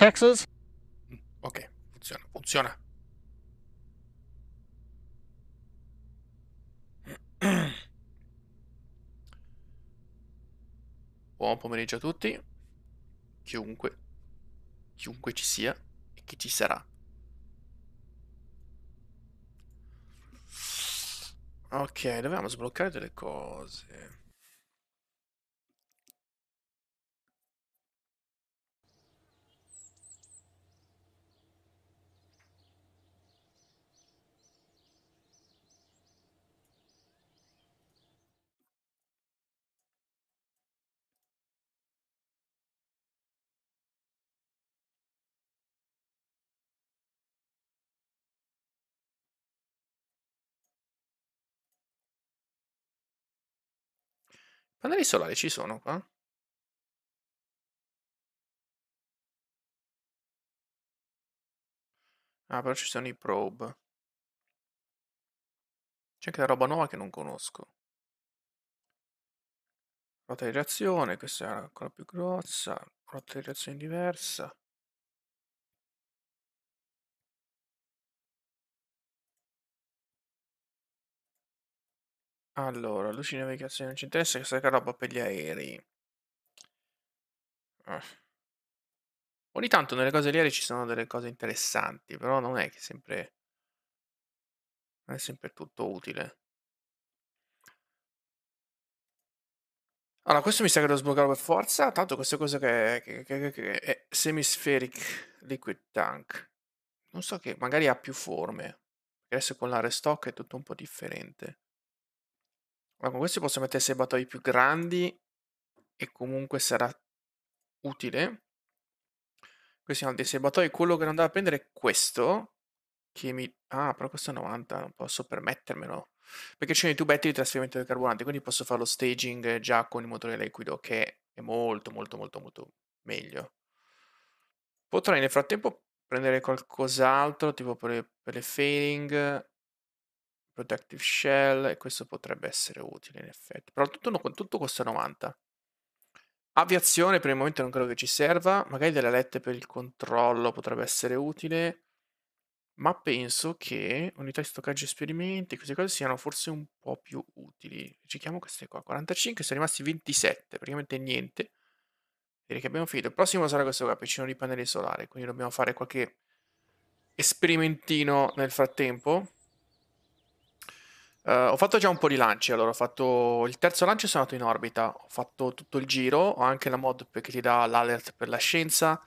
Texas. Ok, funziona, funziona. Buon pomeriggio a tutti, chiunque, chiunque ci sia e chi ci sarà. Ok, dobbiamo sbloccare delle cose. Pannelli solari ci sono qua? Ah, però ci sono i probe. C'è anche la roba nuova che non conosco. Rotta di reazione, questa è ancora più grossa. Rotta di reazione diversa. Allora, luci di navigazione non ci interessa, che sarà roba per gli aerei. Ah. Ogni tanto nelle cose aeree ci sono delle cose interessanti, però non è che sempre... Non è sempre tutto utile. Allora, questo mi sa che devo sbloccarlo per forza, tanto questa cosa che, che, che, che è eh, semispheric liquid tank. Non so che, magari ha più forme. Adesso con la restock è tutto un po' differente. Ma con questo posso mettere serbatoi più grandi e comunque sarà utile. Questi sono dei serbatoi. Quello che non andava a prendere è questo. Che mi... Ah, però questo è 90, non posso permettermelo. Perché ci sono i tubetti di trasferimento del carburante, quindi posso fare lo staging già con il motore liquido, che è molto, molto, molto, molto meglio. Potrei nel frattempo prendere qualcos'altro, tipo per, per le fairing Protective Shell e questo potrebbe essere utile in effetti. Però tutto, tutto costa 90. Aviazione per il momento non credo che ci serva, magari delle lette per il controllo potrebbe essere utile, ma penso che unità di stoccaggio esperimenti, queste cose siano forse un po' più utili. Cerchiamo queste qua, 45 sono rimasti 27, praticamente niente. Direi che abbiamo finito. Il prossimo sarà questo qua, piccino di pannelli solari, quindi dobbiamo fare qualche esperimentino nel frattempo. Uh, ho fatto già un po' di lanci, allora ho fatto il terzo lancio e sono andato in orbita, ho fatto tutto il giro, ho anche la mod che ti dà l'alert per la scienza,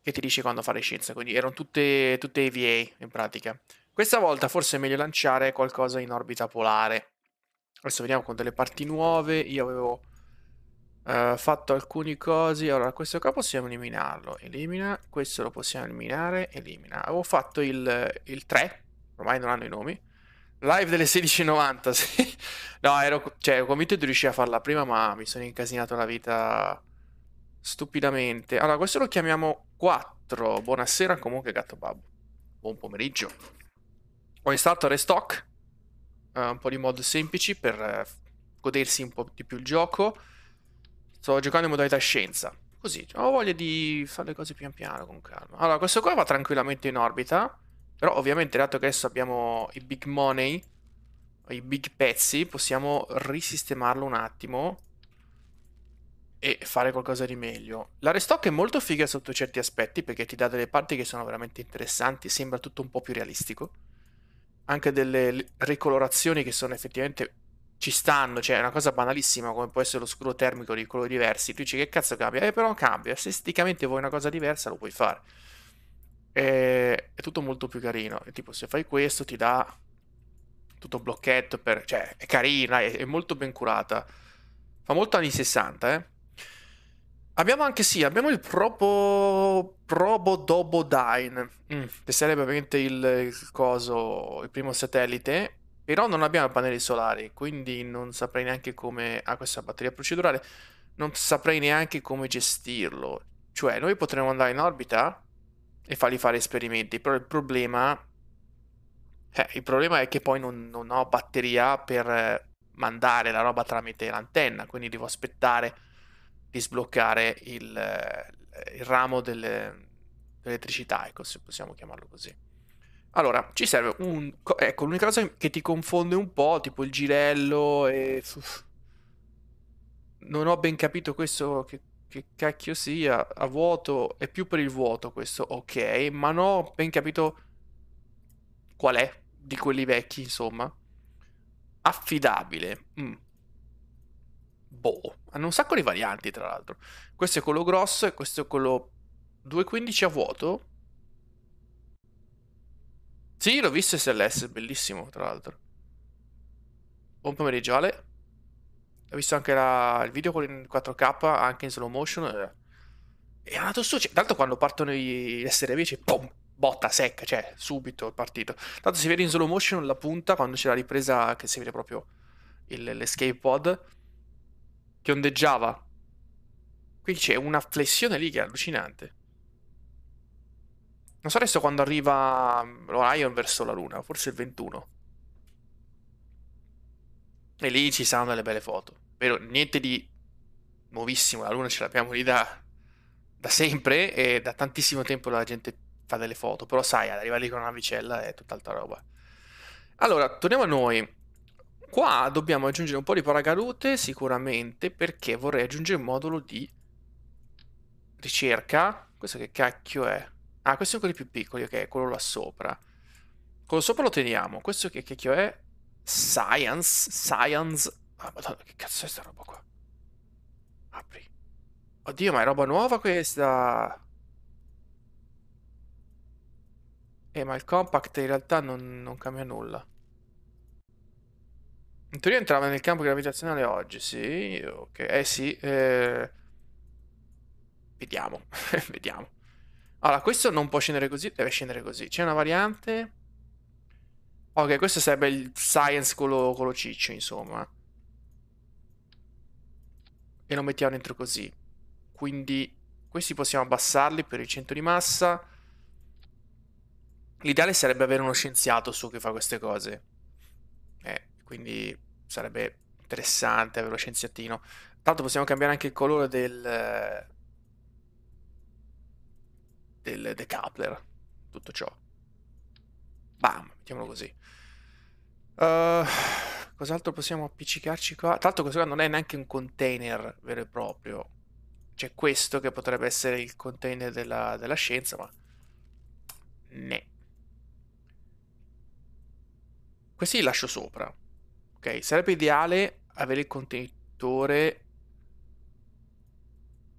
che ti dice quando fare scienza, quindi erano tutte, tutte EVA in pratica. Questa volta forse è meglio lanciare qualcosa in orbita polare. Adesso vediamo con delle parti nuove, io avevo uh, fatto alcuni cosi, allora questo qua possiamo eliminarlo, elimina, questo lo possiamo eliminare, elimina. Avevo fatto il, il 3, ormai non hanno i nomi. Live delle 16.90. Sì. No, ero, cioè, ero convinto di riuscire a farla prima, ma mi sono incasinato la vita stupidamente. Allora, questo lo chiamiamo 4. Buonasera, comunque, gatto babbo. Buon pomeriggio. Ho installato Restock, uh, un po' di mod semplici per uh, godersi un po' di più il gioco. Sto giocando in modalità scienza. Così, ho voglia di fare le cose pian piano, con calma. Allora, questo qua va tranquillamente in orbita. Però ovviamente dato che adesso abbiamo i big money, i big pezzi, possiamo risistemarlo un attimo e fare qualcosa di meglio. La restock è molto figa sotto certi aspetti perché ti dà delle parti che sono veramente interessanti, sembra tutto un po' più realistico. Anche delle ricolorazioni che sono effettivamente ci stanno, cioè è una cosa banalissima come può essere lo scuro termico di colori diversi. Tu dici che cazzo cambia? Eh però cambia, se esteticamente vuoi una cosa diversa lo puoi fare è, è tutto molto più carino. E tipo, se fai questo ti dà tutto blocchetto, per, cioè è carina, è, è molto ben curata. Fa molto anni 60, eh. Abbiamo anche, sì, abbiamo il Probo... Probodobodine, mm, che sarebbe ovviamente il, il coso, il primo satellite, però non abbiamo pannelli solari, quindi non saprei neanche come... Ah, questa batteria procedurale, non saprei neanche come gestirlo. Cioè, noi potremmo andare in orbita e fargli fare esperimenti. Però il problema, eh, il problema è che poi non, non, ho batteria per eh, mandare la roba tramite l'antenna, quindi devo aspettare di sbloccare il, eh, il ramo delle, dell'elettricità, ecco, se possiamo chiamarlo così. Allora, ci serve un... Ecco, l'unica cosa che ti confonde un po', tipo il girello e... Uff. Non ho ben capito questo che che cacchio sia, a vuoto, è più per il vuoto questo, ok, ma no, ben capito qual è di quelli vecchi, insomma. Affidabile. Mm. Boh, hanno un sacco di varianti, tra l'altro. Questo è quello grosso e questo è quello 2.15 a vuoto. Sì, l'ho visto SLS, bellissimo, tra l'altro. Buon pomeriggio, Ale. Ho visto anche la, il video con il 4K, anche in slow motion. Eh. È andato su. Cioè, tanto quando partono gli, le serie B, c'è pom, botta secca, cioè subito il partito. Tanto si vede in slow motion la punta quando c'è la ripresa che si vede proprio il, l'escape pod che ondeggiava. Quindi c'è una flessione lì che è allucinante. Non so adesso quando arriva mm, l'Orion verso la Luna, forse il 21. E lì ci saranno delle belle foto. Però niente di nuovissimo, la luna ce l'abbiamo lì da, da sempre e da tantissimo tempo la gente fa delle foto, però sai, ad arrivare lì con una navicella è tutt'altra roba. Allora, torniamo a noi. Qua dobbiamo aggiungere un po' di paracadute sicuramente perché vorrei aggiungere un modulo di ricerca. Questo che cacchio è? Ah, questi sono quelli più piccoli, ok, quello là sopra. Quello sopra lo teniamo. Questo che cacchio è? Science, science. Ah, madonna, che cazzo è sta roba qua? Apri. Oddio, ma è roba nuova questa. Eh, ma il compact in realtà non, non cambia nulla. In teoria entrava nel campo gravitazionale oggi, sì, ok, eh sì, eh... vediamo, vediamo. Allora, questo non può scendere così, deve scendere così. C'è una variante... Ok, questo sarebbe il science con lo, con lo ciccio, insomma. E lo mettiamo dentro così. Quindi questi possiamo abbassarli per il centro di massa. L'ideale sarebbe avere uno scienziato su che fa queste cose. Eh, quindi sarebbe interessante avere lo scienziatino. Tanto possiamo cambiare anche il colore del... del decoupler. Tutto ciò. Bam, mettiamolo così. Uh, cos'altro possiamo appiccicarci qua? Tra l'altro questo qua non è neanche un container vero e proprio. C'è questo che potrebbe essere il container della, della scienza, ma... Ne. Questi li lascio sopra. Ok, sarebbe ideale avere il contenitore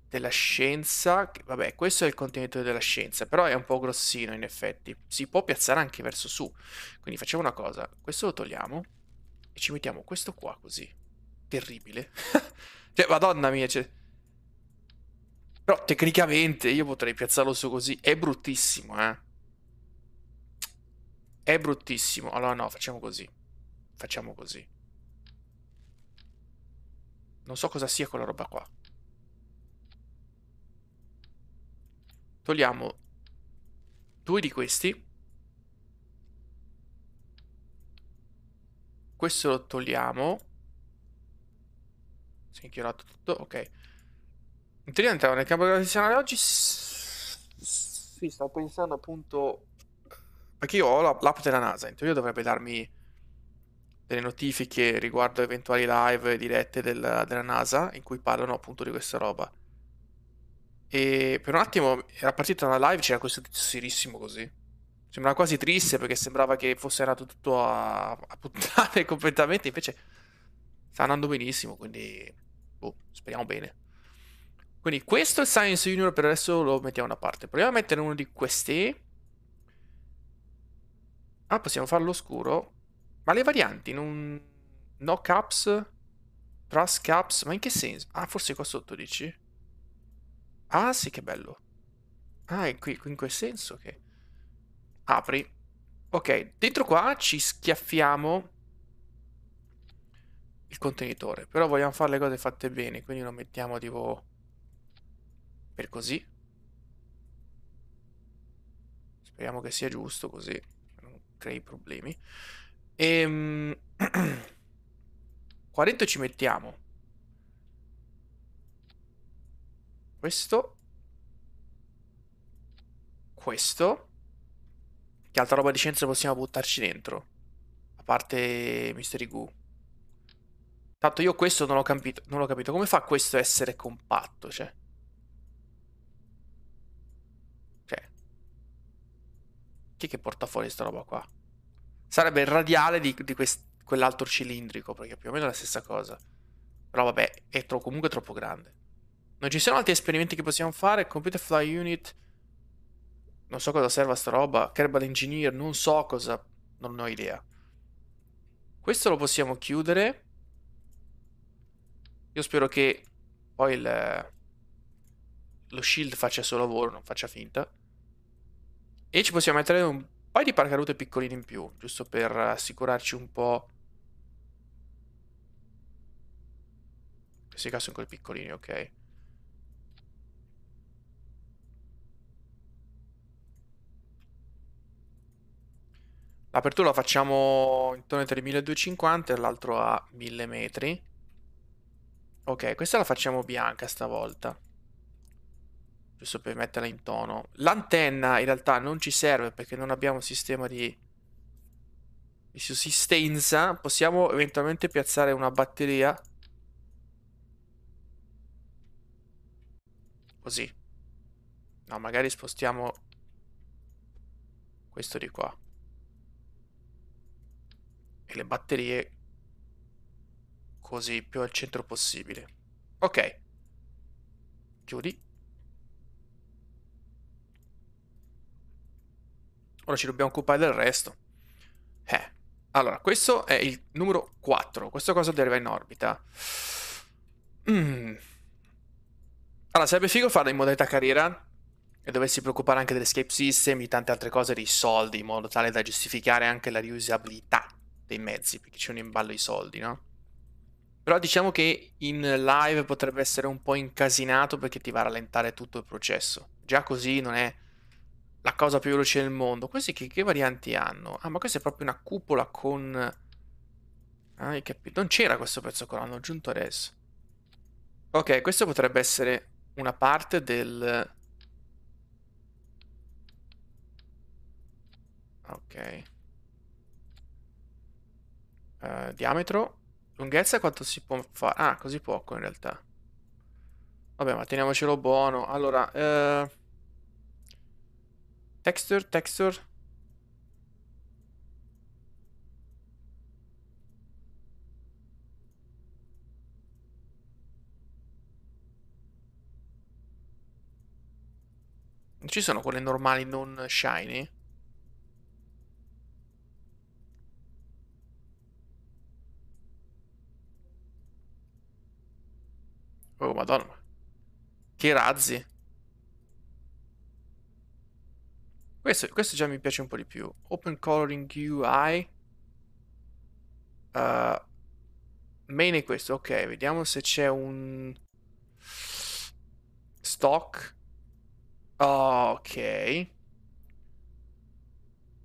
della scienza, vabbè, questo è il contenitore della scienza, però è un po' grossino in effetti. Si può piazzare anche verso su. Quindi facciamo una cosa, questo lo togliamo e ci mettiamo questo qua così. Terribile. cioè, madonna mia, cioè... Però tecnicamente io potrei piazzarlo su così. È bruttissimo, eh. È bruttissimo. Allora no, facciamo così. Facciamo così. Non so cosa sia quella roba qua. Togliamo due di questi. Questo lo togliamo. Si è inchiodato tutto, ok. In teoria entrava nel campo tradizionale oggi. Sì, stavo pensando appunto... Perché io ho l'app della NASA, in teoria dovrebbe darmi delle notifiche riguardo eventuali live dirette del, della NASA in cui parlano appunto di questa roba. E per un attimo era partita una live, c'era questo tizio serissimo così. Sembrava quasi triste perché sembrava che fosse andato tutto a, a puttane completamente. Invece sta andando benissimo, quindi boh, speriamo bene. Quindi questo è il Science Junior, per adesso lo mettiamo da parte. Proviamo a mettere uno di questi. Ah, possiamo farlo scuro. Ma le varianti, non... No caps? Trust caps? Ma in che senso? Ah, forse qua sotto dici? Ah sì, che bello. Ah, è qui, in quel senso che... Apri. Ok, dentro qua ci schiaffiamo il contenitore. Però vogliamo fare le cose fatte bene, quindi lo mettiamo tipo... Per così. Speriamo che sia giusto così. Non crei problemi. E... Qua dentro ci mettiamo questo. Questo. Che altra roba di scienza possiamo buttarci dentro? A parte Mystery Goo. Tanto io questo non l'ho capito. Non l'ho capito. Come fa questo a essere compatto? Cioè. Cioè. Chi è che porta fuori sta roba qua? Sarebbe il radiale di, di quell'altro cilindrico, perché più o meno è la stessa cosa. Però vabbè, è tro comunque troppo grande. Non ci sono altri esperimenti che possiamo fare. Computer Fly Unit. Non so cosa serva sta roba. Kerbal Engineer, non so cosa. Non ho idea. Questo lo possiamo chiudere. Io spero che poi il, lo shield faccia il suo lavoro, non faccia finta. E ci possiamo mettere un paio di parcarute piccolini in più, giusto per assicurarci un po'. In questi casi sono quelli piccolini, ok. L'apertura la facciamo intorno ai 3250 e l'altro a 1000 metri. Ok, questa la facciamo bianca stavolta. Giusto per metterla in tono. L'antenna in realtà non ci serve perché non abbiamo un sistema di... di sussistenza. Possiamo eventualmente piazzare una batteria. Così. No, magari spostiamo questo di qua e le batterie così più al centro possibile. Ok. Chiudi. Ora ci dobbiamo occupare del resto. Eh. Allora, questo è il numero 4. Questo cosa deriva in orbita. Mm. Allora, sarebbe figo farlo in modalità carriera e dovessi preoccupare anche dell'escape system, di tante altre cose, dei soldi, in modo tale da giustificare anche la riusabilità dei mezzi, perché c'è un imballo di soldi, no? Però diciamo che in live potrebbe essere un po' incasinato perché ti va a rallentare tutto il processo. Già così non è la cosa più veloce del mondo. Questi che, che varianti hanno? Ah, ma questa è proprio una cupola con... Ah, hai capito. Non c'era questo pezzo qua, l'hanno aggiunto adesso. Ok, questo potrebbe essere una parte del... Ok. Uh, diametro. Lunghezza quanto si può fare? Ah, così poco in realtà. Vabbè, ma teniamocelo buono. Allora, uh... texture, texture. Ci sono quelle normali non shiny? Oh, madonna. Che razzi. Questo, questo già mi piace un po' di più. Open Coloring UI. Uh, eh, main è questo. Ok, vediamo se c'è un... Stock. ok.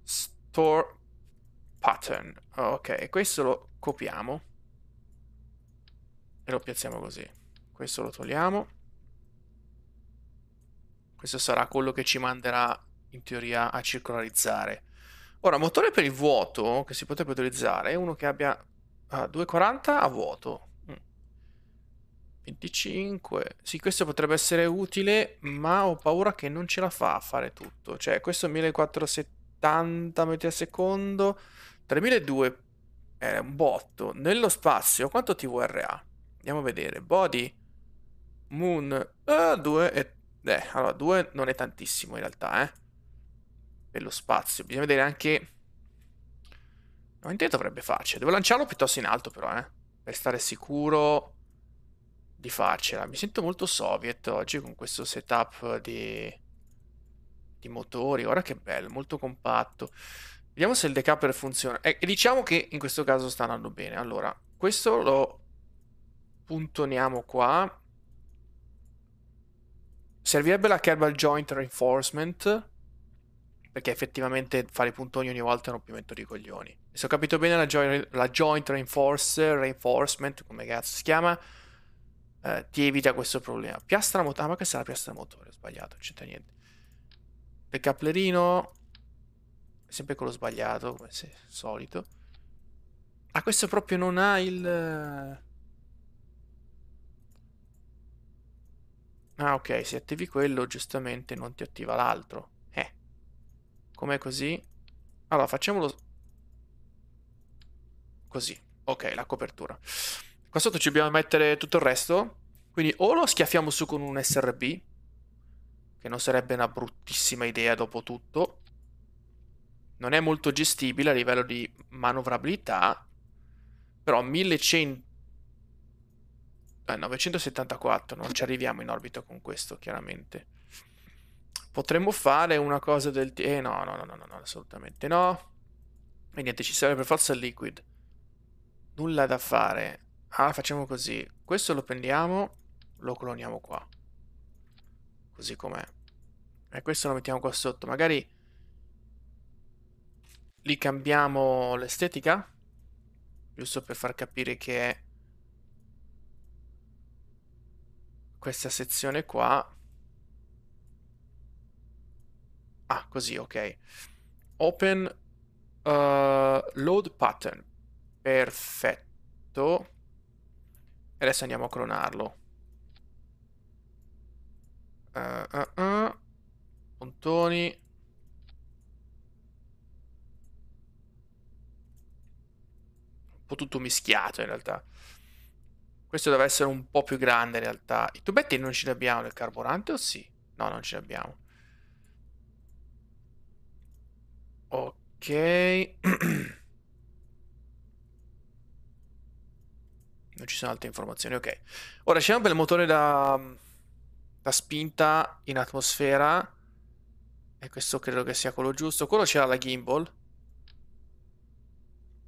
Store pattern. ok, questo lo copiamo. E lo piazziamo così. Questo lo togliamo. Questo sarà quello che ci manderà in teoria a circolarizzare. Ora, motore per il vuoto che si potrebbe utilizzare è uno che abbia ah, 240 a vuoto. 25. Mm. Sì, questo potrebbe essere utile, ma ho paura che non ce la fa a fare tutto. Cioè, questo 1470 metri al secondo, 3200 è un botto. Nello spazio, quanto TVRA? Andiamo a vedere. Body Moon 2 eh, e... Beh, allora 2 non è tantissimo in realtà, eh. Per lo spazio. Bisogna vedere anche... No, intento dovrebbe farcela. Devo lanciarlo piuttosto in alto però, eh. Per stare sicuro di farcela. Mi sento molto soviet oggi con questo setup di... Di motori. Guarda che bello, molto compatto. Vediamo se il decapper funziona. E, eh, e diciamo che in questo caso sta andando bene. Allora, questo lo puntoniamo qua Servirebbe la Kerbal Joint Reinforcement perché effettivamente fare i puntoni ogni volta è un rompimento di coglioni. Se ho capito bene la, joint, la joint reinforce, Reinforcement, come cazzo si chiama, eh, ti evita questo problema. Piastra motore, ah ma questa è la piastra motore, ho sbagliato, non c'entra niente. Decapplerino, sempre quello sbagliato, come se solito. Ah, questo proprio non ha il... Ah ok, se attivi quello giustamente non ti attiva l'altro. Eh. Com'è così? Allora facciamolo così. Ok, la copertura. Qua sotto ci dobbiamo mettere tutto il resto. Quindi o lo schiaffiamo su con un SRB, che non sarebbe una bruttissima idea dopo tutto. Non è molto gestibile a livello di manovrabilità, però 1100 974, eh, non ci arriviamo in orbita con questo, chiaramente. Potremmo fare una cosa del... T- eh no, no, no, no, no, assolutamente no. E niente, ci serve per forza il liquid. Nulla da fare. Ah, facciamo così. Questo lo prendiamo, lo cloniamo qua. Così com'è. E questo lo mettiamo qua sotto. Magari li cambiamo l'estetica. Giusto per far capire che è questa sezione qua. Ah, così, ok. Open uh, load pattern. Perfetto. E adesso andiamo a clonarlo. Uh, uh, uh. Puntoni. Un po' tutto mischiato in realtà. Questo deve essere un po' più grande in realtà. I tubetti non ce li abbiamo nel carburante o sì? No, non ce li abbiamo. Ok. non ci sono altre informazioni, ok. Ora scendiamo per il motore da, da, spinta in atmosfera. E questo credo che sia quello giusto. Quello c'era la gimbal.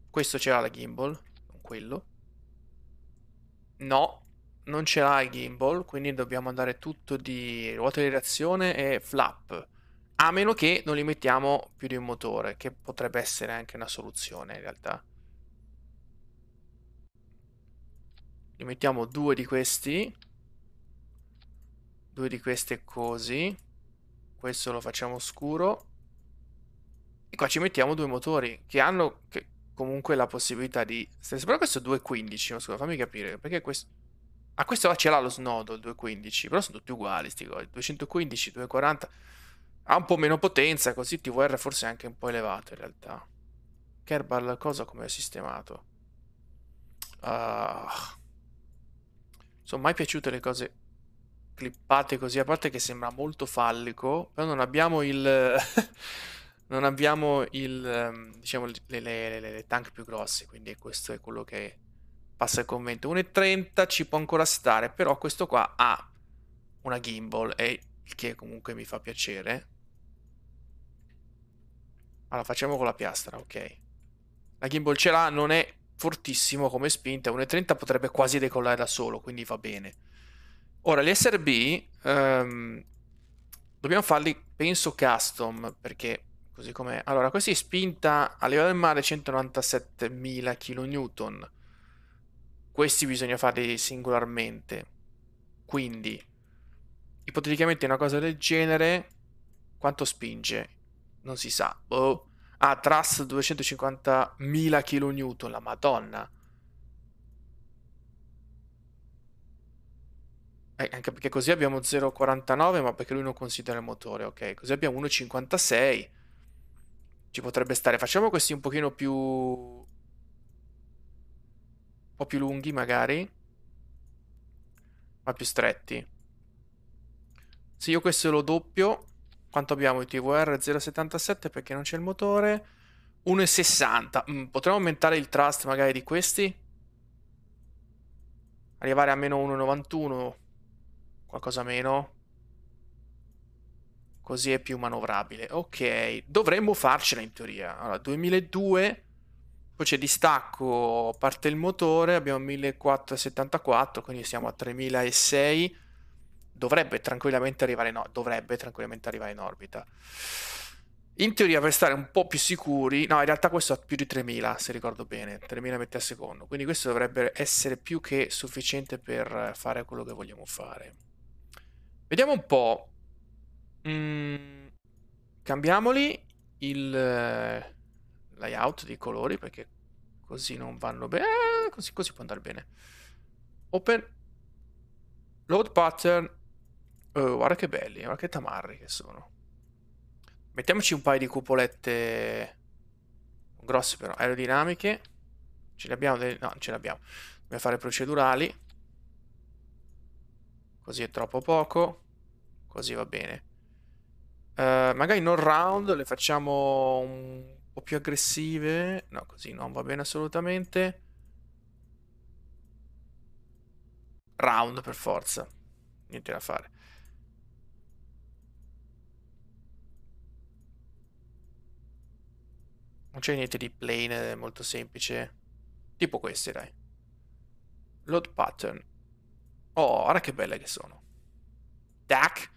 Questo c'era la gimbal, non quello. No, non ce l'ha il gimbal, quindi dobbiamo andare tutto di ruota di reazione e flap. A meno che non li mettiamo più di un motore, che potrebbe essere anche una soluzione in realtà. Li mettiamo due di questi. Due di questi così. Questo lo facciamo scuro. E qua ci mettiamo due motori che hanno... Che, comunque la possibilità di... Però questo è 2.15, scusa, fammi capire, perché questo... Ah, questo ce l'ha lo snodo, il 2.15, però sono tutti uguali, sti gol. 215, 240... Ha un po' meno potenza, così TVR forse è anche un po' elevato in realtà. Kerbal cosa come è sistemato? Uh... Sono mai piaciute le cose clippate così, a parte che sembra molto fallico, però non abbiamo il... non abbiamo il, ehm, diciamo, le, le, le, le, tank più grosse, quindi questo è quello che passa il convento. 1,30 ci può ancora stare, però questo qua ha una gimbal, e il che comunque mi fa piacere. Allora, facciamo con la piastra, ok. La gimbal ce l'ha, non è fortissimo come spinta, 1,30 potrebbe quasi decollare da solo, quindi va bene. Ora, gli SRB... Um, ehm, dobbiamo farli, penso, custom, perché Così come... Allora, questa è spinta a livello del mare 197.000 kN. Questi bisogna farli singolarmente. Quindi, ipoteticamente una cosa del genere, quanto spinge? Non si sa. Oh. Ah, Truss 250.000 kN, la madonna. Eh, anche perché così abbiamo 0,49, ma perché lui non considera il motore, ok? Così abbiamo 1,56. Ci potrebbe stare. Facciamo questi un pochino più... Un po' più lunghi magari. Ma più stretti. Se io questo lo doppio... Quanto abbiamo il TVR? 0,77 perché non c'è il motore. 1,60. Mm, potremmo aumentare il thrust magari di questi? Arrivare a meno 1,91. Qualcosa meno così è più manovrabile. Ok, dovremmo farcela in teoria. Allora, 2002, poi c'è distacco, parte il motore, abbiamo 1474, quindi siamo a 3006. Dovrebbe tranquillamente arrivare in, dovrebbe tranquillamente arrivare in orbita. In teoria per stare un po' più sicuri, no in realtà questo ha più di 3000 se ricordo bene, 3000 metri al secondo, quindi questo dovrebbe essere più che sufficiente per fare quello che vogliamo fare. Vediamo un po' Mm, cambiamoli il eh, layout dei colori perché così non vanno bene. Eh, così, così può andare bene. Open load pattern. Oh, guarda che belli, guarda che tamarri che sono. Mettiamoci un paio di cupolette grosse però, aerodinamiche. Ce le abbiamo? No, ce le abbiamo. Dobbiamo fare procedurali. Così è troppo poco. Così va bene. Eh, magari non round, le facciamo un po' più aggressive. No, così non va bene assolutamente. Round per forza. Niente da fare. Non c'è niente di plain, è eh, molto semplice. Tipo questi, dai. Load pattern. Oh, guarda che belle che sono. Tac.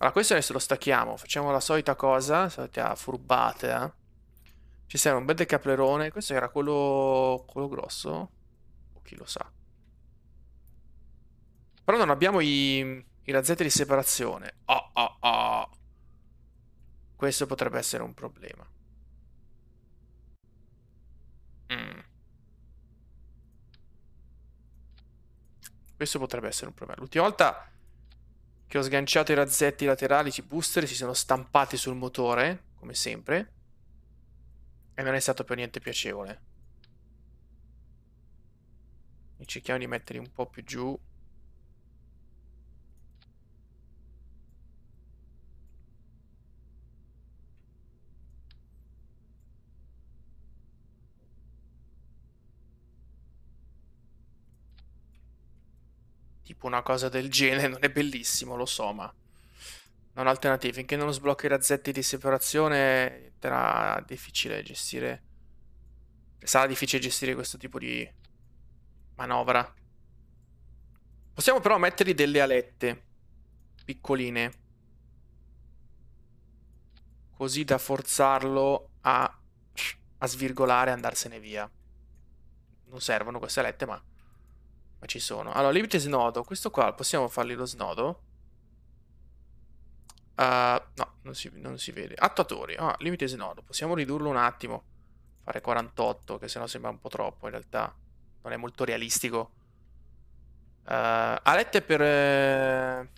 Allora, questo adesso lo stacchiamo. Facciamo la solita cosa. Solita furbate, eh. Ci serve un bel decaplerone. Questo era quello... quello grosso? O chi lo sa. Però non abbiamo i... i razzetti di separazione. Oh, oh, oh. Questo potrebbe essere un problema. Mm. Questo potrebbe essere un problema. L'ultima volta che ho sganciato i razzetti laterali, i booster, si sono stampati sul motore, come sempre, e non è stato per niente piacevole. E cerchiamo di metterli un po' più giù. tipo una cosa del genere, non è bellissimo, lo so, ma non alternative. Finché non sblocchi i razzetti di separazione sarà difficile gestire. Sarà difficile gestire questo tipo di manovra. Possiamo però mettergli delle alette piccoline. Così da forzarlo a, a svirgolare e andarsene via. Non servono queste alette, ma ma ci sono. Allora, limite snodo. Questo qua, possiamo fargli lo snodo? Uh, no, non si, non si, vede. Attuatori. Ah, limite snodo. Possiamo ridurlo un attimo. Fare 48, che sennò sembra un po' troppo. In realtà non è molto realistico. Uh, eh, alette per... Uh,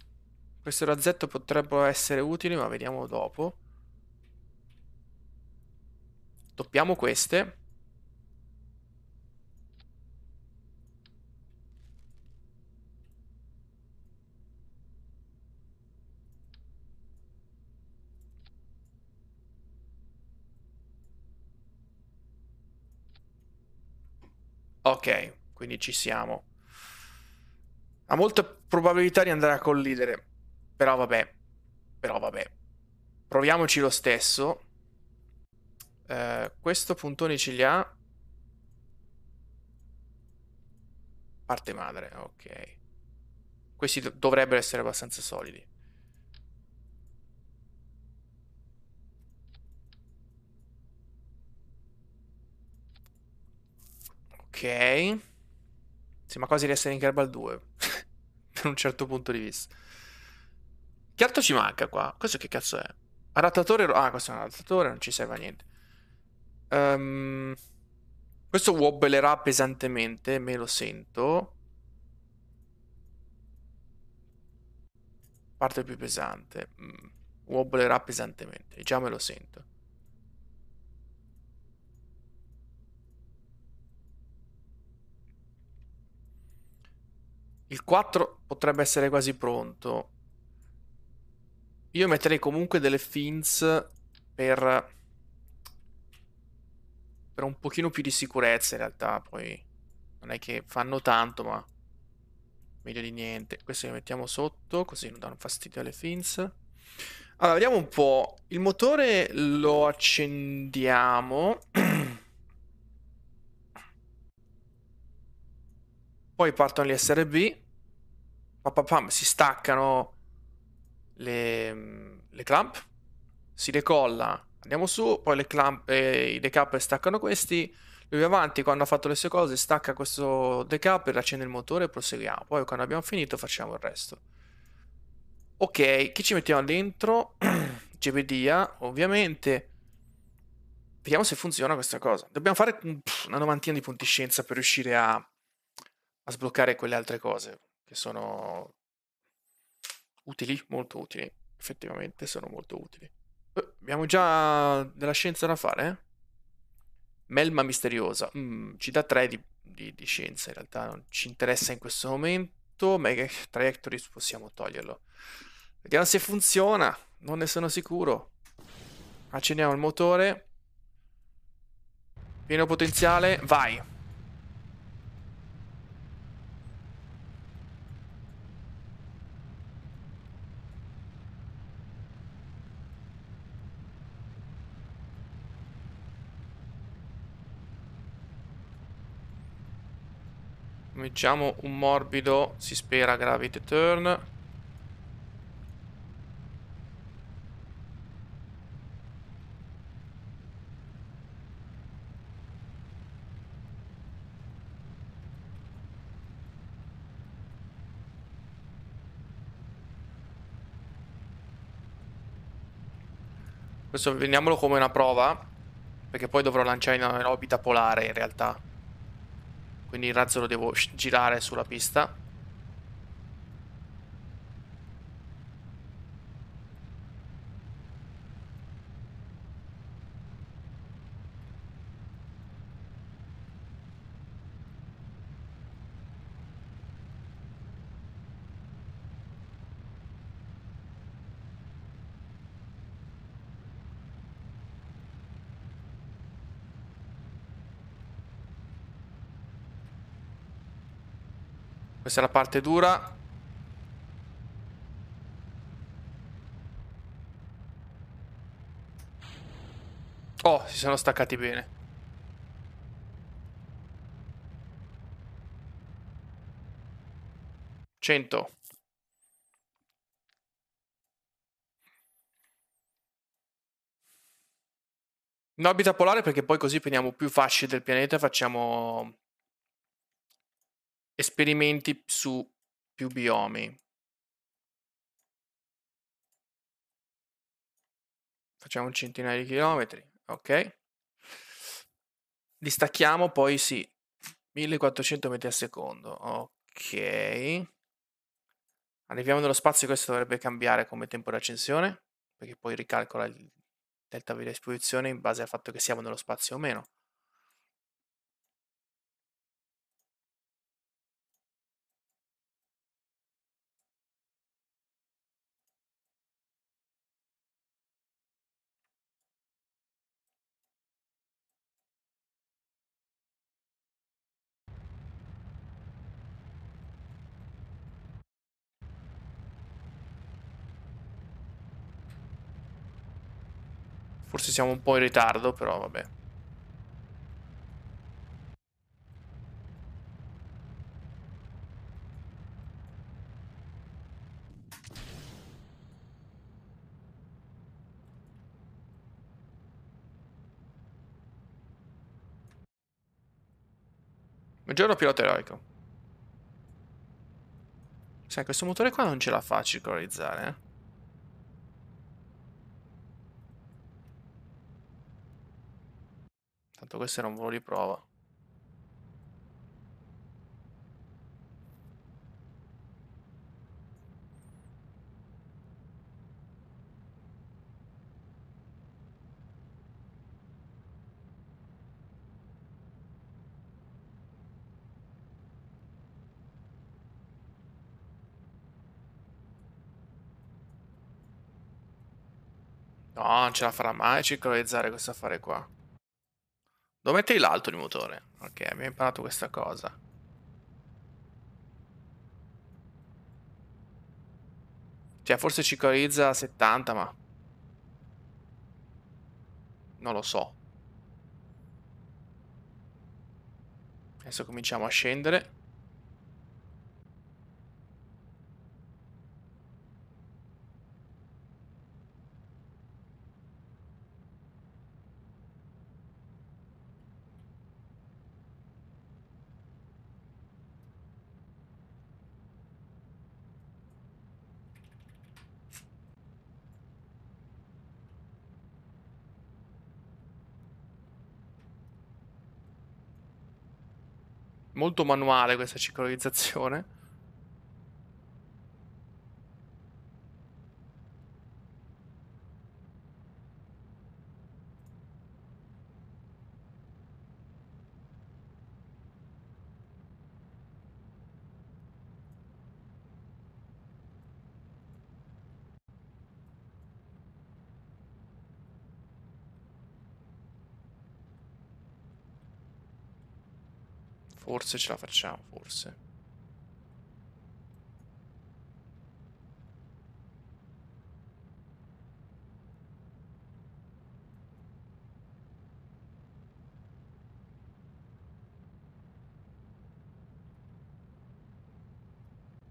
questo razzetto potrebbero essere utili, ma vediamo dopo. Toppiamo queste. Ok, quindi ci siamo. Ha molta probabilità di andare a collidere. Però vabbè. Però vabbè. Proviamoci lo stesso. Eh, questo puntone ce li ha. Parte madre, ok. Questi dovrebbero essere abbastanza solidi. Ok. Sembra quasi di essere in Kerbal 2. per un certo punto di vista. Che altro ci manca qua? Questo che cazzo è? Adattatore... Ah, questo è un adattatore, non ci serve a niente. Um, questo wobblerà pesantemente, me lo sento. Parte più pesante. Mm. Wobblerà pesantemente, già me lo sento. Il 4 potrebbe essere quasi pronto. Io metterei comunque delle fins per... per un pochino più di sicurezza in realtà, poi non è che fanno tanto, ma meglio di niente. Questo le mettiamo sotto, così non danno fastidio alle fins. Allora, vediamo un po'. Il motore lo accendiamo. Poi partono gli SRB, pam, pam, si staccano le, le clamp, si decolla, andiamo su, poi le clamp, eh, i decap staccano questi, lui avanti quando ha fatto le sue cose stacca questo decap, riaccende il motore e proseguiamo. Poi quando abbiamo finito facciamo il resto. Ok, chi ci mettiamo dentro? GPDIA, ovviamente. Vediamo se funziona questa cosa. Dobbiamo fare una novantina di punti scienza per riuscire a a sbloccare quelle altre cose che sono utili, molto utili, effettivamente sono molto utili. Eh, abbiamo già della scienza da fare, eh? Melma misteriosa, mm, ci dà tre di, di, di, scienza, in realtà non ci interessa in questo momento, Mega Trajectories possiamo toglierlo. Vediamo se funziona, non ne sono sicuro. Accendiamo il motore. Pieno potenziale, vai! Cominciamo un morbido, si spera, gravity turn. Questo veniamolo come una prova, perché poi dovrò lanciare in orbita polare in realtà quindi il razzo lo devo girare sulla pista Questa è la parte dura. Oh, si sono staccati bene. Cento. In orbita polare perché poi così prendiamo più fasce del pianeta e facciamo Esperimenti su più biomi. Facciamo un centinaio di chilometri, ok? Distacchiamo poi, sì, 1400 metri al secondo, ok. Arriviamo nello spazio, questo dovrebbe cambiare come tempo di accensione, perché poi ricalcola il delta V di esposizione in base al fatto che siamo nello spazio o meno. forse siamo un po' in ritardo, però vabbè. Buongiorno pilota eroico. Sai, questo motore qua non ce la fa a colorizzare, eh. tanto questo era un volo di prova. No, non ce la farà mai circolarizzare questo affare qua. Devo metti l'alto il motore. Ok, abbiamo imparato questa cosa. Cioè, forse ci corizza a 70, ma... Non lo so. Adesso cominciamo a scendere. molto manuale questa ciclizzazione forse ce la facciamo, forse.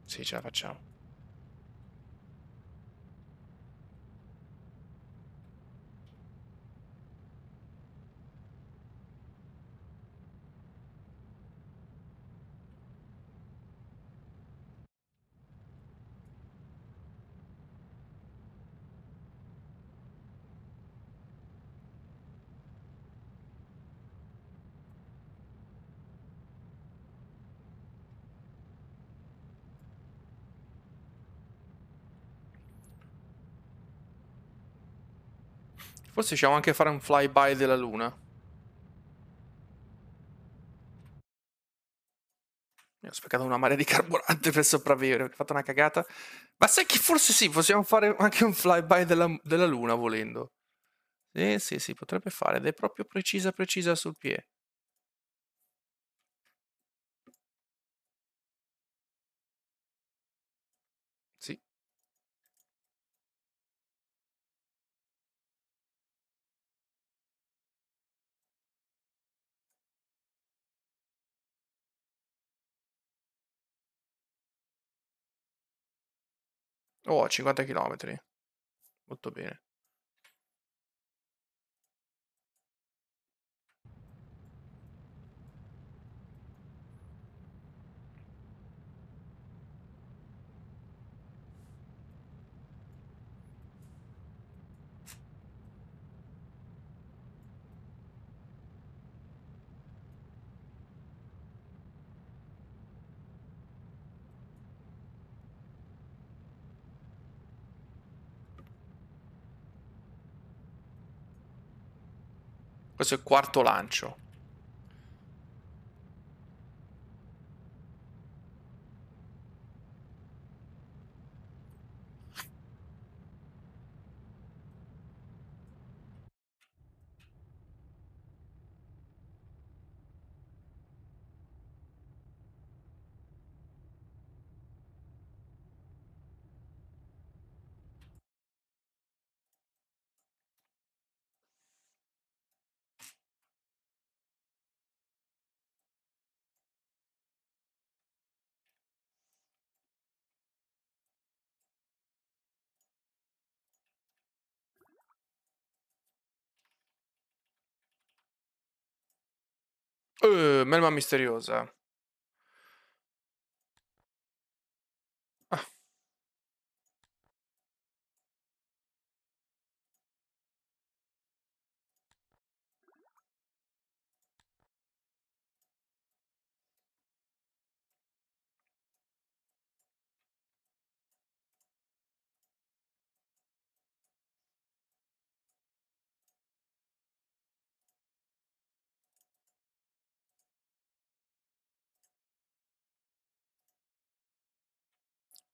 Sì, ce la facciamo. Forse possiamo anche fare un flyby della luna. Mi ho spaccato una marea di carburante per sopravvivere, ho fatto una cagata. Ma sai che forse sì, possiamo fare anche un flyby della, della luna volendo. Sì, sì, sì, potrebbe fare ed è proprio precisa, precisa sul piede. Oh, 50 km. Molto bene. Questo è il quarto lancio. Uh, ehm, melma misteriosa.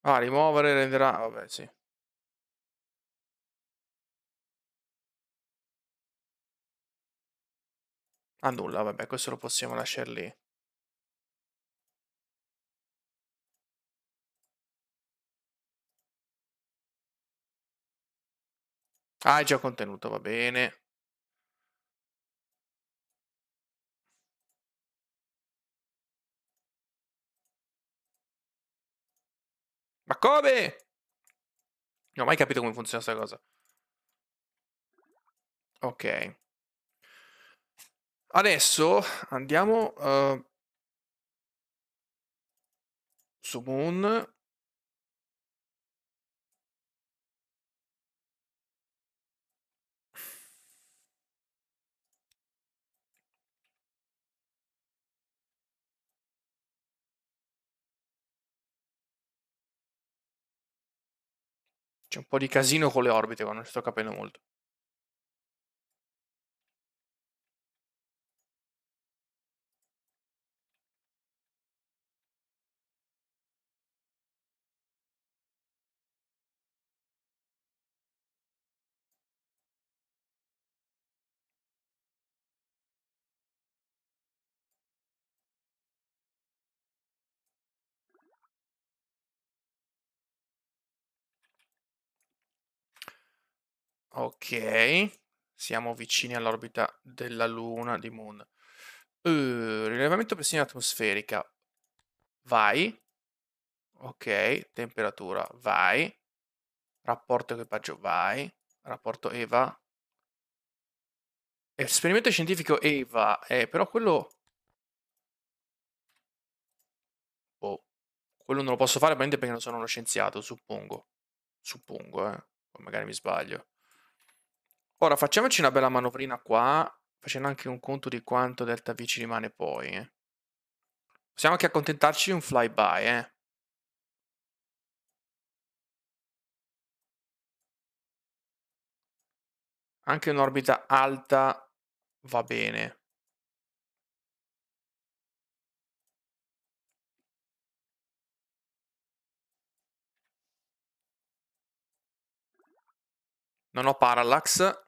Ah, rimuovere renderà... Vabbè, sì. Ah, nulla, vabbè, questo lo possiamo lasciare lì. Ah, è già contenuto, va bene. Ma come? Non ho mai capito come funziona questa cosa. Ok. Adesso andiamo uh, su Moon. C'è un po' di casino con le orbite qua, non ci sto capendo molto. Ok, siamo vicini all'orbita della Luna di Moon. Uh, rilevamento pressione atmosferica. Vai. Ok, temperatura. Vai. Rapporto equipaggio. Vai. Rapporto EVA. Esperimento scientifico EVA. Eh, però quello... Oh. Quello non lo posso fare perché non sono uno scienziato, suppongo. Suppongo, eh. O magari mi sbaglio. Ora facciamoci una bella manovrina qua, facendo anche un conto di quanto delta V ci rimane poi. Eh. Possiamo anche accontentarci di un flyby, eh. Anche un'orbita alta va bene. Non ho parallax,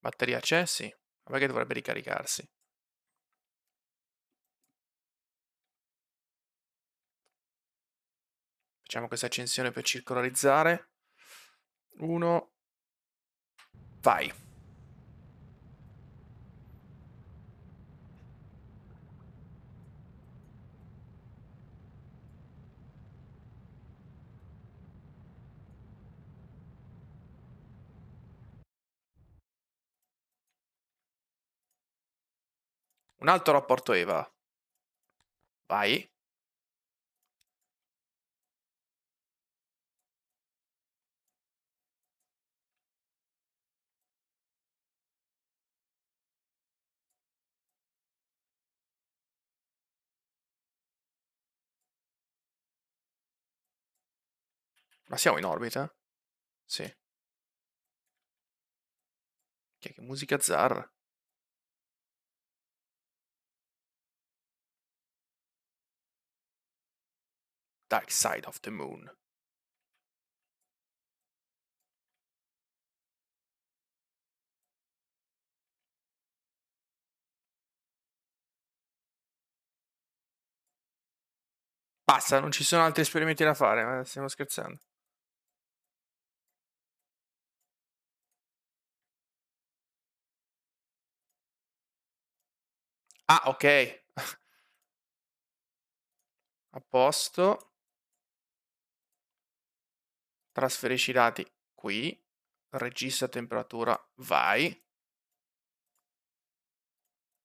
Batteria c'è? Sì. Ma Perché dovrebbe ricaricarsi? Facciamo questa accensione per circolarizzare. Uno. Vai. Un altro rapporto EVA. Vai. Ma siamo in orbita? Sì. Che, musica zarra. Dark Side of the Moon. Basta, non ci sono altri esperimenti da fare, eh, stiamo scherzando. Ah, ok. A posto trasferisci i dati qui, registra temperatura, vai,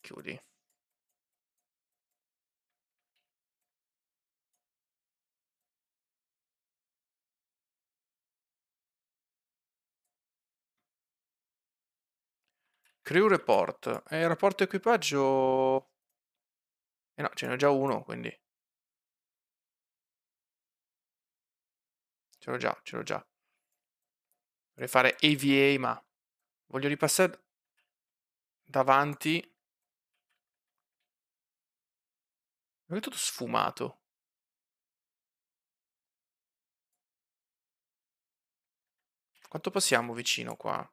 chiudi. Crew report. Eh, rapporto equipaggio... Eh no, ce n'è già uno, quindi... Ce l'ho già, ce l'ho già. Vorrei fare AVA, ma voglio ripassare davanti. Non è tutto sfumato. Quanto passiamo vicino qua?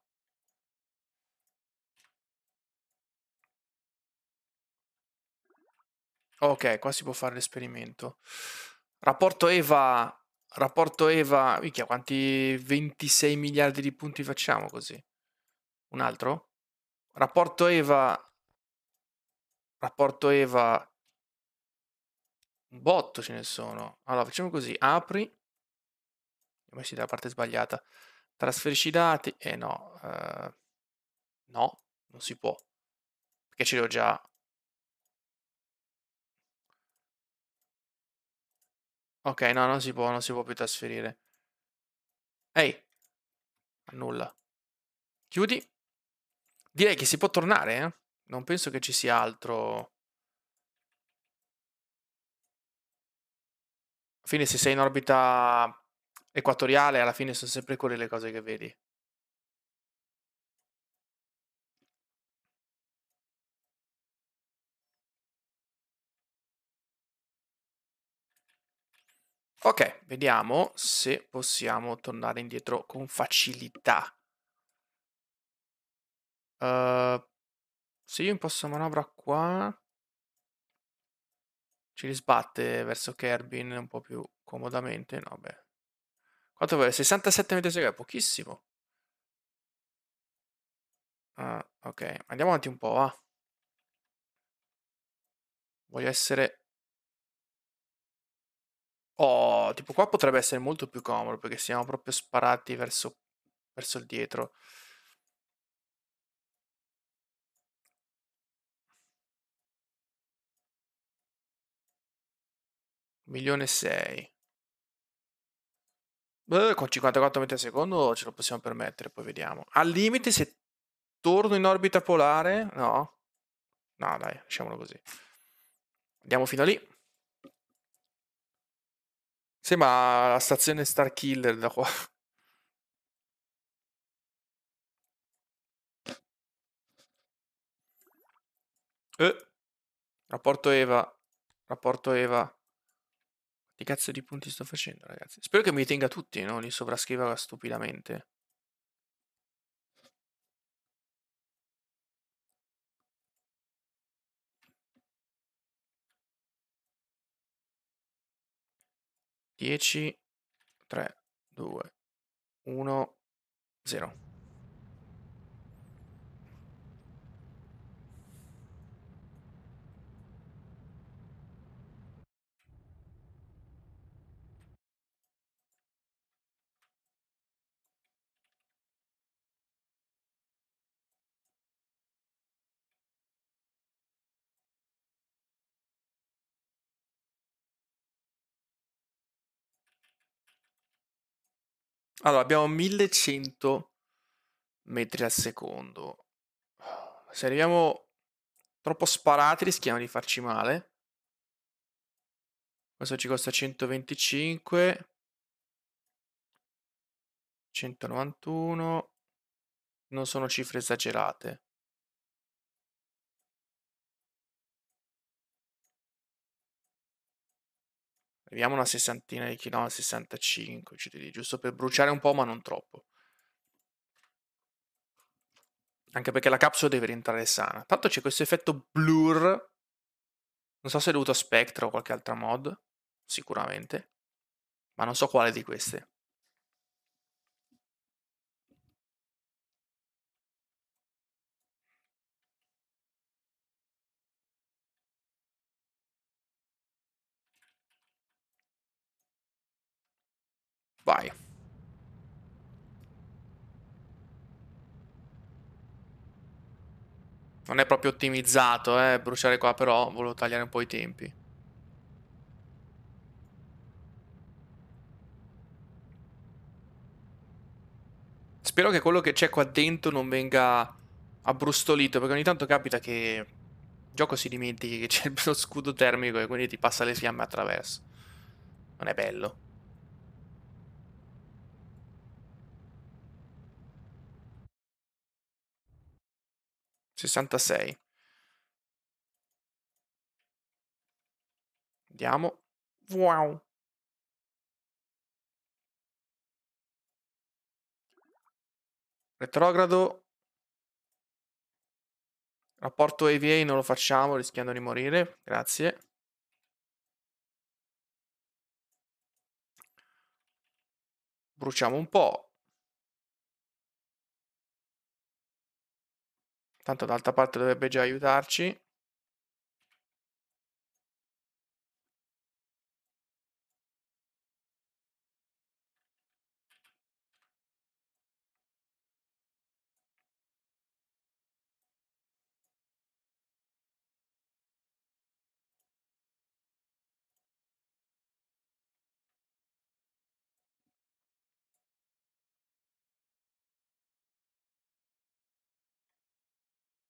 Ok, qua si può fare l'esperimento. Rapporto EVA Rapporto Eva, minchia, quanti 26 miliardi di punti facciamo così? Un altro? Rapporto Eva... Rapporto Eva... Un botto ce ne sono. Allora, facciamo così. Apri. Ho messi dalla parte sbagliata. Trasferisci i dati. Eh no. Eh, no, non si può. Perché ce l'ho già Ok, no, non si può, non si può più trasferire. Ehi. Annulla. Chiudi. Direi che si può tornare, eh? Non penso che ci sia altro... fine se sei in orbita equatoriale, alla fine sono sempre quelle le cose che vedi. Ok, vediamo se possiamo tornare indietro con facilità. Uh, se io imposto manovra qua, ci risbatte verso Kerbin un po' più comodamente. No, beh. Quanto vuoi? 67 metri ms, pochissimo. Uh, ok, andiamo avanti un po', va. Voglio essere Oh, tipo qua potrebbe essere molto più comodo perché siamo proprio sparati verso, verso il dietro. Milione e Beh, con 54 metri al secondo ce lo possiamo permettere, poi vediamo. Al limite se torno in orbita polare... No. No, dai, lasciamolo così. Andiamo fino a lì. Sì, ma la stazione Star Killer da qua. Eh. Rapporto Eva. Rapporto Eva. Che cazzo di punti sto facendo, ragazzi? Spero che mi tenga tutti, non li sovrascriva stupidamente. 10, 3, 2, 1, 0. Allora, abbiamo 1100 metri al secondo. Se arriviamo troppo sparati rischiamo di farci male. Questo ci costa 125. 191. Non sono cifre esagerate. Vediamo una sessantina di chilometri, 65, giusto per bruciare un po', ma non troppo. Anche perché la capsula deve rientrare sana. Tanto c'è questo effetto blur. Non so se è dovuto a Spectra o qualche altra mod. Sicuramente. Ma non so quale di queste. Vai. Non è proprio ottimizzato, eh, bruciare qua, però volevo tagliare un po' i tempi. Spero che quello che c'è qua dentro non venga abbrustolito, perché ogni tanto capita che il gioco si dimentichi che c'è lo scudo termico e quindi ti passa le fiamme attraverso. Non è bello. 66. Vediamo. Wow. Retrogrado. Rapporto AVA non lo facciamo rischiando di morire. Grazie. Bruciamo un po'. Tanto d'altra parte dovrebbe già aiutarci.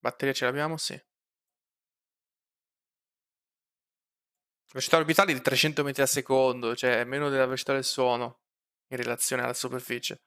Batteria ce l'abbiamo? Sì. Velocità orbitale di 300 metri al secondo, cioè meno della velocità del suono in relazione alla superficie.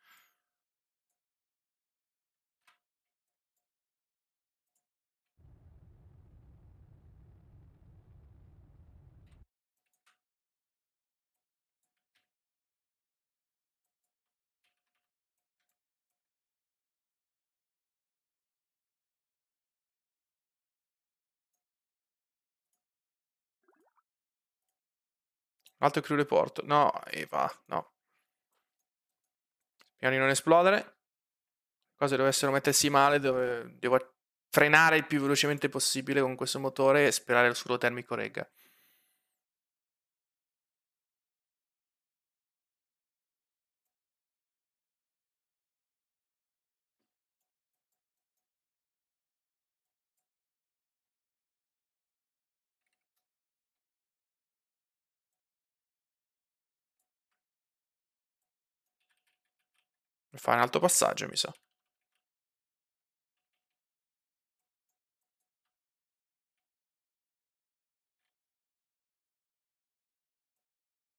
Altro crew report. No, e va, no. Piano di non esplodere. Le cose dovessero mettersi male, dove, devo frenare il più velocemente possibile con questo motore e sperare il suolo termico regga. Per fare un altro passaggio, mi sa.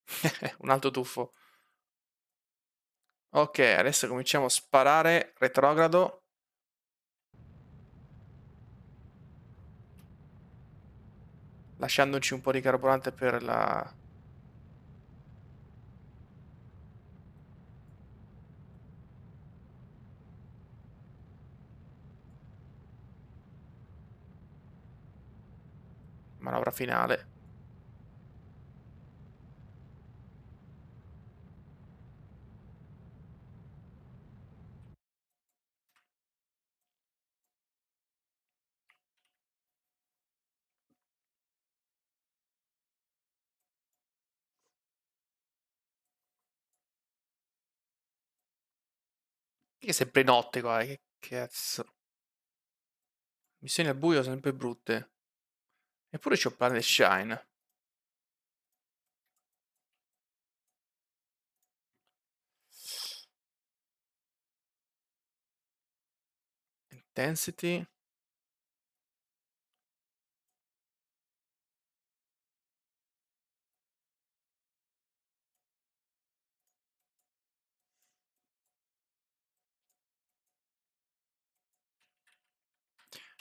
un altro tuffo. Ok, adesso cominciamo a sparare retrogrado. Lasciandoci un po' di carburante per la manovra finale. Che sempre notte qua, eh, che cazzo. Missioni al buio sempre brutte. Eppure c'ho Planet Shine. Intensity.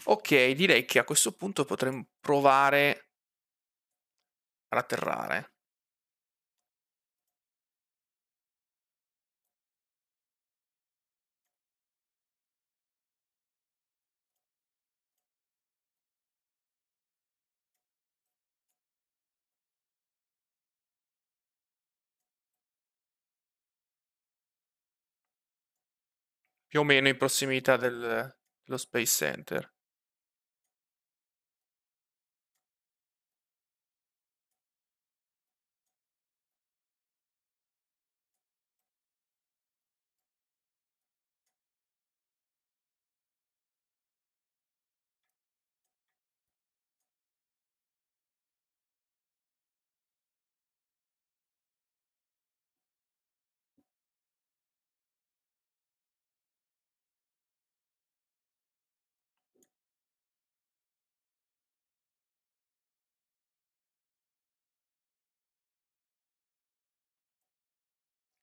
Ok, direi che a questo punto potremmo provare ad atterrare. Più o meno in prossimità del, dello Space Center.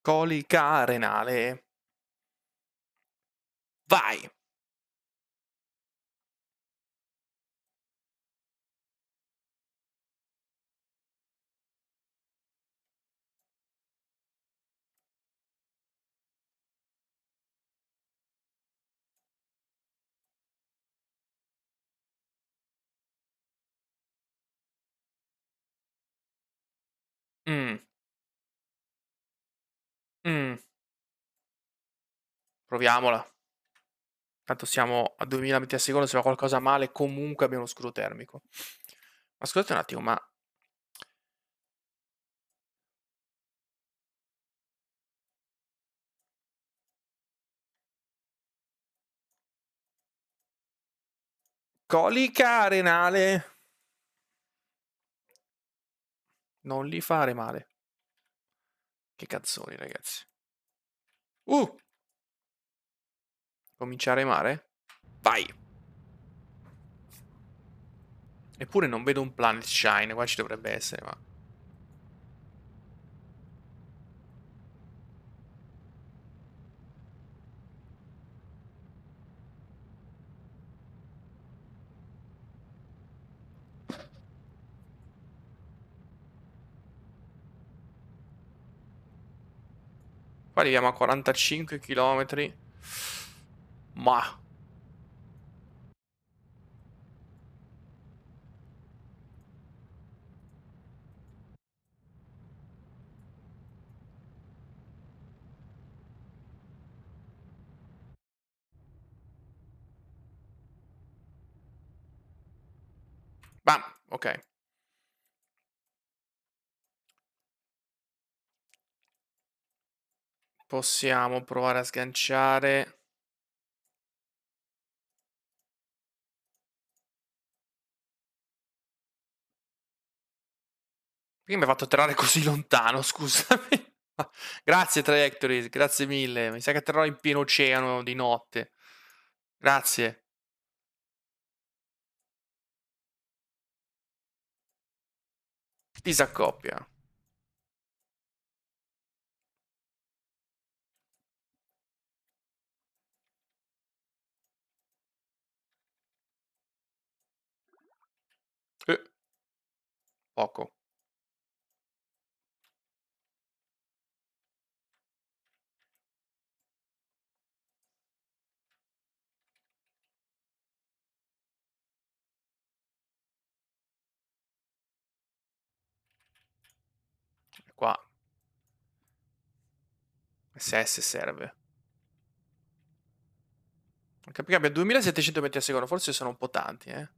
colica renale. Vai! Proviamola. Tanto siamo a 2000 metri al secondo, se va qualcosa male comunque abbiamo lo scudo termico. Ma scusate un attimo, ma... Colica renale. Non li fare male. Che cazzoni, ragazzi. Uh! Cominciare mare? Vai! Eppure non vedo un Planet Shine, qua ci dovrebbe essere, ma... Qua arriviamo a 45 km. Ma... Bam, ok. Possiamo provare a sganciare. Perché mi ha fatto atterrare così lontano, scusami. grazie Trajectory, grazie mille. Mi sa che atterrò in pieno oceano di notte. Grazie. Disaccoppia. Eh. Poco. SS serve. abbia 2700 metri al secondo, forse sono un po' tanti, eh.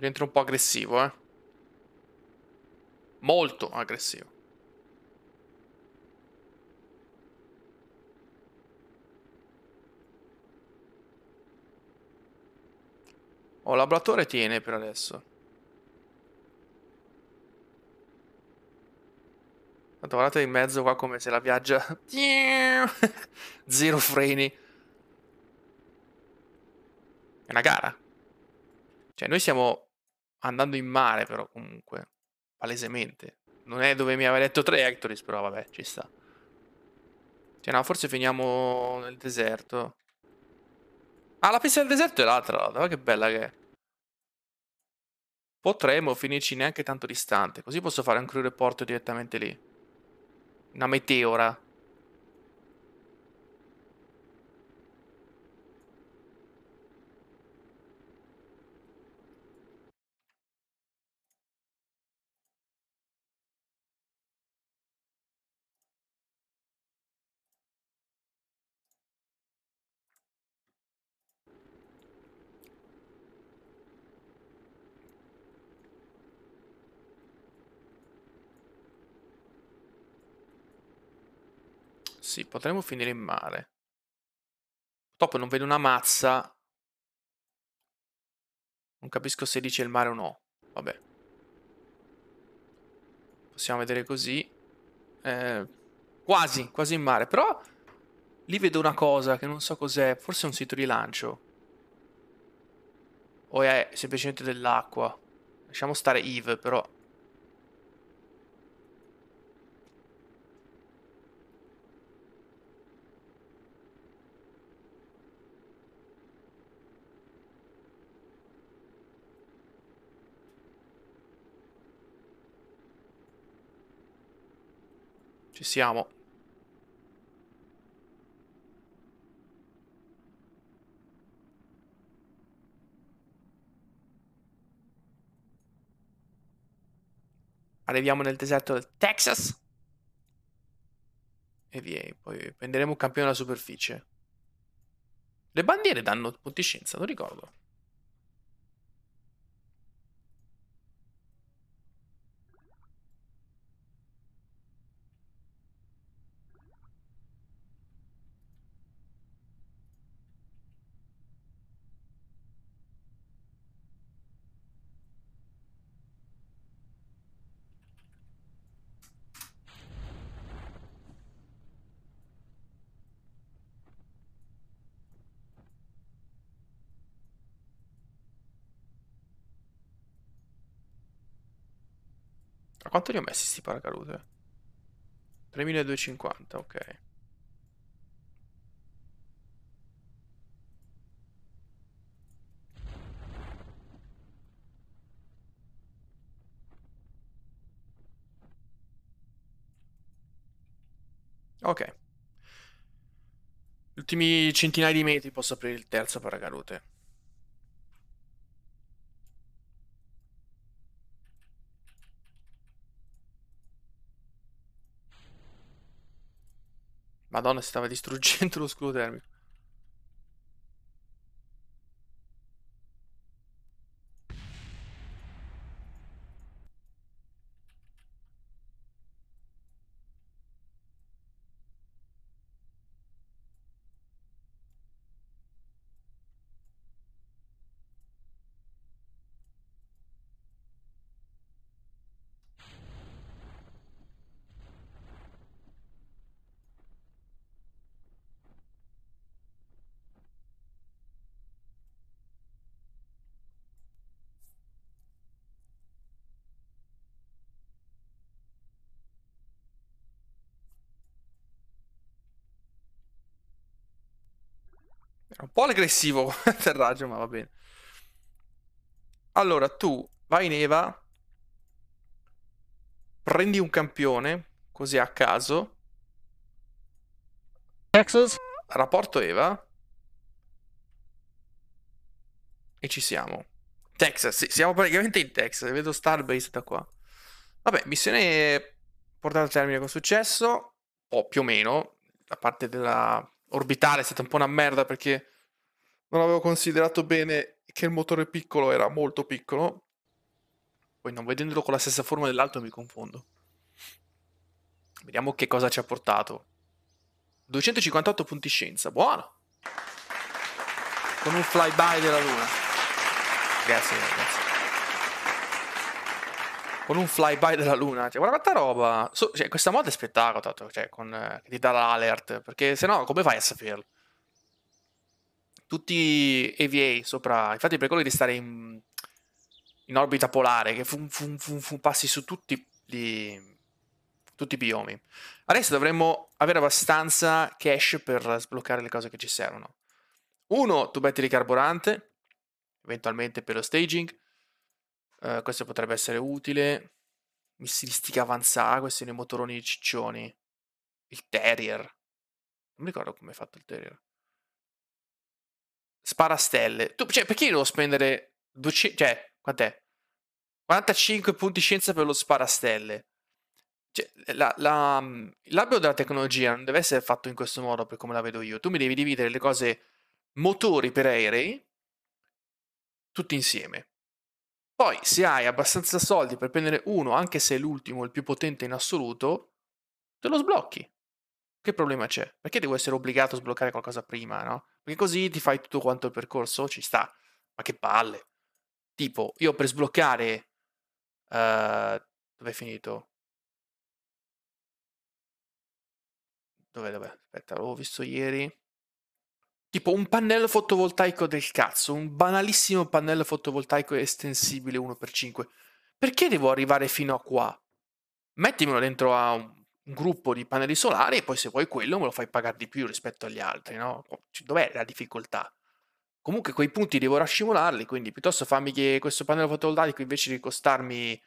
rientro un po' aggressivo, eh. Molto aggressivo. Oh, l'ablatore tiene per adesso. Tanto guardate in mezzo qua come se la viaggia... Zero freni. È una gara. Cioè, noi siamo andando in mare però comunque, palesemente. Non è dove mi aveva detto Hectoris, però vabbè, ci sta. Cioè no, forse finiamo nel deserto. Ah, la pista del deserto è l'altra, guarda che bella che è. Potremmo finirci neanche tanto distante, così posso fare un crew report direttamente lì. Una meteora. Potremmo finire in mare. Purtroppo non vedo una mazza. Non capisco se dice il mare o no. Vabbè. Possiamo vedere così. Eh, quasi, quasi in mare. Però lì vedo una cosa che non so cos'è. Forse è un sito di lancio. O è semplicemente dell'acqua. Lasciamo stare Eve, però siamo. Arriviamo nel deserto del Texas. E via, poi prenderemo un campione alla superficie. Le bandiere danno punti scienza, non ricordo. Quanto li ho messi sti paracadute? 3250, ok. Ok. Ultimi centinaia di metri posso aprire il terzo paracadute. Madonna, stava distruggendo lo scudo termico. Era un po' aggressivo come atterraggio, ma va bene. Allora, tu vai in Eva, prendi un campione, così a caso. Texas? Rapporto Eva. E ci siamo. Texas, sì, siamo praticamente in Texas. Vedo Starbase da qua. Vabbè, missione portata a termine con successo, o più o meno, da parte della orbitale è stata un po' una merda perché non avevo considerato bene che il motore piccolo era molto piccolo. Poi non vedendolo con la stessa forma dell'altro mi confondo. Vediamo che cosa ci ha portato. 258 punti scienza, buono! Con un flyby della luna. Grazie, grazie con un flyby della luna. Cioè, guarda quanta roba. So, cioè, questa mod è spettacolo, tanto, cioè, con, eh, ti dà l'alert, perché se no come fai a saperlo? Tutti EVA sopra, infatti per quello di stare in, in orbita polare, che fun, fun, fun, fun passi su tutti, gli, tutti i biomi. Adesso dovremmo avere abbastanza cash per sbloccare le cose che ci servono. Uno, tubetti di carburante, eventualmente per lo staging eh, questo potrebbe essere utile. Missilistica avanzata, questi sono i motoroni ciccioni. Il Terrier. Non mi ricordo come è fatto il Terrier. Sparastelle. Tu, cioè, perché io devo spendere... 200, cioè, quant'è? 45 punti scienza per lo sparastelle. Cioè, la, la, mm, l'albero della tecnologia non deve essere fatto in questo modo per come la vedo io. Tu mi devi dividere le cose motori per aerei tutti insieme. Poi, se hai abbastanza soldi per prendere uno, anche se è l'ultimo, il più potente in assoluto, te lo sblocchi. Che problema c'è? Perché devo essere obbligato a sbloccare qualcosa prima, no? Perché così ti fai tutto quanto il percorso, ci sta. Ma che palle. Tipo, io per sbloccare... Uh, eh, dove è finito? Dov'è, dov'è? Aspetta, l'ho visto ieri. Tipo un pannello fotovoltaico del cazzo, un banalissimo pannello fotovoltaico estensibile 1x5. Perché devo arrivare fino a qua? Mettimelo dentro a un, gruppo di pannelli solari e poi se vuoi quello me lo fai pagare di più rispetto agli altri, no? Dov'è la difficoltà? Comunque quei punti devo rascivolarli, quindi piuttosto fammi che questo pannello fotovoltaico invece di costarmi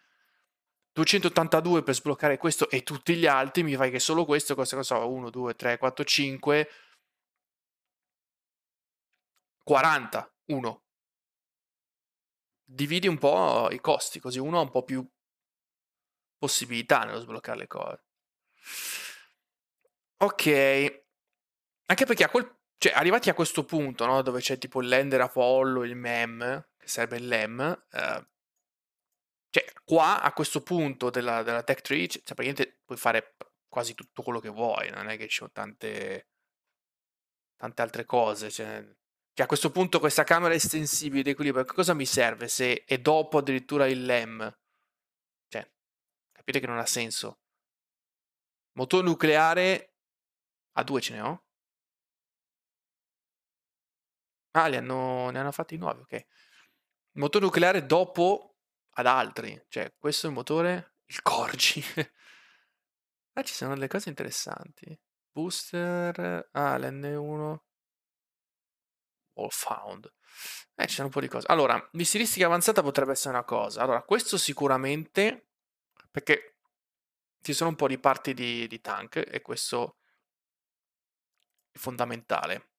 282 per sbloccare questo e tutti gli altri, mi fai che solo questo costa, cosa so, 1, 2, 3, 4, 5 40, uno. Dividi un po' i costi, così uno ha un po' più possibilità nello sbloccare le cose. Ok. Anche perché a quel... Cioè, arrivati a questo punto, no? Dove c'è tipo il l'ender Apollo, il mem, che serve il lem. Eh, cioè, qua, a questo punto della, della tech tree, cioè, praticamente puoi fare quasi tutto quello che vuoi. Non è che ci sono tante... Tante altre cose. Cioè, cioè a questo punto questa camera estensibile di equilibrio, che cosa mi serve se è dopo addirittura il LEM? Cioè, capite che non ha senso. Motore nucleare... A due ce ne ho? Ah, li hanno, ne hanno fatti nuovi, ok. Motore nucleare dopo ad altri. Cioè, questo è il motore... Il Corgi. ah, ci sono delle cose interessanti. Booster... Ah, l'N1 all found. Eh, ci un po' di cose. Allora, missilistica avanzata potrebbe essere una cosa. Allora, questo sicuramente, perché ci sono un po' di parti di, di tank e questo è fondamentale.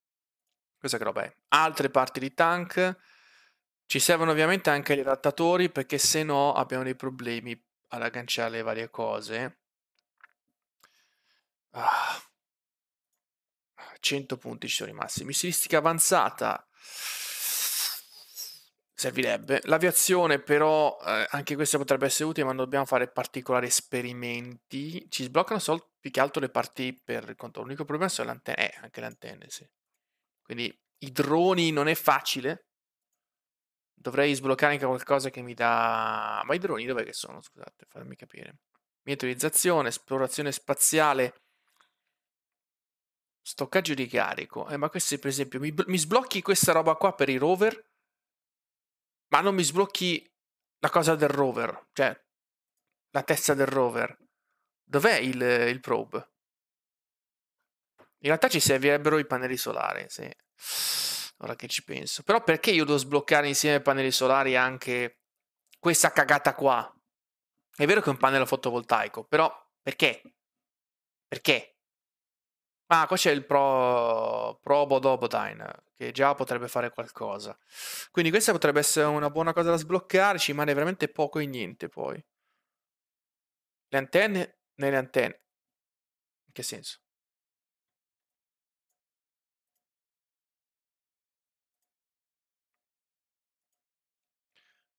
Questa che roba è. Altre parti di tank. Ci servono ovviamente anche gli adattatori perché se no abbiamo dei problemi ad agganciare le varie cose. Ah. 100 punti ci sono rimasti. Missilistica avanzata servirebbe. L'aviazione però, eh, anche questa potrebbe essere utile, ma non dobbiamo fare particolari esperimenti. Ci sbloccano solo più che altro le parti per il conto. L'unico problema sono le antenne, eh, anche le antenne, sì. Quindi i droni non è facile. Dovrei sbloccare anche qualcosa che mi dà... Ma i droni dov'è che sono? Scusate, fammi capire. Miniaturizzazione, esplorazione spaziale Stoccaggio di carico. Eh, ma questi, per esempio, mi, mi sblocchi questa roba qua per i rover, ma non mi sblocchi la cosa del rover, cioè la testa del rover. Dov'è il, il probe? In realtà ci servirebbero i pannelli solari, sì. Ora che ci penso. Però perché io devo sbloccare insieme ai pannelli solari anche questa cagata qua? È vero che è un pannello fotovoltaico, però perché? Perché? Ah, qua c'è il pro, Probo Dobodine, che già potrebbe fare qualcosa. Quindi questa potrebbe essere una buona cosa da sbloccare, ci rimane veramente poco e niente poi. Le antenne nelle antenne. In che senso?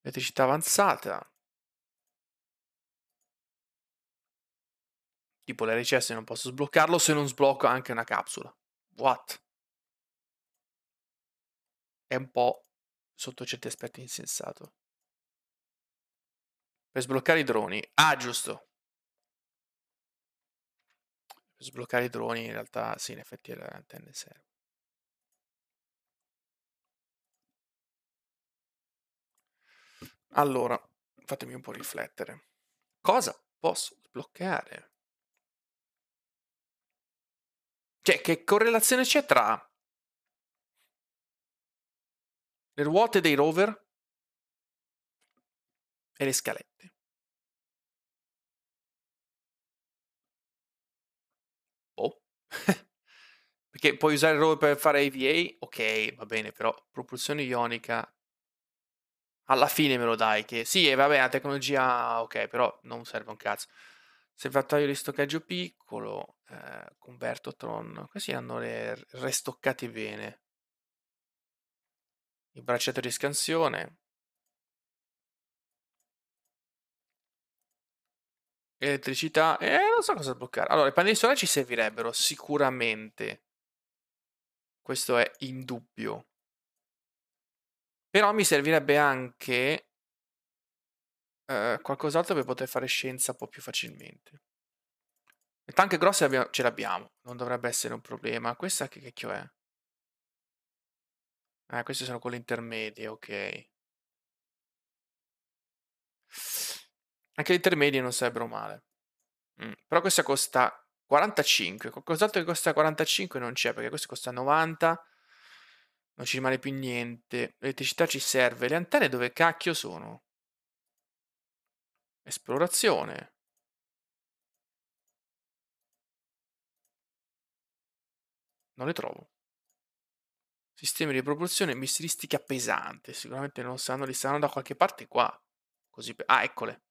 Elettricità avanzata. Tipo l'RCS non posso sbloccarlo se non sblocco anche una capsula. What? È un po' sotto certi aspetti insensato. Per sbloccare i droni. Ah, giusto. Per sbloccare i droni in realtà sì, in effetti le antenne servono. Allora, fatemi un po' riflettere. Cosa posso sbloccare? Cioè, che correlazione c'è tra le ruote dei rover e le scalette? Boh. Perché puoi usare il rover per fare AVA? Ok, va bene, però propulsione ionica alla fine me lo dai che sì, e vabbè, la tecnologia ok, però non serve un cazzo. Serbatoio di stoccaggio piccolo, eh, converto tron, così hanno le restoccate bene. Il braccetto di scansione. Elettricità, e eh, non so cosa sbloccare. Allora, i pannelli solari ci servirebbero sicuramente. Questo è in dubbio. Però mi servirebbe anche eh, qualcos'altro per poter fare scienza un po' più facilmente. Le tanche grosse abbiamo- ce l'abbiamo, non dovrebbe essere un problema. Questa che cacchio è? Ah, queste sono quelle intermedie, ok. Anche le intermedie non sarebbero male. Mm, Però questa costa 45. Qualcos'altro che costa 45 non c'è, perché questo costa 90. Non ci rimane più niente. L'elettricità ci serve. Le antenne dove cacchio sono? esplorazione non le trovo sistemi di propulsione missilistica pesante sicuramente non sanno li saranno da qualche parte qua così ah eccole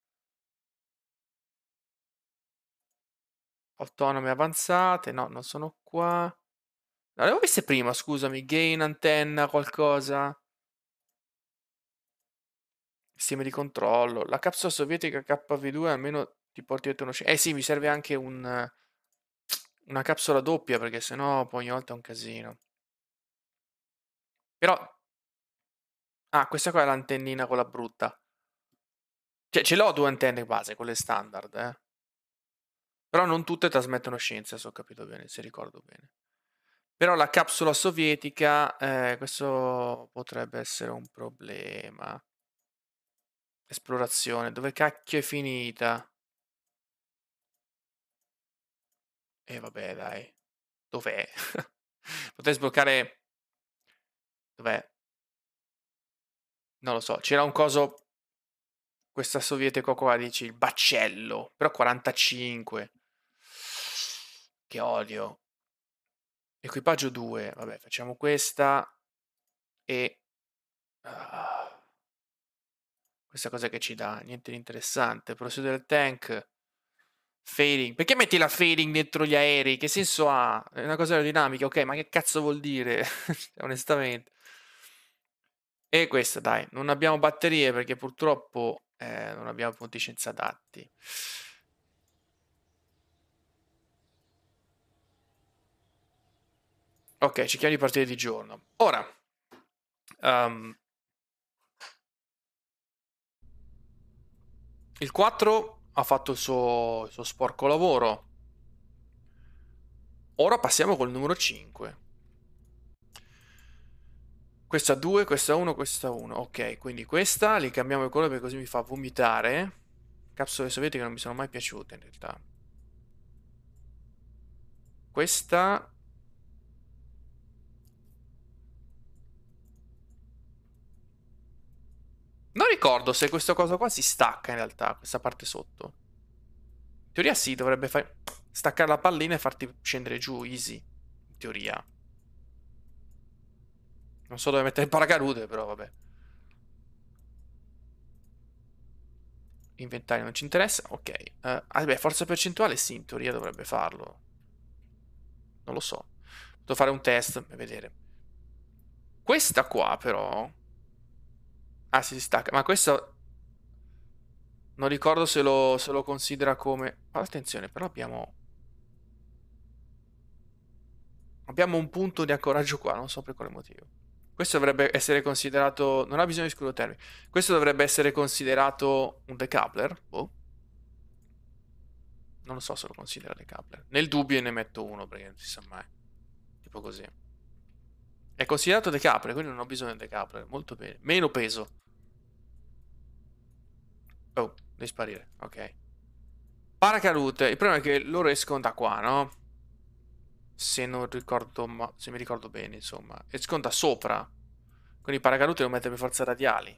autonome avanzate no non sono qua l'avevo viste prima scusami gain antenna qualcosa sistemi di controllo. La capsula sovietica KV2 almeno ti porti a uno Eh sì, mi serve anche un, una capsula doppia perché sennò poi ogni volta è un casino. Però... Ah, questa qua è l'antennina quella brutta. Cioè, ce l'ho due antenne base, quelle standard, eh. Però non tutte trasmettono scienza, se ho capito bene, se ricordo bene. Però la capsula sovietica, eh, questo potrebbe essere un problema. Esplorazione, dove cacchio è finita? E eh, vabbè, dai. Dov'è? Potrei sbloccare... Dov'è? Non lo so, c'era un coso... Questa sovietico qua, dici, il baccello. Però 45. Che odio. Equipaggio 2. Vabbè, facciamo questa. E... Ah. Questa cosa che ci dà, niente di interessante. Procedural tank, fading. Perché metti la fading dentro gli aerei? Che senso ha? È una cosa aerodinamica, ok, ma che cazzo vuol dire? Onestamente. E questa, dai, non abbiamo batterie perché purtroppo eh, non abbiamo punti senza adatti. Ok, cerchiamo di partire di giorno. Ora, um, Il 4 ha fatto il suo, il suo sporco lavoro. Ora passiamo col numero 5. Questa 2, questa 1, questa 1. Ok, quindi questa li cambiamo il colore perché così mi fa vomitare. Capsule sovietiche non mi sono mai piaciute in realtà. Questa Non ricordo se questa cosa qua si stacca in realtà, questa parte sotto. In teoria sì, dovrebbe fare... staccare la pallina e farti scendere giù, easy. In teoria. Non so dove mettere il paracadute, però vabbè. Inventario non ci interessa, ok. Uh, ah beh, forza percentuale sì, in teoria dovrebbe farlo. Non lo so. Devo fare un test per vedere. Questa qua però Ah, si distacca. Ma questo... Non ricordo se lo, se lo considera come... Attenzione, però abbiamo... Abbiamo un punto di ancoraggio qua, non so per quale motivo. Questo dovrebbe essere considerato... Non ha bisogno di scudo termico. Questo dovrebbe essere considerato un decoupler. Boh. Non lo so se lo considera decoupler. Nel dubbio ne metto uno, perché non si sa mai. Tipo così. È considerato decoupler, quindi non ho bisogno di decoupler. Molto bene. Meno peso. Oh, devi sparire, ok. Paracadute, il problema è che loro escono da qua, no? Se non ricordo, ma se mi ricordo bene, insomma. Escono da sopra. Quindi i paracadute devono mette per forze radiali.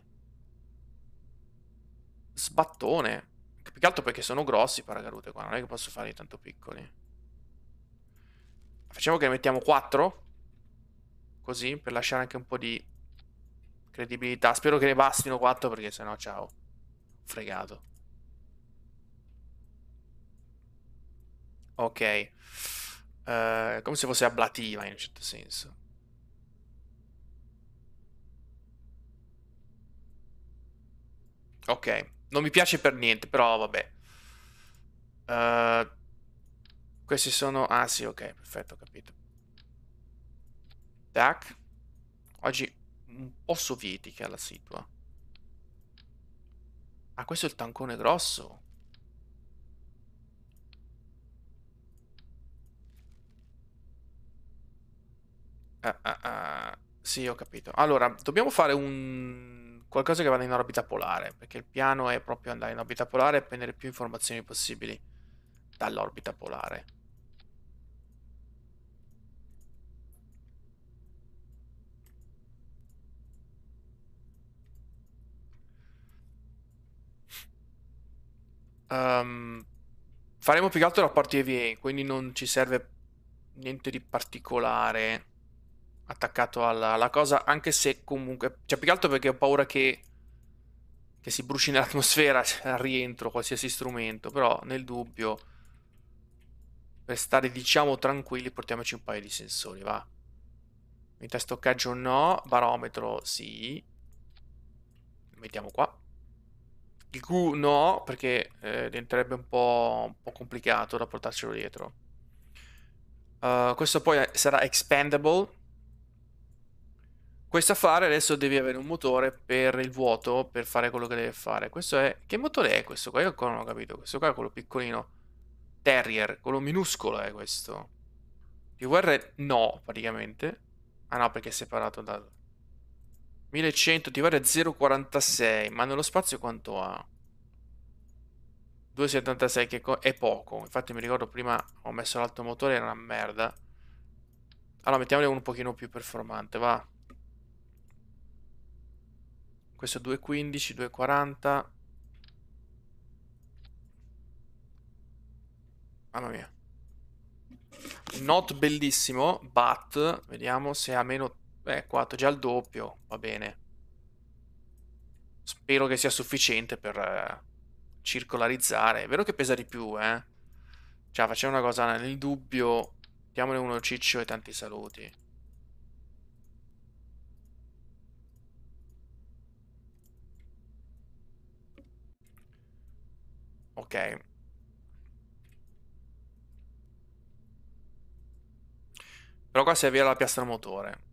Sbattone. Più che altro perché sono grossi i paracadute qua, non è che posso farli tanto piccoli. Facciamo che ne mettiamo 4. Così, per lasciare anche un po' di credibilità. Spero che ne bastino 4 perché sennò ciao fregato. Ok. Uh, come se fosse ablativa in un certo senso. Ok, non mi piace per niente, però vabbè. Uh, questi sono... Ah sì, ok, perfetto, ho capito. Tac. Oggi un po' sovietica la situazione. Ah, questo è il tankone grosso. Ah, ah, ah. Sì, ho capito. Allora, dobbiamo fare un... qualcosa che vada in orbita polare, perché il piano è proprio andare in orbita polare e prendere più informazioni possibili dall'orbita polare. Um, faremo più che altro la parte EVA, quindi non ci serve niente di particolare attaccato alla, alla cosa, anche se comunque... Cioè, più che altro perché ho paura che, che si bruci nell'atmosfera cioè, al rientro qualsiasi strumento, però nel dubbio, per stare, diciamo, tranquilli, portiamoci un paio di sensori, va? Metà stoccaggio no, barometro sì. Mettiamo qua. Di Q no, perché eh, diventerebbe un po', un po', complicato da portarcelo dietro. Uh, questo poi sarà expandable. Questo affare adesso devi avere un motore per il vuoto, per fare quello che deve fare. Questo è... Che motore è questo qua? Io ancora non ho capito. Questo qua è quello piccolino. Terrier, quello minuscolo è questo. PVR no, praticamente. Ah no, perché è separato dal... 1100 ti vale 0,46, ma nello spazio quanto ha? 2,76 che è poco, infatti mi ricordo prima ho messo l'alto motore, era una merda. Allora mettiamone uno un pochino più performante, va. Questo 2,15, 2,40. Mamma mia. Not bellissimo, but vediamo se ha meno Beh, 4 già il doppio, va bene. Spero che sia sufficiente per eh, circolarizzare. È vero che pesa di più, eh? Cioè, facciamo una cosa nel dubbio. Diamone uno ciccio e tanti saluti. Ok. Però qua si avvia la piastra motore.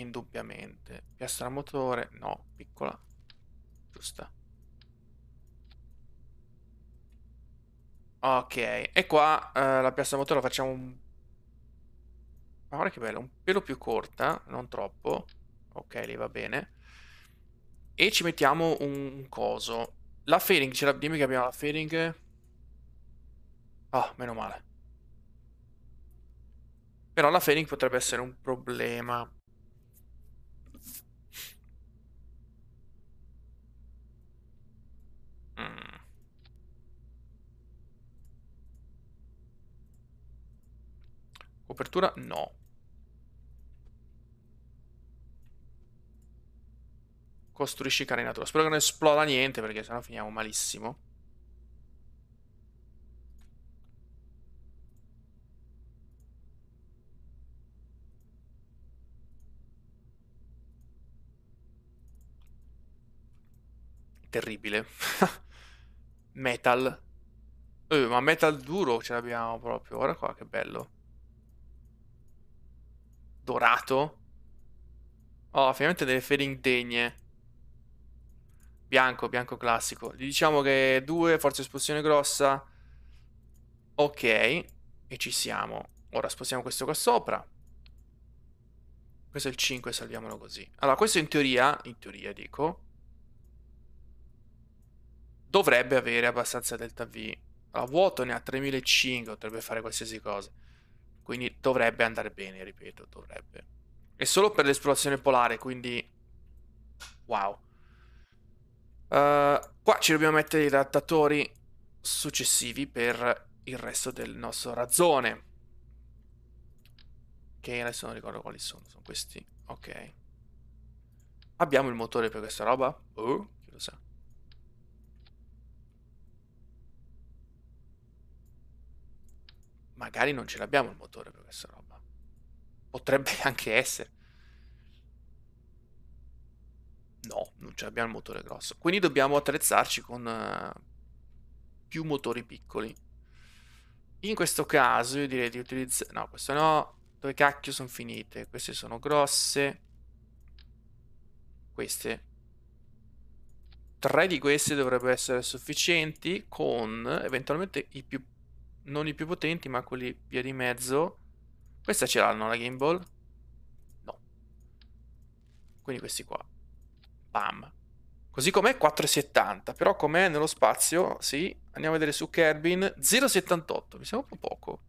Indubbiamente. Piastra motore, no, piccola. Giusta. Ok, e qua eh, la piastra motore la facciamo un... Ma guarda che bello, un pelo più corta, non troppo. Ok, lì va bene. E ci mettiamo un coso. La fairing, ce la... dimmi che abbiamo la fairing. Ah, oh, meno male. Però la fairing potrebbe essere un problema. Copertura no. Costruisci carinatura. Spero che non esploda niente perché sennò finiamo malissimo. terribile. metal. Eh, ma metal duro ce l'abbiamo proprio. Guarda qua che bello. Dorato? Oh, finalmente delle fede indegne. Bianco, bianco classico. Gli diciamo che 2, forza esplosione grossa. Ok, e ci siamo. Ora spostiamo questo qua sopra. Questo è il 5, salviamolo così. Allora, questo in teoria, in teoria dico, dovrebbe avere abbastanza delta V. Allora, vuoto ne ha 3.500, potrebbe fare qualsiasi cosa. Quindi dovrebbe andare bene, ripeto, dovrebbe. È solo per l'esplorazione polare, quindi... Wow. Uh, qua ci dobbiamo mettere i adattatori successivi per il resto del nostro razzone. Che adesso non ricordo quali sono, sono questi. Ok. Abbiamo il motore per questa roba? Oh, chi lo sa. magari non ce l'abbiamo il motore per questa roba. Potrebbe anche essere. No, non ce l'abbiamo il motore grosso. Quindi dobbiamo attrezzarci con eh, più motori piccoli. In questo caso io direi di utilizzare... No, questo no. Dove cacchio sono finite? Queste sono grosse. Queste. Tre di queste dovrebbero essere sufficienti con eventualmente i più non i più potenti, ma quelli via di mezzo. Questa ce l'hanno la Game Ball? No. Quindi questi qua. Bam. Così com'è 4,70, però com'è nello spazio? Sì, andiamo a vedere su Kerbin 0,78, mi sembra un po' poco.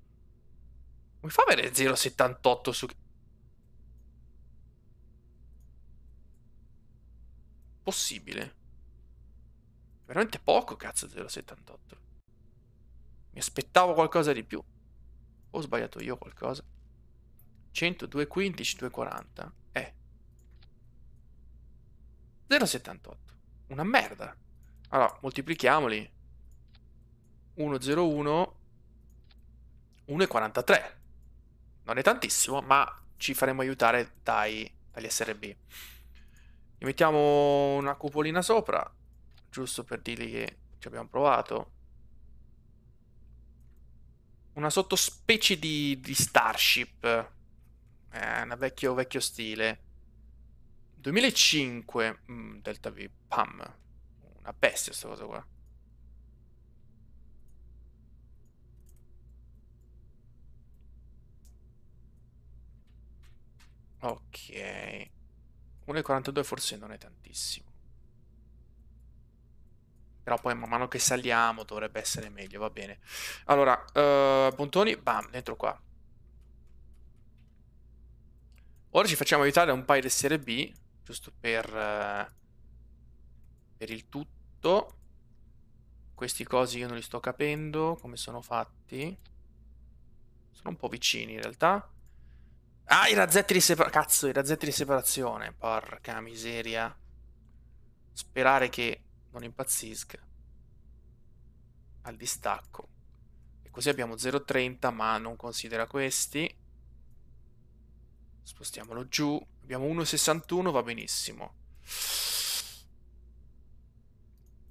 Mi fa vedere 0,78 su Possibile. Veramente poco, cazzo, 0,78. Mi aspettavo qualcosa di più. Ho sbagliato io qualcosa? 100, 215, 240 è 0,78. Una merda. Allora, moltiplichiamoli. 1,01, 1,43. Non è tantissimo, ma ci faremo aiutare dai, dagli SRB. Gli mettiamo una cupolina sopra, giusto per dirgli che ci abbiamo provato una sottospecie di, di Starship, eh, un vecchio, vecchio stile. 2005, mm, Delta V, pam, una bestia questa cosa qua. Ok. 1,42 forse non è tantissimo. Però poi man mano che saliamo dovrebbe essere meglio, va bene. Allora, uh, puntoni, bam, dentro qua. Ora ci facciamo aiutare un paio di serie B, giusto per, uh, per il tutto. Questi cosi io non li sto capendo, come sono fatti. Sono un po' vicini in realtà. Ah, i razzetti di separazione. Cazzo, i razzetti di separazione. Porca miseria. Sperare che non impazzisca al distacco e così abbiamo 0,30 ma non considera questi spostiamolo giù abbiamo 1,61 va benissimo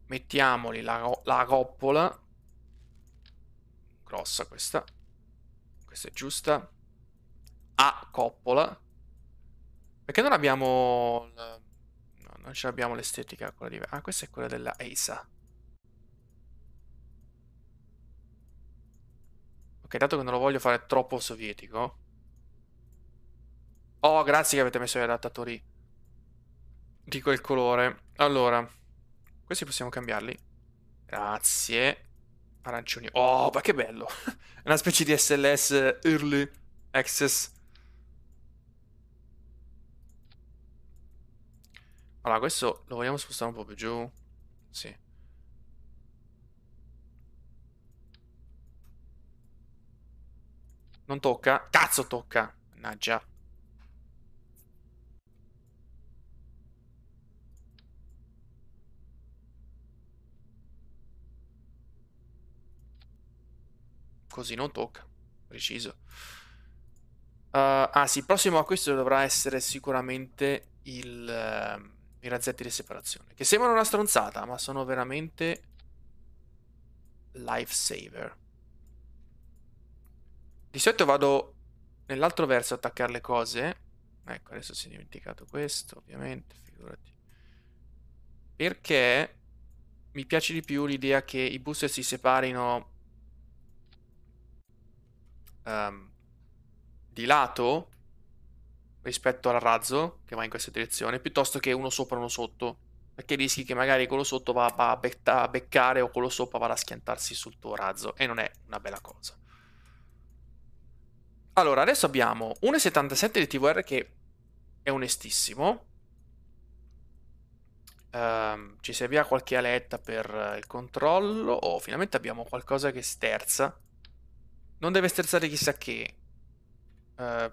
mettiamoli la, la coppola grossa questa questa è giusta a coppola perché non abbiamo non ce l'abbiamo l'estetica. Quella di... Ah, questa è quella della ESA. Ok, dato che non lo voglio fare troppo sovietico. Oh, grazie che avete messo gli adattatori di quel colore. Allora, questi possiamo cambiarli. Grazie. Arancioni. Oh, ma che bello. Una specie di SLS early access Allora, questo lo vogliamo spostare un po' più giù? Sì. Non tocca. Cazzo tocca. Mannaggia. Così non tocca. Preciso. Uh, ah sì, il prossimo acquisto dovrà essere sicuramente il... Uh, i razzetti di separazione, che sembrano una stronzata, ma sono veramente lifesaver. Di solito vado nell'altro verso a attaccare le cose. Ecco, adesso si è dimenticato questo, ovviamente, figurati. Perché mi piace di più l'idea che i booster si separino um, di lato rispetto al razzo che va in questa direzione, piuttosto che uno sopra uno sotto, perché rischi che magari quello sotto va a, becca- a beccare o quello sopra vada a schiantarsi sul tuo razzo e non è una bella cosa. Allora, adesso abbiamo 1,77 di TVR che è onestissimo. Um, ci servirà qualche aletta per eh, il controllo. Oh, finalmente abbiamo qualcosa che sterza. Non deve sterzare chissà che. Uh,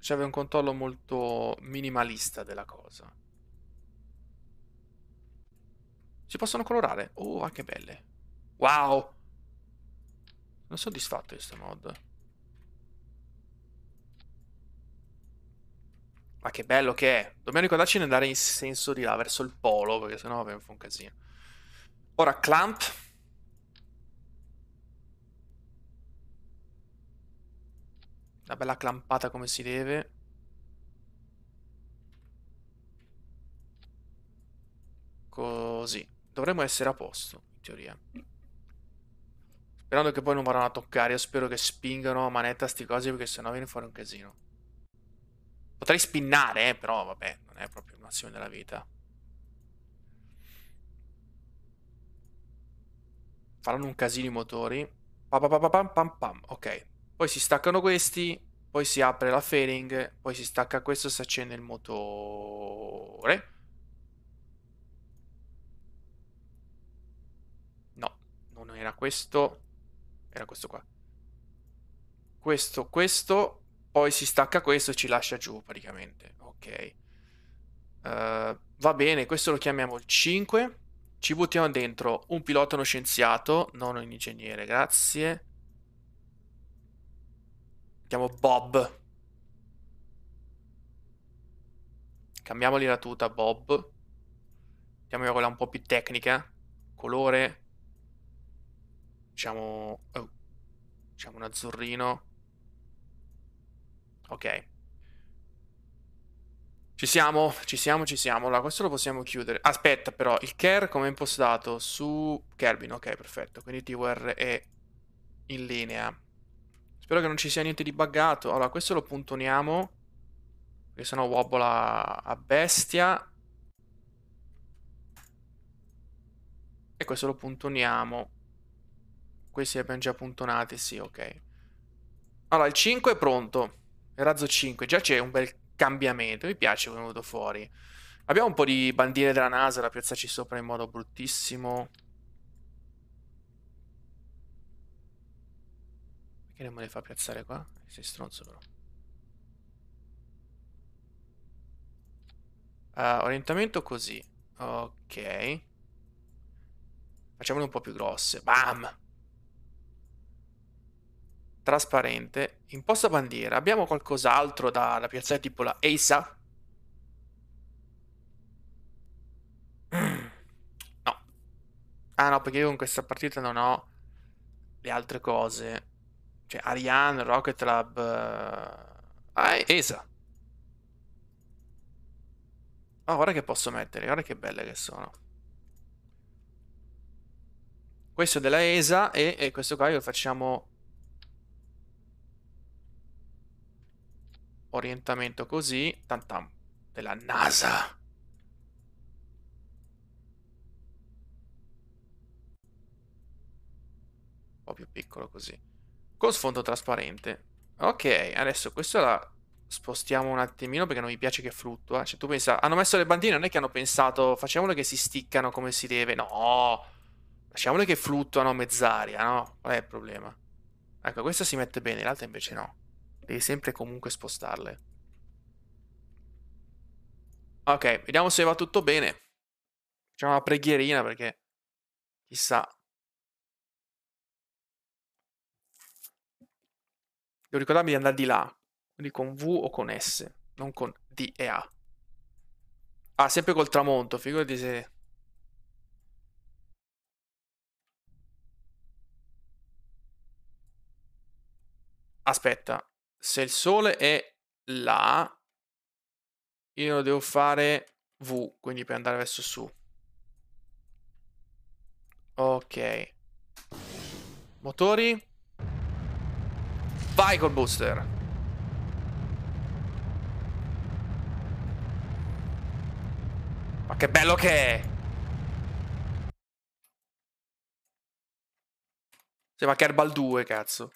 c'è un controllo molto minimalista della cosa. Si possono colorare. Oh, anche ah, belle. Wow! Non soddisfatto di questa mod. Ma che bello che è. Dobbiamo ricordarci di andare in senso di là, verso il polo, perché sennò abbiamo fatto un casino. Ora, clamp. Una bella clampata come si deve. Così. Dovremmo essere a posto, in teoria. Sperando che poi non vanno a toccare. Io spero che spingano a manetta sti cosi perché sennò viene fuori un casino. Potrei spinnare, eh, però vabbè, non è proprio il massimo della vita. Faranno un casino i motori. Pam, pam, pam, pam, pam. Ok, poi si staccano questi, poi si apre la fairing, poi si stacca questo e si accende il motore. No, non era questo, era questo qua. Questo, questo, poi si stacca questo e ci lascia giù praticamente. Ok. Uh, va bene, questo lo chiamiamo il 5. Ci buttiamo dentro un pilota uno scienziato, non un ingegnere, grazie. Chiamo Bob. Cambiamogli la tuta, Bob. Chiamiamola quella un po' più tecnica. Colore. Diciamo... Oh. Diciamo un azzurrino. Ok. Ci siamo, ci siamo, ci siamo. Allora, questo lo possiamo chiudere. Aspetta, però, il care come è impostato su Kerbin. Ok, perfetto. Quindi TWR è in linea. Spero che non ci sia niente di buggato. Allora, questo lo puntoniamo. Perché sennò wobbola a bestia. E questo lo puntoniamo. Questi li abbiamo già puntonati, sì, ok. Allora, il 5 è pronto. Il razzo 5. Già c'è un bel cambiamento. Mi piace come è venuto fuori. Abbiamo un po' di bandiere della NASA da piazzarci sopra in modo bruttissimo. Che non me le fa piazzare qua? Sei stronzo però. Uh, orientamento così. Ok. Facciamole un po' più grosse. Bam! Trasparente. Imposta bandiera. Abbiamo qualcos'altro da, da piazzare tipo la ASA? No. Ah no, perché io in questa partita non ho le altre cose cioè Ariane, Rocket Lab, eh, ah, ESA. Oh, ah, guarda che posso mettere, guarda che belle che sono. Questo è della ESA e, e questo qua lo facciamo orientamento così, tantam, della NASA. Un po' più piccolo così con sfondo trasparente. Ok, adesso questo la spostiamo un attimino perché non mi piace che fluttua. Cioè tu pensa, hanno messo le bandine, non è che hanno pensato facciamole che si sticcano come si deve. No, facciamole che fluttuano a mezz'aria, no? Qual è il problema? Ecco, questa si mette bene, l'altra invece no. Devi sempre comunque spostarle. Ok, vediamo se va tutto bene. Facciamo una preghierina perché chissà. devo ricordarmi di andare di là, quindi con V o con S, non con D e A. Ah, sempre col tramonto, figurati se... Aspetta, se il sole è là, io devo fare V, quindi per andare verso su. Ok. Motori. Vai col booster. Ma che bello che è. Sembra Kerbal 2, cazzo.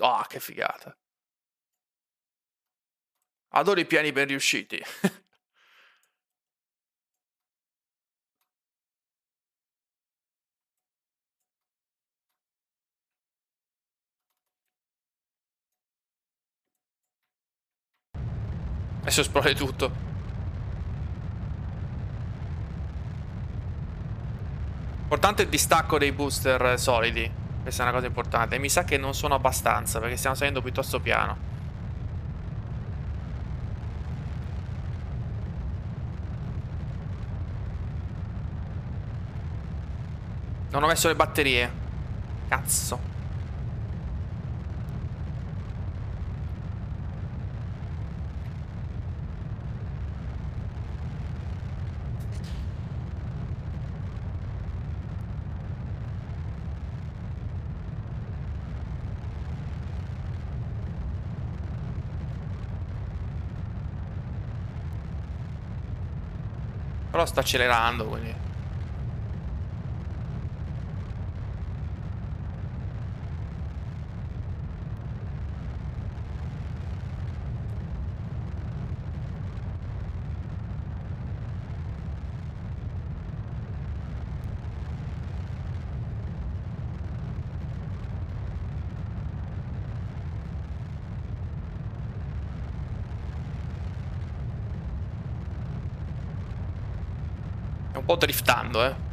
Ah, oh, che figata. Adoro i piani ben riusciti. Adesso esplode tutto. Importante il distacco dei booster eh, solidi. Questa è una cosa importante. E mi sa che non sono abbastanza, perché stiamo salendo piuttosto piano. Non ho messo le batterie. Cazzo. però sto accelerando, quindi... po' driftando, eh.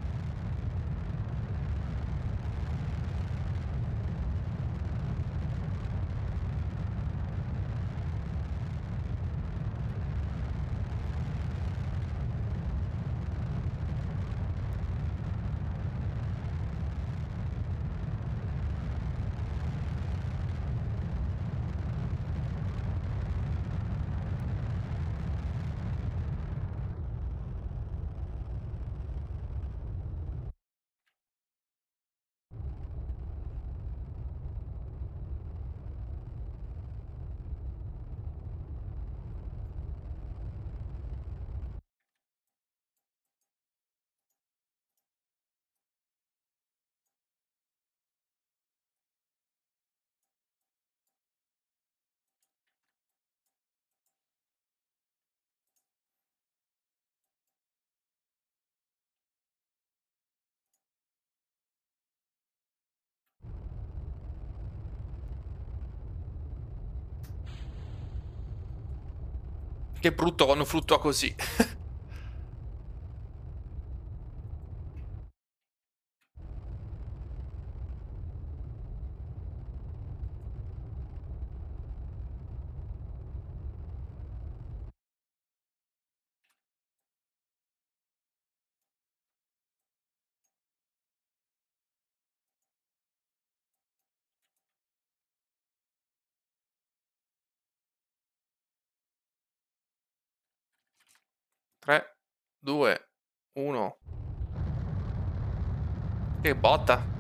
che brutto Bruton fluttua così. 3, 2, 1. Che botta!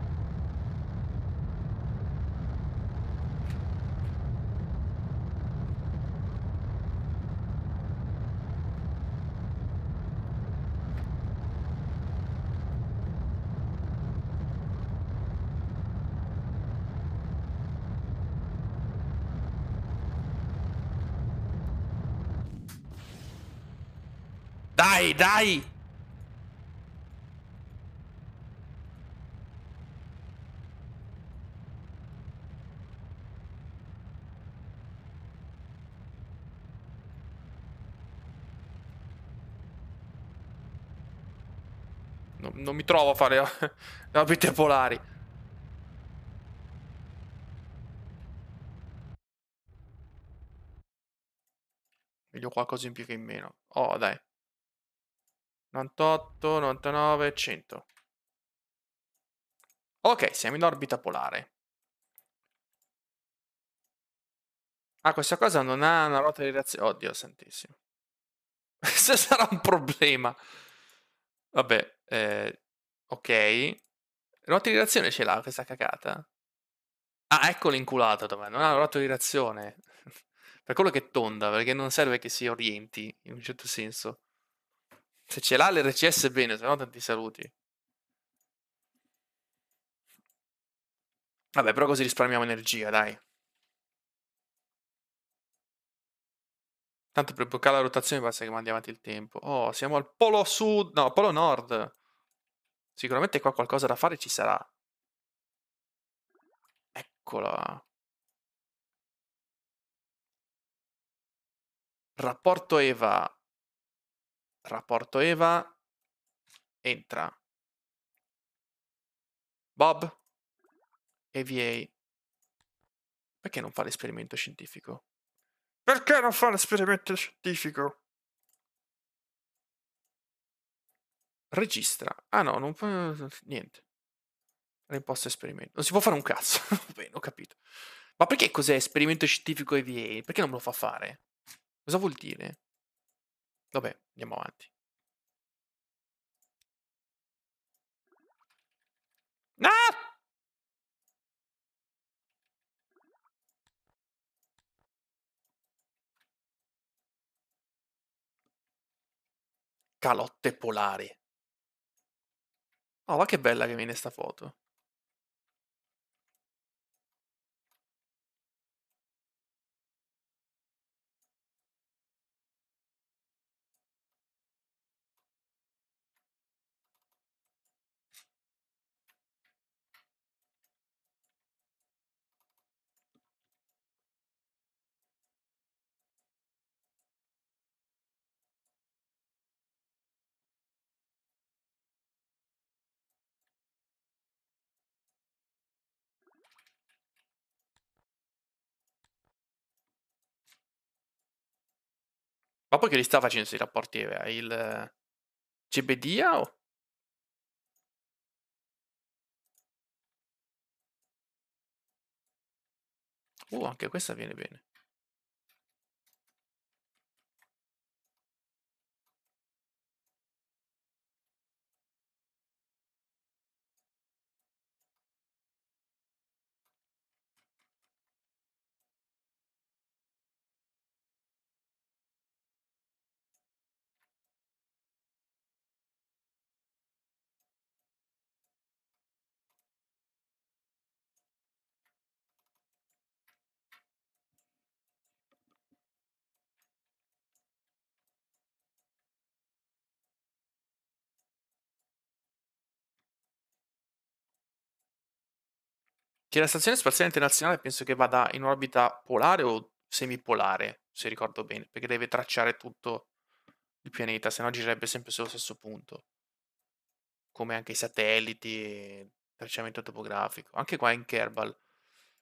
Dai, dai! No, non mi trovo a fare le orbite polari. Meglio qualcosa in più che in meno. Oh, dai. 98, 99, 100. Ok, siamo in orbita polare. Ah, questa cosa non ha una rota di reazione. Oddio, santissimo. Questo sarà un problema. Vabbè, eh, ok. Rota di reazione ce l'ha questa cacata? Ah, ecco l'inculato dov'è. Non ha una rota di reazione. per quello che è tonda, perché non serve che si orienti, in un certo senso. Se ce l'ha l'RCS bene, se no tanti saluti. Vabbè, però così risparmiamo energia, dai. Tanto per bloccare la rotazione basta che mandiamo avanti il tempo. Oh, siamo al polo sud, no, polo nord. Sicuramente qua qualcosa da fare ci sarà. Eccola. Rapporto Eva. Rapporto Eva. Entra. Bob. EVA. Perché non fa l'esperimento scientifico? Perché non fa l'esperimento scientifico? Registra. Ah no, non può... Niente. Reimposta esperimento. Non si può fare un cazzo. Va Bene, ho capito. Ma perché cos'è esperimento scientifico EVA? Perché non me lo fa fare? Cosa vuol dire? Vabbè, andiamo avanti. No! Ah! Calotte polari. Oh, ma che bella che viene sta foto. Ma poi che li sta facendo questi rapporti? eh? Il Gebedia o? Uh, anche questa viene bene. Che la Stazione Spaziale Internazionale penso che vada in orbita polare o semipolare, se ricordo bene, perché deve tracciare tutto il pianeta, se no girerebbe sempre sullo stesso punto. Come anche i satelliti il tracciamento topografico. Anche qua in Kerbal.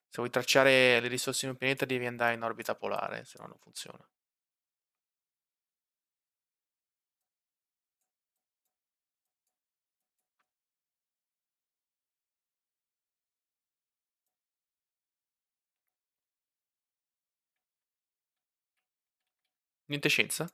Se vuoi tracciare le risorse in un pianeta devi andare in orbita polare, se no non funziona. Niente scienza?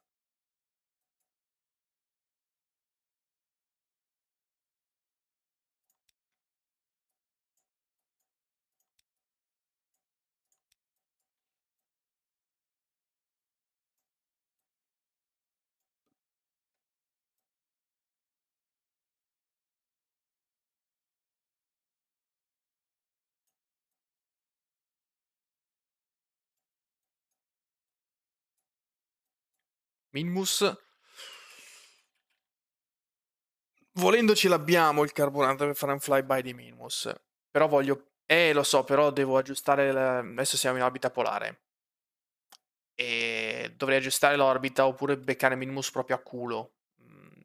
Minmus. Volendo l'abbiamo il carburante per fare un flyby di Minmus. Però voglio... Eh, lo so, però devo aggiustare... La... Adesso siamo in orbita polare. E dovrei aggiustare l'orbita oppure beccare Minmus proprio a culo. Mm,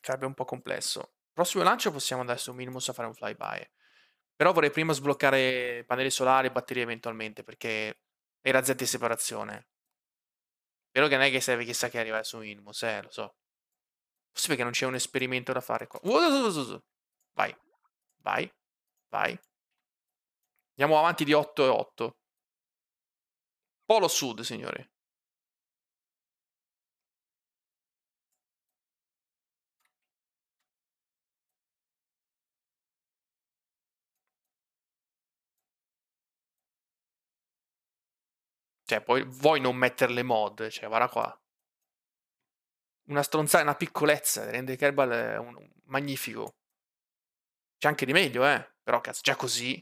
sarebbe un po' complesso. Prossimo lancio possiamo andare su Minmus a fare un flyby. Però vorrei prima sbloccare pannelli solari e batterie eventualmente, perché e razzetti di separazione. Però che non è che serve chissà che arrivare su Inmus, eh, lo so. Forse perché non c'è un esperimento da fare qua. Vai, vai, vai. Andiamo avanti di 8 e 8. Polo Sud, signore. Cioè, poi vuoi non mettere le mod, cioè, guarda qua. Una stronzata, una piccolezza, rende Kerbal eh, un, un, magnifico. C'è anche di meglio, eh. Però, cazzo, già così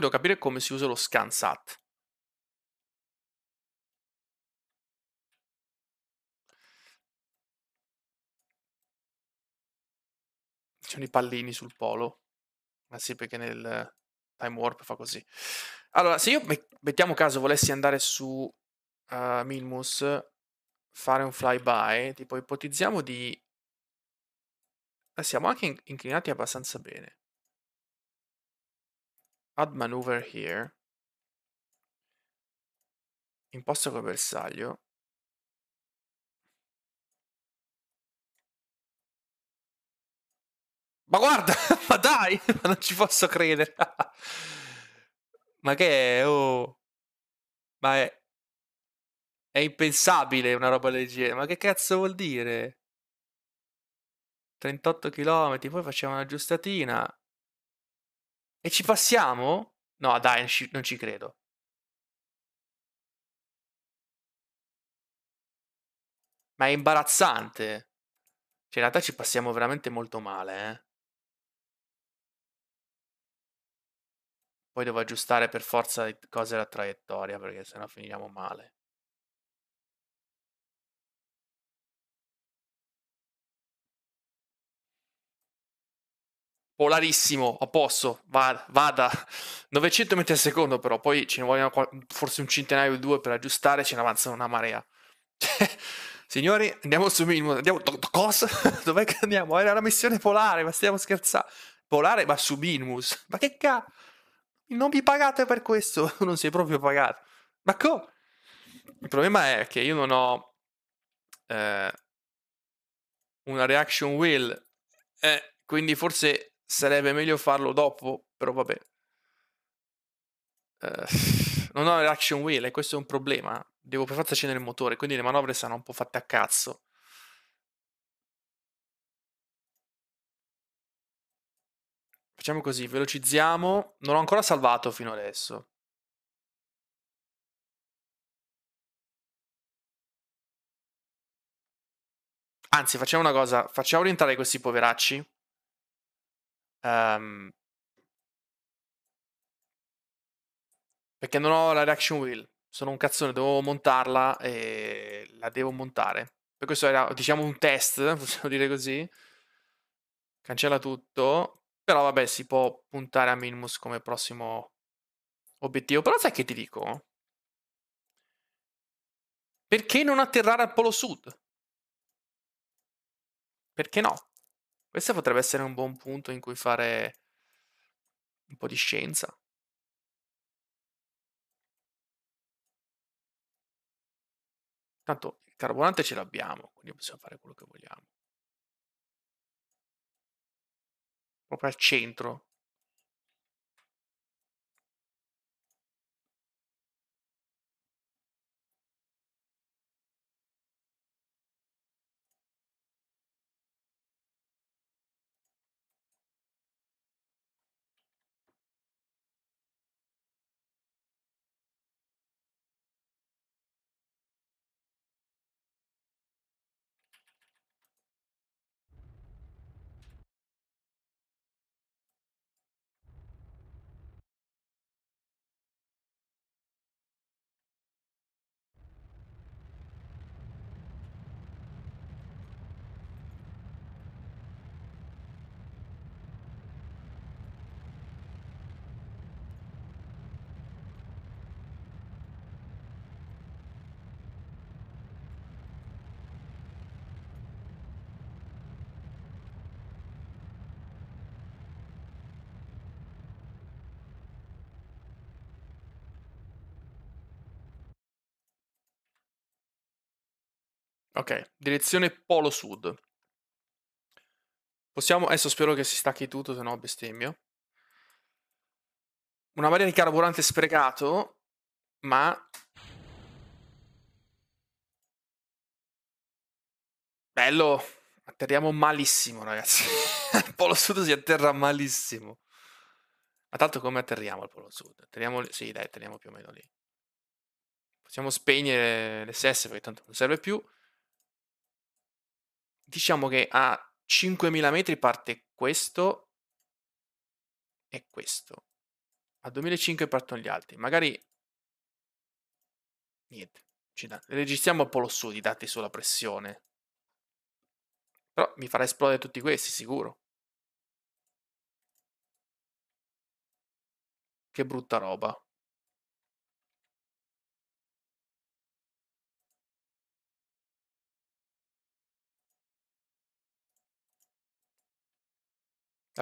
Poi devo capire come si usa lo scansat. Ci sono i pallini sul polo. Ma sì, perché nel Time Warp fa così. Allora, se io, mettiamo caso, volessi andare su uh, Milmus, fare un flyby, tipo ipotizziamo di... Eh, siamo anche inclinati abbastanza bene add maneuver here, imposto come bersaglio, Ma guarda, ma dai, ma non ci posso credere. ma che è, oh. Ma è... È impensabile una roba del genere. Ma che cazzo vuol dire? 38 km, poi facciamo una giustatina. E ci passiamo? No, dai, non ci, credo. Ma è imbarazzante. Cioè, in realtà ci passiamo veramente molto male, eh. Poi devo aggiustare per forza le cose la traiettoria, perché sennò finiamo male. polarissimo, a posto, vada, vada. 900 metri al secondo però, poi ce ne vogliono forse un centinaio o due per aggiustare, ce ne avanzano una marea. Signori, andiamo su minimo, andiamo, cosa? Dov'è che andiamo? Era una missione polare, ma stiamo scherzando. Polare ma su Minimus, ma che cazzo? Non vi pagate per questo, non sei proprio pagato. Ma co? Il problema è che io non ho eh, una reaction wheel, eh, quindi forse Sarebbe meglio farlo dopo, però vabbè. Uh, non ho l'action wheel e questo è un problema. Devo per forza accendere il motore, quindi le manovre saranno un po' fatte a cazzo. Facciamo così, velocizziamo. Non ho ancora salvato fino adesso. Anzi, facciamo una cosa, facciamo rientrare questi poveracci Ehm, perché non ho la reaction wheel, sono un cazzone, devo montarla e la devo montare. Per questo era, diciamo, un test, possiamo dire così. Cancella tutto, però vabbè, si può puntare a Minmus come prossimo obiettivo. Però sai che ti dico? Perché non atterrare al Polo Sud? Perché no? Questo potrebbe essere un buon punto in cui fare un po' di scienza. Tanto il carburante ce l'abbiamo, quindi possiamo fare quello che vogliamo. Proprio al centro Ok, direzione polo sud. Possiamo, adesso spero che si stacchi tutto, se no bestemmio. Una marea di carburante sprecato, ma... Bello, atterriamo malissimo ragazzi. il Polo Sud si atterra malissimo. Ma tanto come atterriamo al Polo Sud? Atterriamo... Sì, dai, atterriamo più o meno lì. Possiamo spegnere l'SS perché tanto non serve più diciamo che a 5000 metri parte questo e questo. A 2005 partono gli altri. Magari... Niente. Ci da... Registriamo a polo su di dati sulla pressione. Però mi farà esplodere tutti questi, sicuro. Che brutta roba.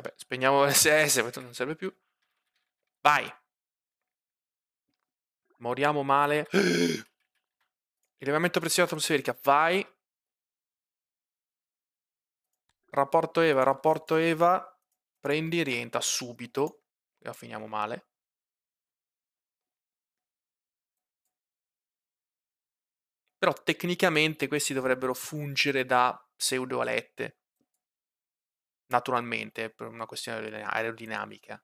Vabbè, spegniamo l'SS, questo non serve più. Vai. Moriamo male. Rilevamento pressione atmosferica, vai. Rapporto Eva, rapporto Eva. Prendi, rientra subito. E finiamo male. Però tecnicamente questi dovrebbero fungere da pseudoalette naturalmente, per una questione aerodinamica.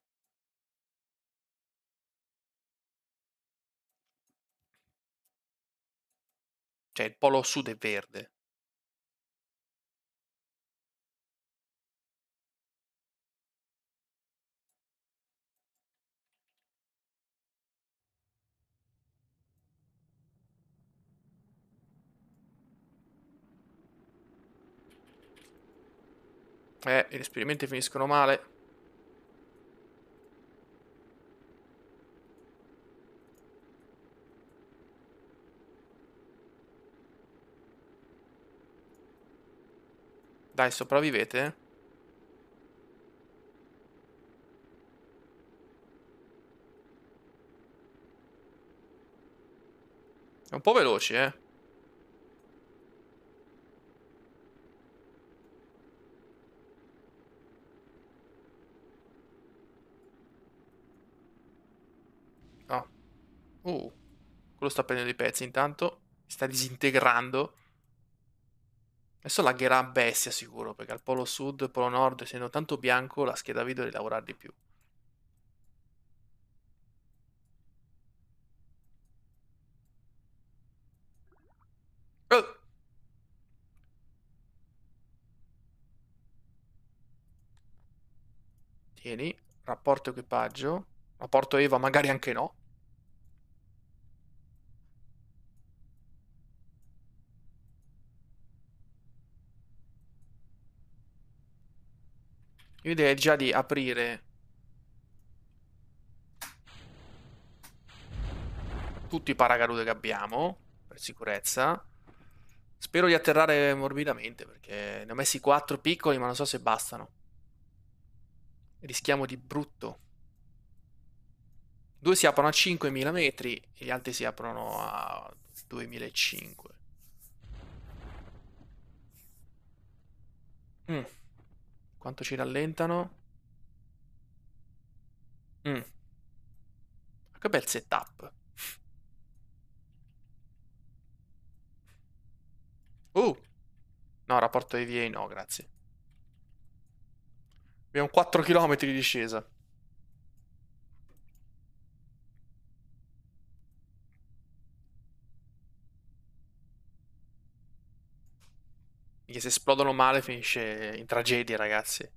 Cioè il polo sud è verde, Eh, gli esperimenti finiscono male. Dai, sopravvivete? Eh. È un po' veloce, eh? Uh, quello sta prendendo i pezzi intanto. Sta disintegrando. Adesso lagherà a bestia sicuro, perché al polo sud e polo nord, essendo tanto bianco, la scheda video deve lavorare di più. Oh! Tieni, rapporto equipaggio, rapporto Eva magari anche no. Io direi già di aprire tutti i paracadute che abbiamo, per sicurezza. Spero di atterrare morbidamente, perché ne ho messi quattro piccoli, ma non so se bastano. Rischiamo di brutto. Due si aprono a 5.000 metri e gli altri si aprono a 2.500. Mm. Quanto ci rallentano? Mm. Che bel setup. Uh. No, rapporto di VA no, grazie. Abbiamo 4 km di discesa. Perché se esplodono male finisce in tragedia, ragazzi.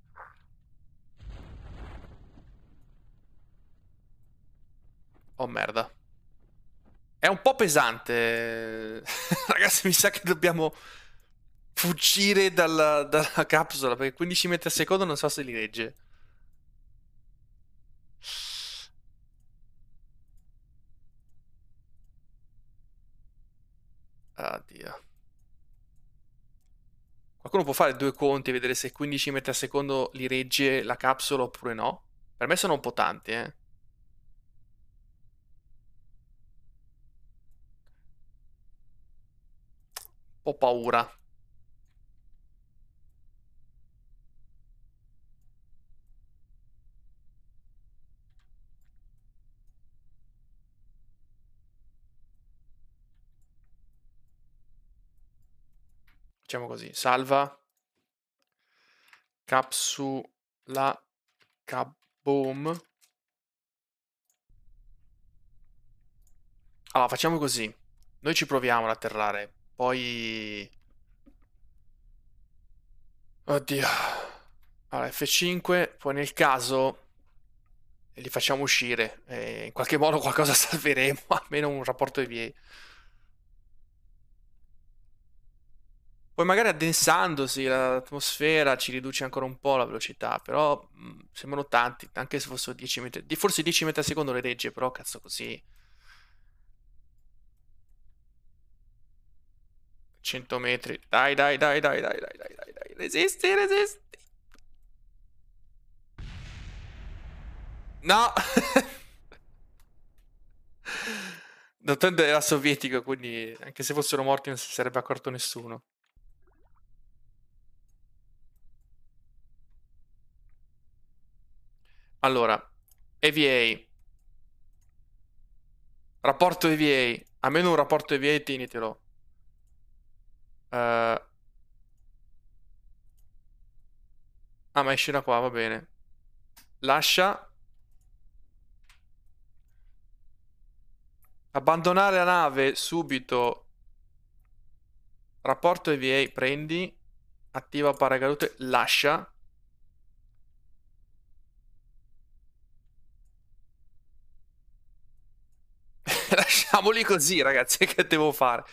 Oh merda. È un po' pesante. ragazzi, mi sa che dobbiamo fuggire dalla, dalla capsula. Perché 15 metri al secondo non so se li regge. Ah, Dio. Qualcuno può fare due conti e vedere se 15 metri al secondo li regge la capsula oppure no? Per me sono un po' tanti, eh. Ho paura. facciamo così, salva capsula kaboom. Allora, facciamo così. Noi ci proviamo ad atterrare, poi... Oddio. Allora, F5, poi nel caso li facciamo uscire. in qualche modo qualcosa salveremo, almeno un rapporto EVA. Poi magari addensandosi l'atmosfera ci riduce ancora un po' la velocità, però mh, mm, sembrano tanti, anche se fossero 10 metri, forse 10 metri al secondo le regge, però cazzo così. 100 metri, dai dai dai dai dai dai dai dai, dai. resisti, resisti. No! D'altronde era sovietico, quindi anche se fossero morti non si sarebbe accorto nessuno. Allora, EVA, rapporto EVA, a meno un rapporto EVA tienitelo. Uh, Ah, ma esce da qua, va bene. Lascia. Abbandonare la nave subito. Rapporto EVA, prendi. Attiva paracadute, lascia. lasciamoli così, ragazzi, che devo fare?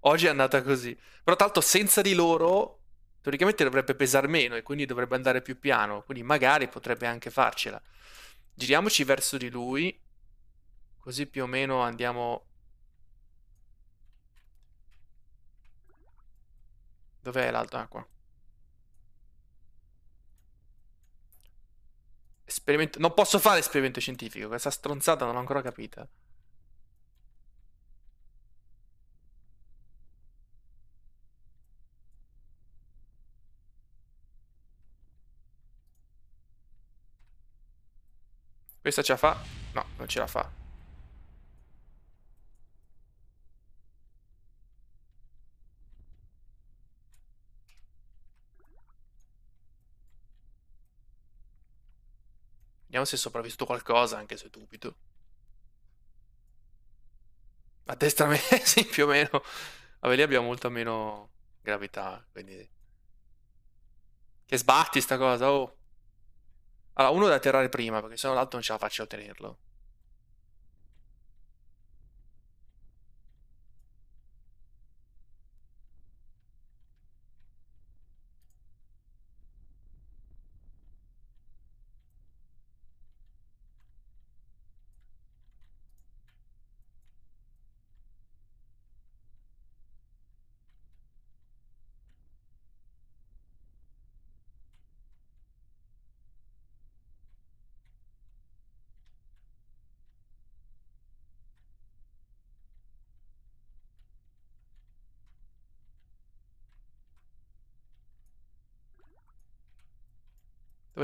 Oggi è andata così. Però tra l'altro, senza di loro, teoricamente dovrebbe pesare meno e quindi dovrebbe andare più piano, quindi magari potrebbe anche farcela. Giriamoci verso di lui, così più o meno andiamo... Dov'è l'altra acqua? qua. Esperimento... Non posso fare esperimento scientifico, questa stronzata non l'ho ancora capita. Questa ce la fa? No, non ce la fa. Vediamo se è sopravvissuto qualcosa, anche se dubito. A destra me, sì, più o meno. Vabbè, lì abbiamo molto meno gravità, quindi... Che sbatti sta cosa, oh! Allora, uno da atterrare prima, perché se no l'altro non ce la faccio a tenerlo.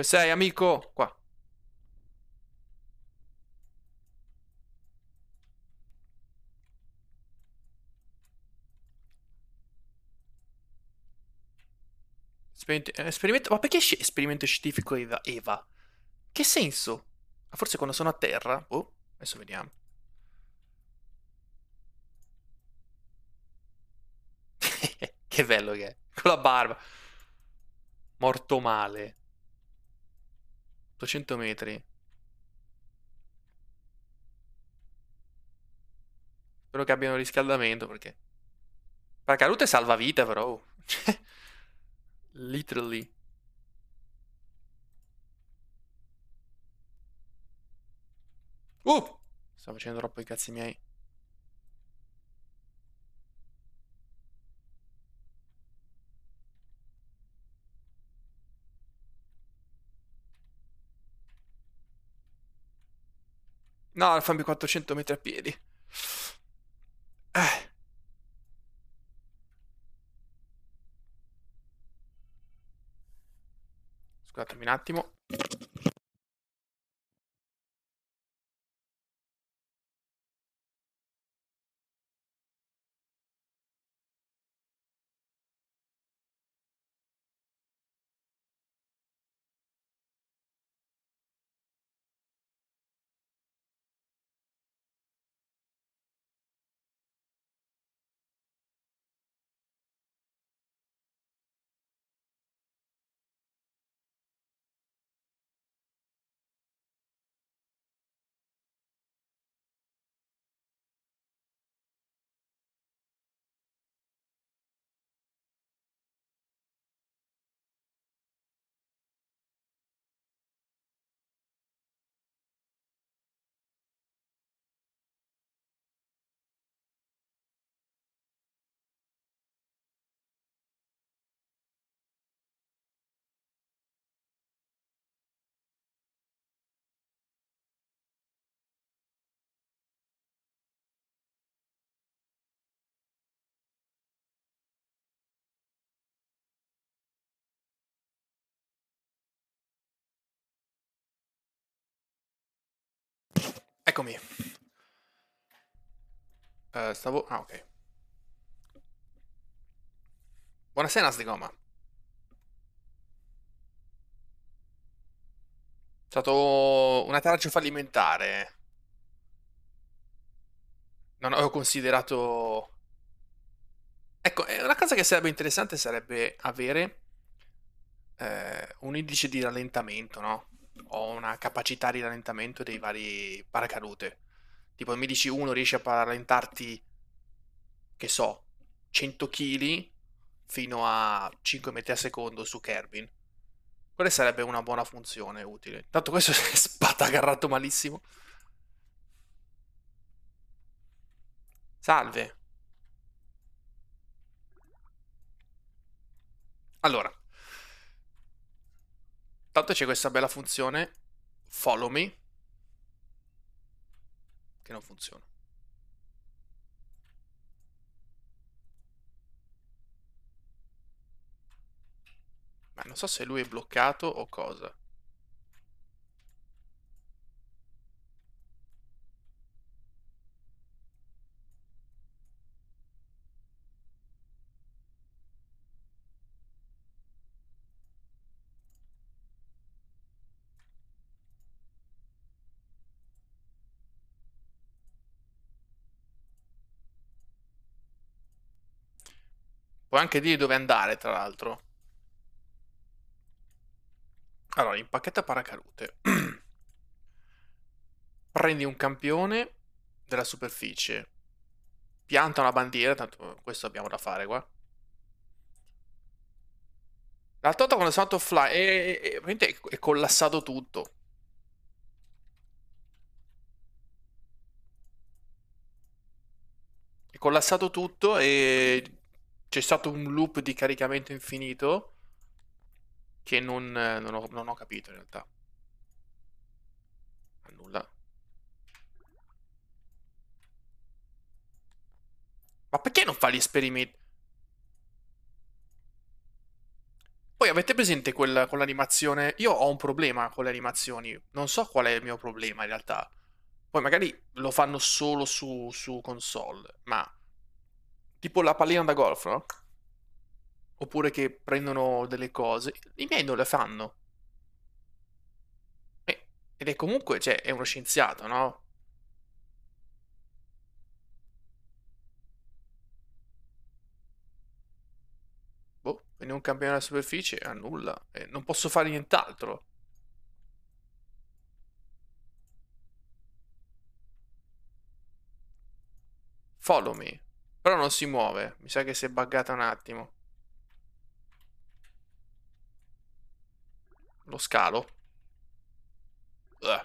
Dove sei, amico? Qua. Eh, esperimento, ma perché esperimento scientifico Eva? Eva? Che senso? Forse quando sono a terra? Oh, adesso vediamo. che bello che è. Con la barba. Morto male. 800 metri. Spero che abbiano riscaldamento perché... Paracadute salva vita però. Oh. Literally. Uh! Sto facendo troppo i cazzi miei. No, fammi 400 metri a piedi. Eh. Scusatemi un attimo. Eccomi. Uh, stavo... Ah, ok. Buonasera, Sdigoma. È stato un atterraggio fallimentare. Non avevo considerato... Ecco, eh, una cosa che sarebbe interessante sarebbe avere eh, un indice di rallentamento, no? ho una capacità di rallentamento dei vari paracadute. Tipo mi dici uno riesce a rallentarti, che so, 100 kg fino a 5 metri al secondo su Kerbin. Quella sarebbe una buona funzione utile. Tanto questo si è spatagarrato malissimo. Salve. Allora, Tanto c'è questa bella funzione follow me che non funziona. Ma non so se lui è bloccato o cosa. Puoi anche dire dove andare, tra l'altro. Allora, impacchetta paracadute. Prendi un campione della superficie. Pianta una bandiera, tanto questo abbiamo da fare qua. La Tota quando sono andato fly è, eh, è, eh, eh, è, è collassato tutto. È collassato tutto e c'è stato un loop di caricamento infinito che non, eh, non, ho, non ho capito in realtà. Nulla. Ma perché non fa gli esperimenti? Poi avete presente quell'animazione? con Io ho un problema con le animazioni. Non so qual è il mio problema in realtà. Poi magari lo fanno solo su, su console, ma tipo la pallina da golf, no? Oppure che prendono delle cose. I miei non le fanno. Eh, ed è comunque, cioè, è uno scienziato, no? Boh, in un campione della superficie a nulla. Eh, non posso fare nient'altro. Follow me. Però non si muove. Mi sa che si è buggata un attimo. Lo scalo. Ugh.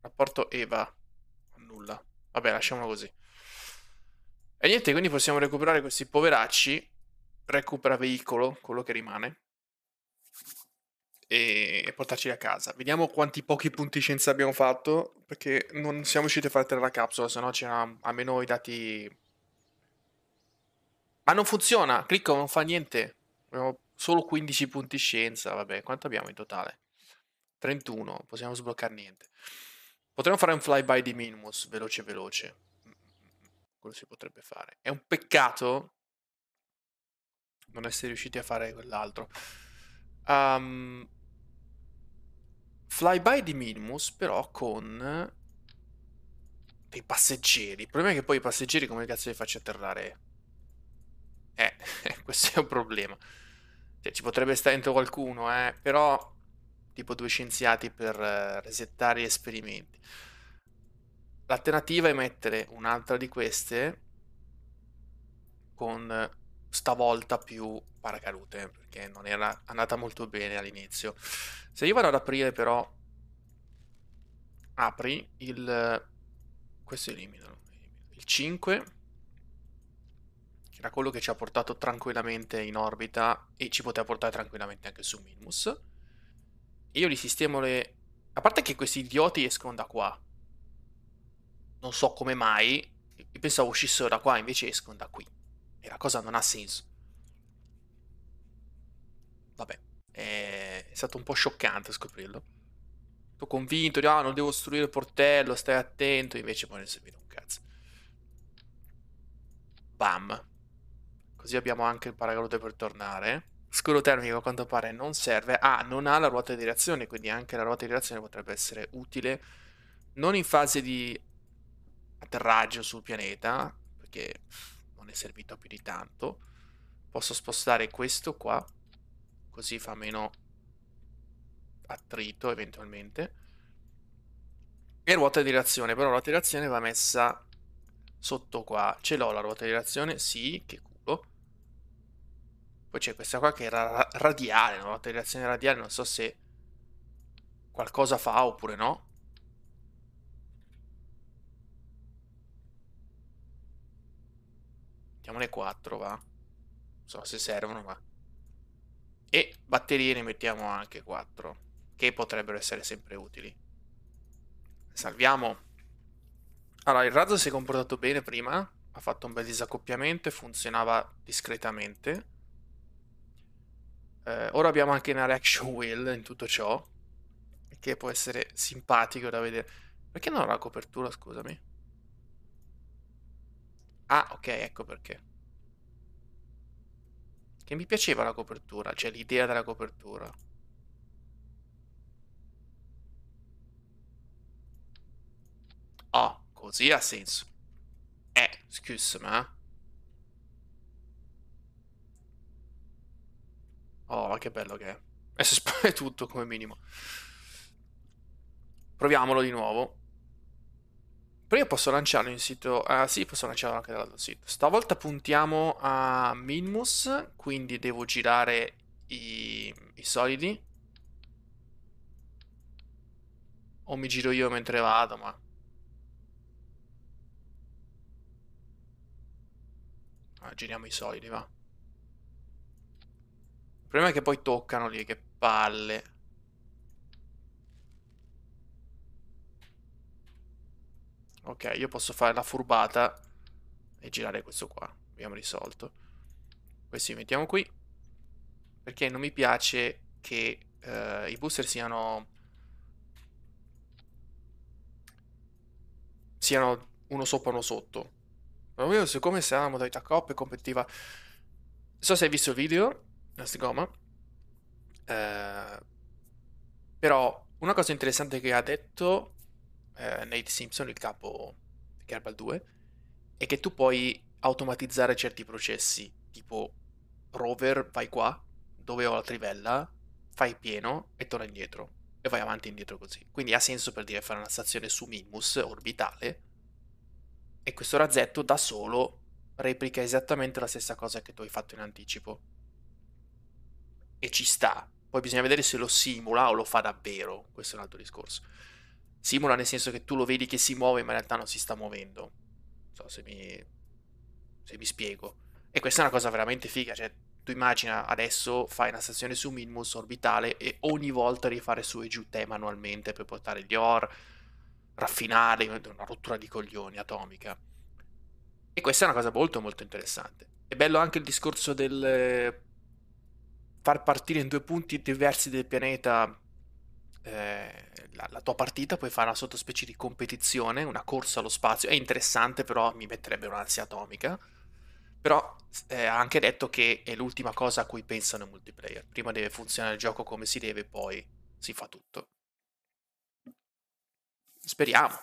Rapporto Eva. Nulla. Vabbè, lasciamolo così. E niente, quindi possiamo recuperare questi poveracci. Recupera veicolo, quello che rimane e, e portarci a casa. Vediamo quanti pochi punti scienza abbiamo fatto, perché non siamo riusciti a fare la capsula, se no c'erano almeno i dati... Ma non funziona, clicco, non fa niente. Abbiamo solo 15 punti scienza, vabbè, quanto abbiamo in totale? 31, possiamo sbloccare niente. Potremmo fare un flyby di Minimus, veloce veloce. Quello si potrebbe fare. È un peccato non essere riusciti a fare quell'altro. Um, Flyby di Minimus però con dei eh, passeggeri. Il problema è che poi i passeggeri come cazzo li faccio atterrare? Eh, questo è un problema. Cioè, ci potrebbe stare dentro qualcuno, eh, però tipo due scienziati per eh, resettare gli esperimenti. L'alternativa è mettere un'altra di queste con stavolta più paracadute, perché non era andata molto bene all'inizio. Se io vado ad aprire però, apri il... questo eliminano, il 5, che era quello che ci ha portato tranquillamente in orbita e ci poteva portare tranquillamente anche su Minmus. Io li sistemo le... A parte che questi idioti escono da qua. Non so come mai. Io pensavo uscissero da qua, invece escono da qui. E la cosa non ha senso. Vabbè, è, stato un po' scioccante scoprirlo. Sto convinto di, ah, non devo costruire il portello, stai attento, invece poi non servire un cazzo. Bam. Così abbiamo anche il paracadute per tornare. Scuro termico a quanto pare non serve. Ah, non ha la ruota di reazione, quindi anche la ruota di reazione potrebbe essere utile. Non in fase di atterraggio sul pianeta, perché non è servito più di tanto. Posso spostare questo qua, così fa meno attrito eventualmente. E ruota di reazione, però la ruota di reazione va messa sotto qua. Ce l'ho la ruota di reazione? Sì, che culo. Poi c'è questa qua che era radiale, una ruota di reazione radiale, non so se qualcosa fa oppure no. mettiamone 4, va. Non so se servono, ma... E batterie ne mettiamo anche 4, che potrebbero essere sempre utili. Salviamo. Allora, il razzo si è comportato bene prima, ha fatto un bel disaccoppiamento e funzionava discretamente. Eh, ora abbiamo anche una reaction wheel in tutto ciò, che può essere simpatico da vedere. Perché non ho la copertura, scusami? Ah, ok, ecco perché. Che mi piaceva la copertura, cioè l'idea della copertura. Oh, così ha senso. Eh, scusami, eh. Oh, ma che bello che è. E si spara tutto come minimo. Proviamolo di nuovo. Però io posso lanciarlo in sito... Ah sì, posso lanciarlo anche dall'altro sito. Stavolta puntiamo a Minmus, quindi devo girare i, i solidi. O mi giro io mentre vado, ma... Ah, giriamo i solidi, va. Il problema è che poi toccano lì, che palle. Ok, io posso fare la furbata e girare questo qua. Abbiamo risolto. Questo li mettiamo qui. Perché non mi piace che eh, i booster siano... siano uno sopra uno sotto. Ma io, siccome sarà la modalità coop e competitiva... Non so se hai visto il video, Nastigoma. Eh, però una cosa interessante che ha detto eh, nei Simpson, il capo di Kerbal 2, è che tu puoi automatizzare certi processi, tipo rover, vai qua, dove ho la trivella, fai pieno e torna indietro, e vai avanti e indietro così. Quindi ha senso per dire fare una stazione su Mimus orbitale, e questo razzetto da solo replica esattamente la stessa cosa che tu hai fatto in anticipo. E ci sta. Poi bisogna vedere se lo simula o lo fa davvero, questo è un altro discorso simula nel senso che tu lo vedi che si muove ma in realtà non si sta muovendo. Non so se mi, se mi spiego. E questa è una cosa veramente figa, cioè tu immagina adesso fai una stazione su Minmus orbitale e ogni volta rifare su e giù te manualmente per portare gli or, raffinare, una rottura di coglioni atomica. E questa è una cosa molto molto interessante. È bello anche il discorso del far partire in due punti diversi del pianeta eh, la, la, tua partita, puoi fare una sottospecie di competizione, una corsa allo spazio. È interessante, però mi metterebbe un'ansia atomica. Però ha eh, anche detto che è l'ultima cosa a cui pensano i multiplayer. Prima deve funzionare il gioco come si deve, poi si fa tutto. Speriamo.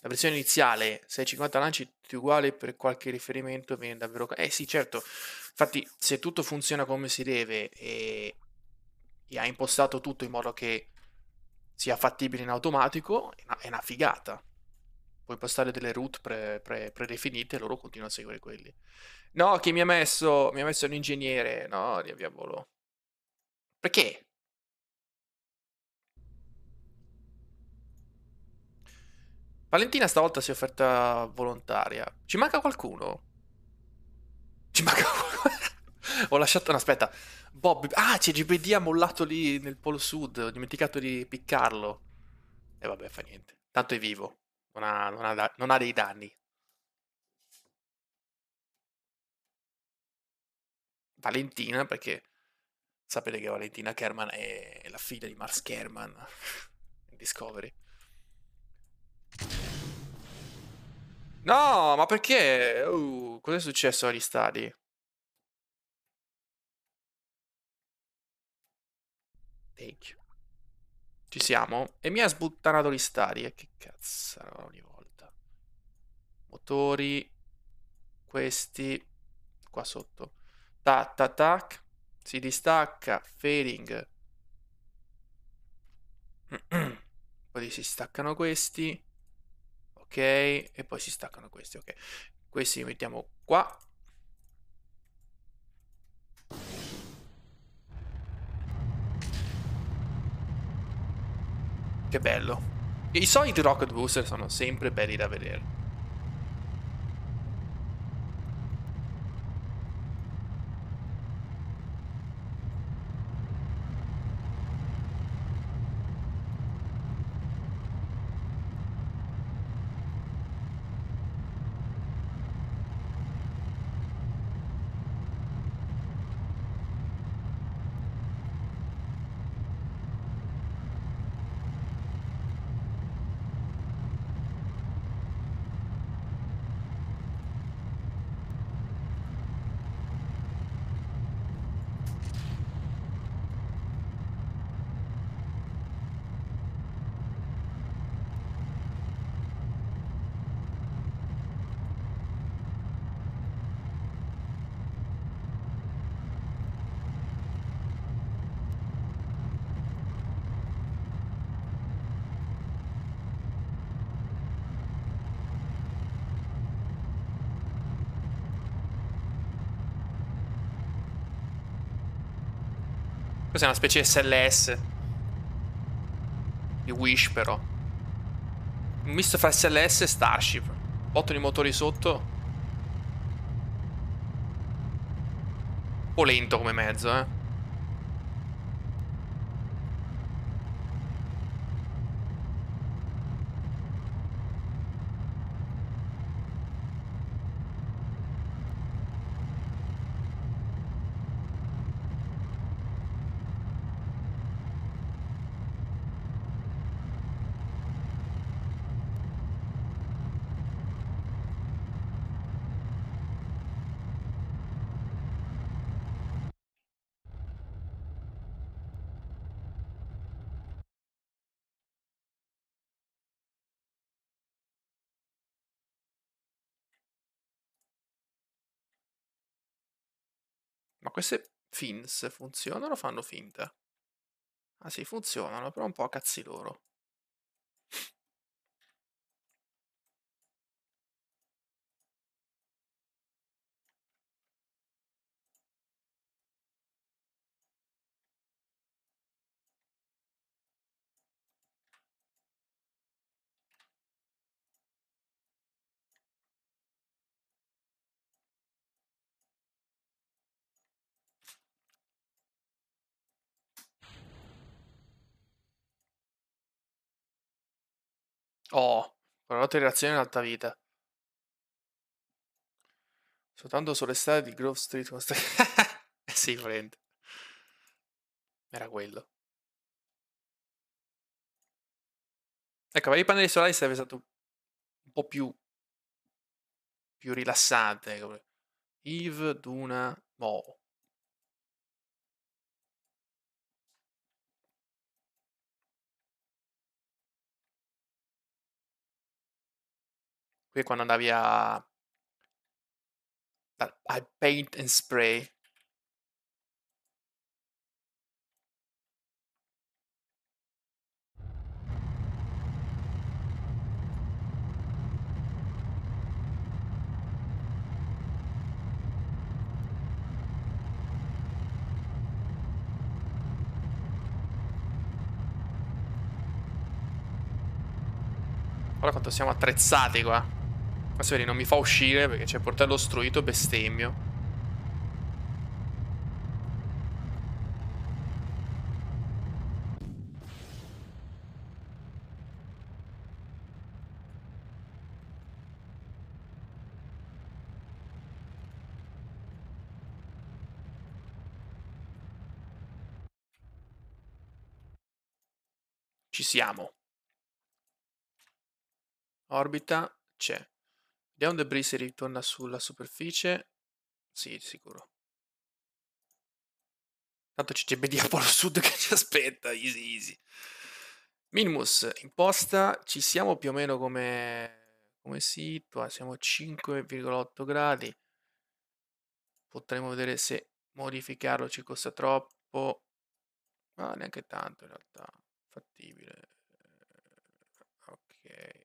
La versione iniziale 650 lanci tutti uguali per qualche riferimento viene davvero... Eh sì, certo. Infatti, se tutto funziona come si deve e, e ha impostato tutto in modo che sia fattibile in automatico è una, è una figata. Puoi impostare delle route pre, pre, predefinite e loro continuano a seguire quelli. No, chi mi ha messo? Mi ha messo un ingegnere. No, diavolo. Perché? Valentina stavolta si è offerta volontaria. Ci manca qualcuno? Ci manca qualcuno? Ho lasciato. No, aspetta. Bob. Ah, c'è GBD mollato lì nel polo sud. Ho dimenticato di piccarlo. E vabbè, fa niente. Tanto è vivo. Non ha, non ha, non ha dei danni. Valentina, perché sapete che Valentina Kerman è la figlia di Mars Kerman in Discovery. No, ma perché? Uh, cos'è successo agli stadi? Thank you. Ci siamo? E mi ha sbuttanato gli stadi. E che cazzo ogni volta. Motori. Questi. Qua sotto. Tac, tac, tac. Si distacca. Fading. poi si staccano questi. Ok. E poi si staccano questi. Ok. Questi li mettiamo qua. che bello. I soliti rocket booster sono sempre belli da vedere. cos'è una specie di SLS. Di Wish però. Un misto fra SLS e Starship. Botto di motori sotto. Un po' lento come mezzo, eh. queste fins funzionano o fanno finta? Ah sì, funzionano, però un po' a cazzi loro. Oh, correlato di reazione in alta vita. Soltanto sulle strade di Grove Street. Eh sì, prende. Era quello. Ecco, per i pannelli solari sarebbe stato un po' più, più rilassante. Eve, Duna, Mo. Qui quando andavi a, a, Paint and Spray, Guarda quanto siamo attrezzati qua. Questo vedi, non mi fa uscire perché c'è portello ostruito, bestemmio. Ci siamo. Orbita c'è. Vediamo Debris se ritorna sulla superficie. Sì, sicuro. Tanto c'è GBD a Polo Sud che ci aspetta, easy easy. Minimus, imposta, ci siamo più o meno come, come situa, eh, siamo a 5,8 gradi. Potremmo vedere se modificarlo ci costa troppo, ma neanche tanto in realtà, fattibile. Ok.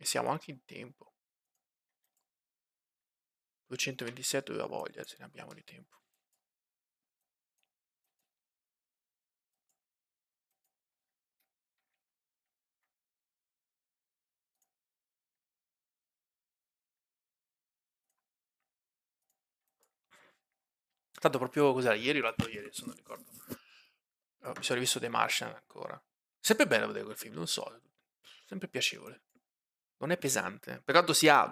E siamo anche in tempo. 227 aveva voglia, se ne abbiamo di tempo. Tanto proprio cos'era, ieri o l'altro ieri, se non ricordo. mi sono rivisto The Martian ancora. Sempre bello vedere quel film, non so, sempre piacevole non è pesante. Per quanto sia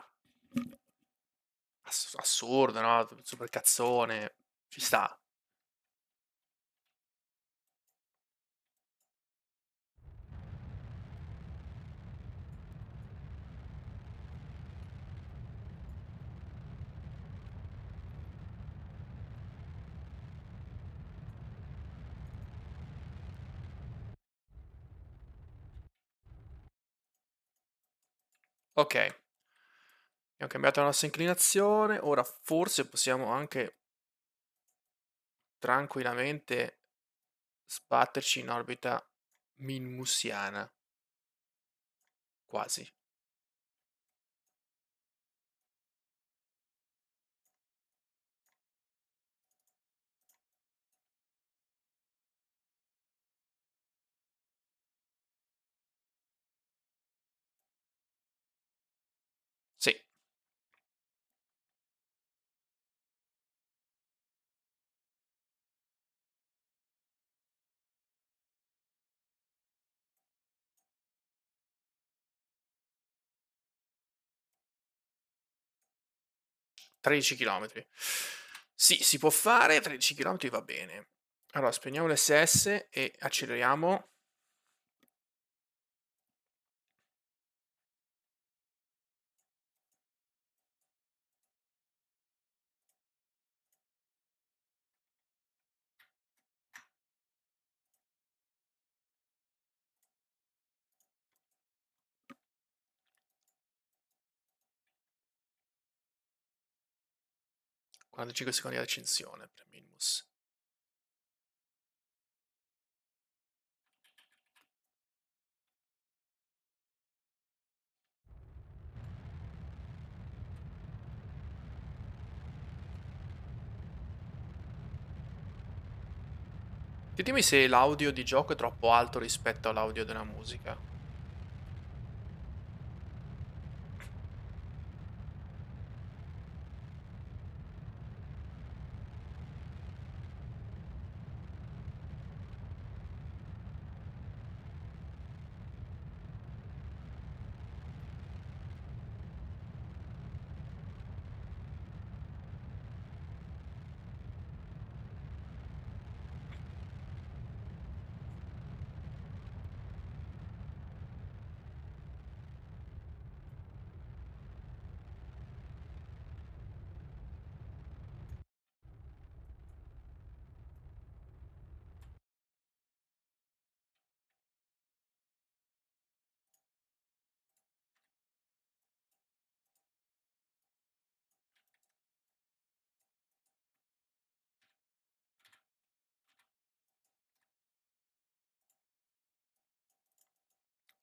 ass- assurdo, no? Super cazzone, ci sta. Ok, abbiamo cambiato la nostra inclinazione, ora forse possiamo anche tranquillamente sbatterci in orbita minmusiana, quasi. 13 km. Sì, si può fare, 13 km va bene. Allora, spegniamo l'SS e acceleriamo 45 secondi di recinzione per Minimus. Ditemi se l'audio di gioco è troppo alto rispetto all'audio della musica.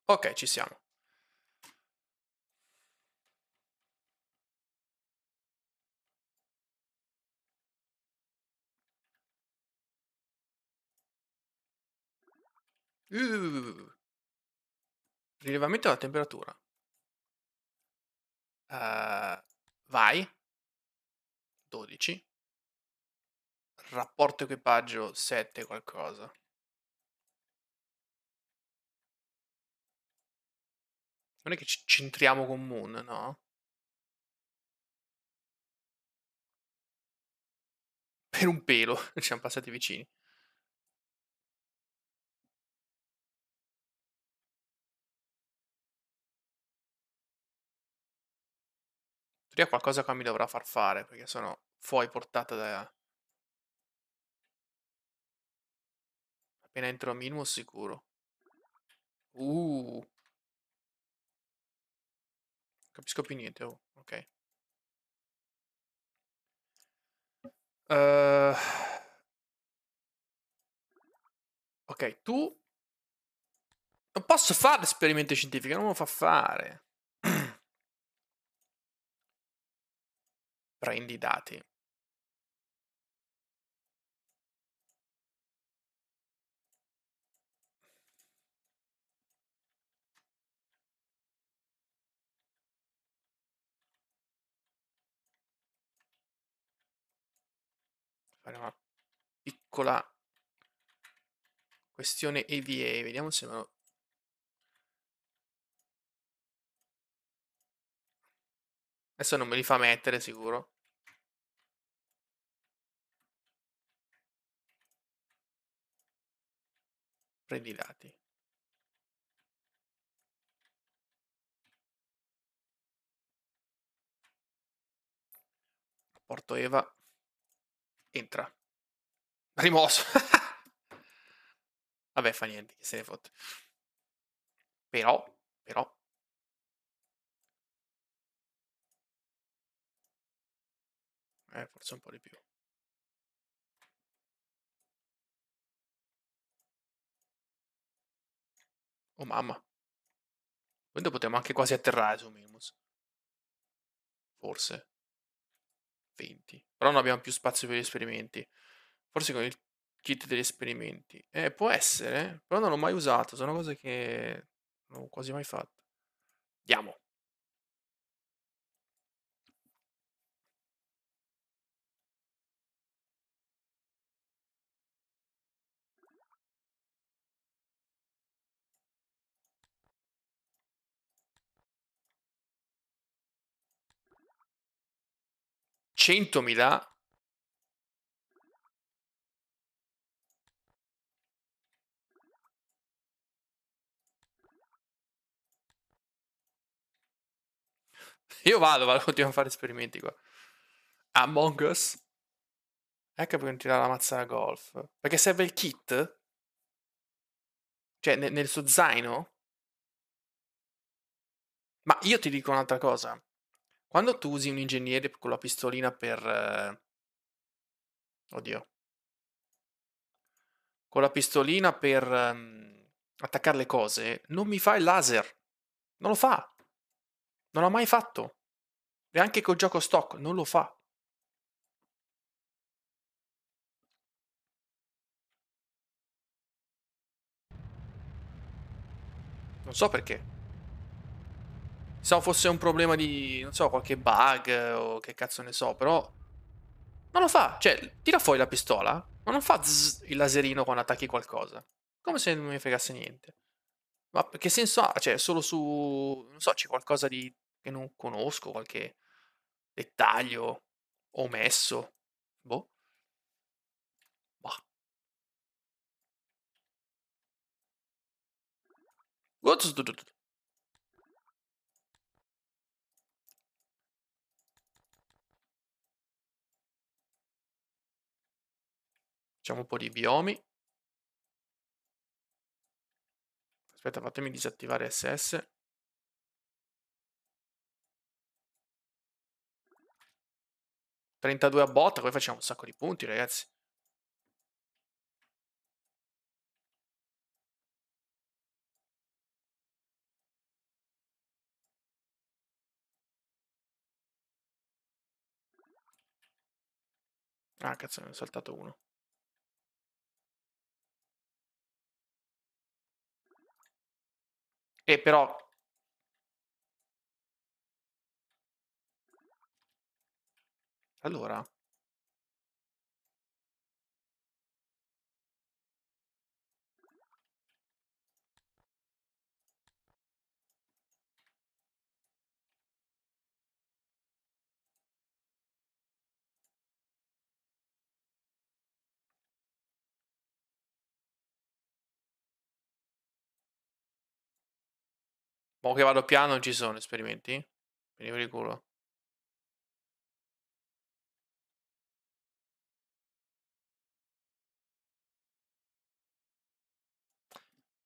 Ok, ci siamo. Uh, rilevamento della temperatura. Uh, vai. 12. Rapporto equipaggio 7 qualcosa. Non è che ci c'entriamo con Moon, no? Per un pelo, ci siamo passati vicini. Tuttavia qualcosa qua mi dovrà far fare, perché sono fuori portata da... Appena entro a minimo sicuro. Uh! capisco più niente. Oh, ok. Uh, ok, tu... Non posso fare esperimenti scientifici, non lo fa fare. Prendi i dati. fare una piccola questione EVA, vediamo se me lo... Adesso non me li fa mettere sicuro. Prendi dati. Porto Eva. Entra. Rimosso. Vabbè, fa niente, chi se ne fotte. Però, però... Eh, forse un po' di più. Oh mamma. Quindi potremmo anche quasi atterrare su Mimus. Forse. 20. Però non abbiamo più spazio per gli esperimenti. Forse con il kit degli esperimenti. Eh, può essere, eh, però non l'ho mai usato. Sono cose che non ho quasi mai fatto. Andiamo. 100.000 Io vado, vado, continuo a fare esperimenti qua. Among Us? Ecco perché non ti dà la mazza da golf. Perché serve il kit? Cioè, nel, nel suo zaino? Ma io ti dico un'altra cosa. Quando tu usi un ingegnere con la pistolina per... eh, Oddio. Con la pistolina per ehm, attaccare le cose, non mi fa il laser. Non lo fa. Non l'ha mai fatto. Neanche col gioco stock, non lo fa. Non so perché. Pensavo fosse un problema di, non so, qualche bug o che cazzo ne so, però... Non lo fa, cioè, tira fuori la pistola, ma non fa zzz il laserino quando attacchi qualcosa. Come se non mi fregasse niente. Ma che senso ha? Cioè, solo su... non so, c'è qualcosa di... che non conosco, qualche dettaglio omesso. Boh. Boh. Facciamo un po' di biomi. Aspetta, fatemi disattivare SS. Trentadue a botta, poi facciamo un sacco di punti, ragazzi. Ah, cazzo, ne ho saltato uno. E eh, però... Allora... Mo che vado piano non ci sono esperimenti. Quindi per il culo.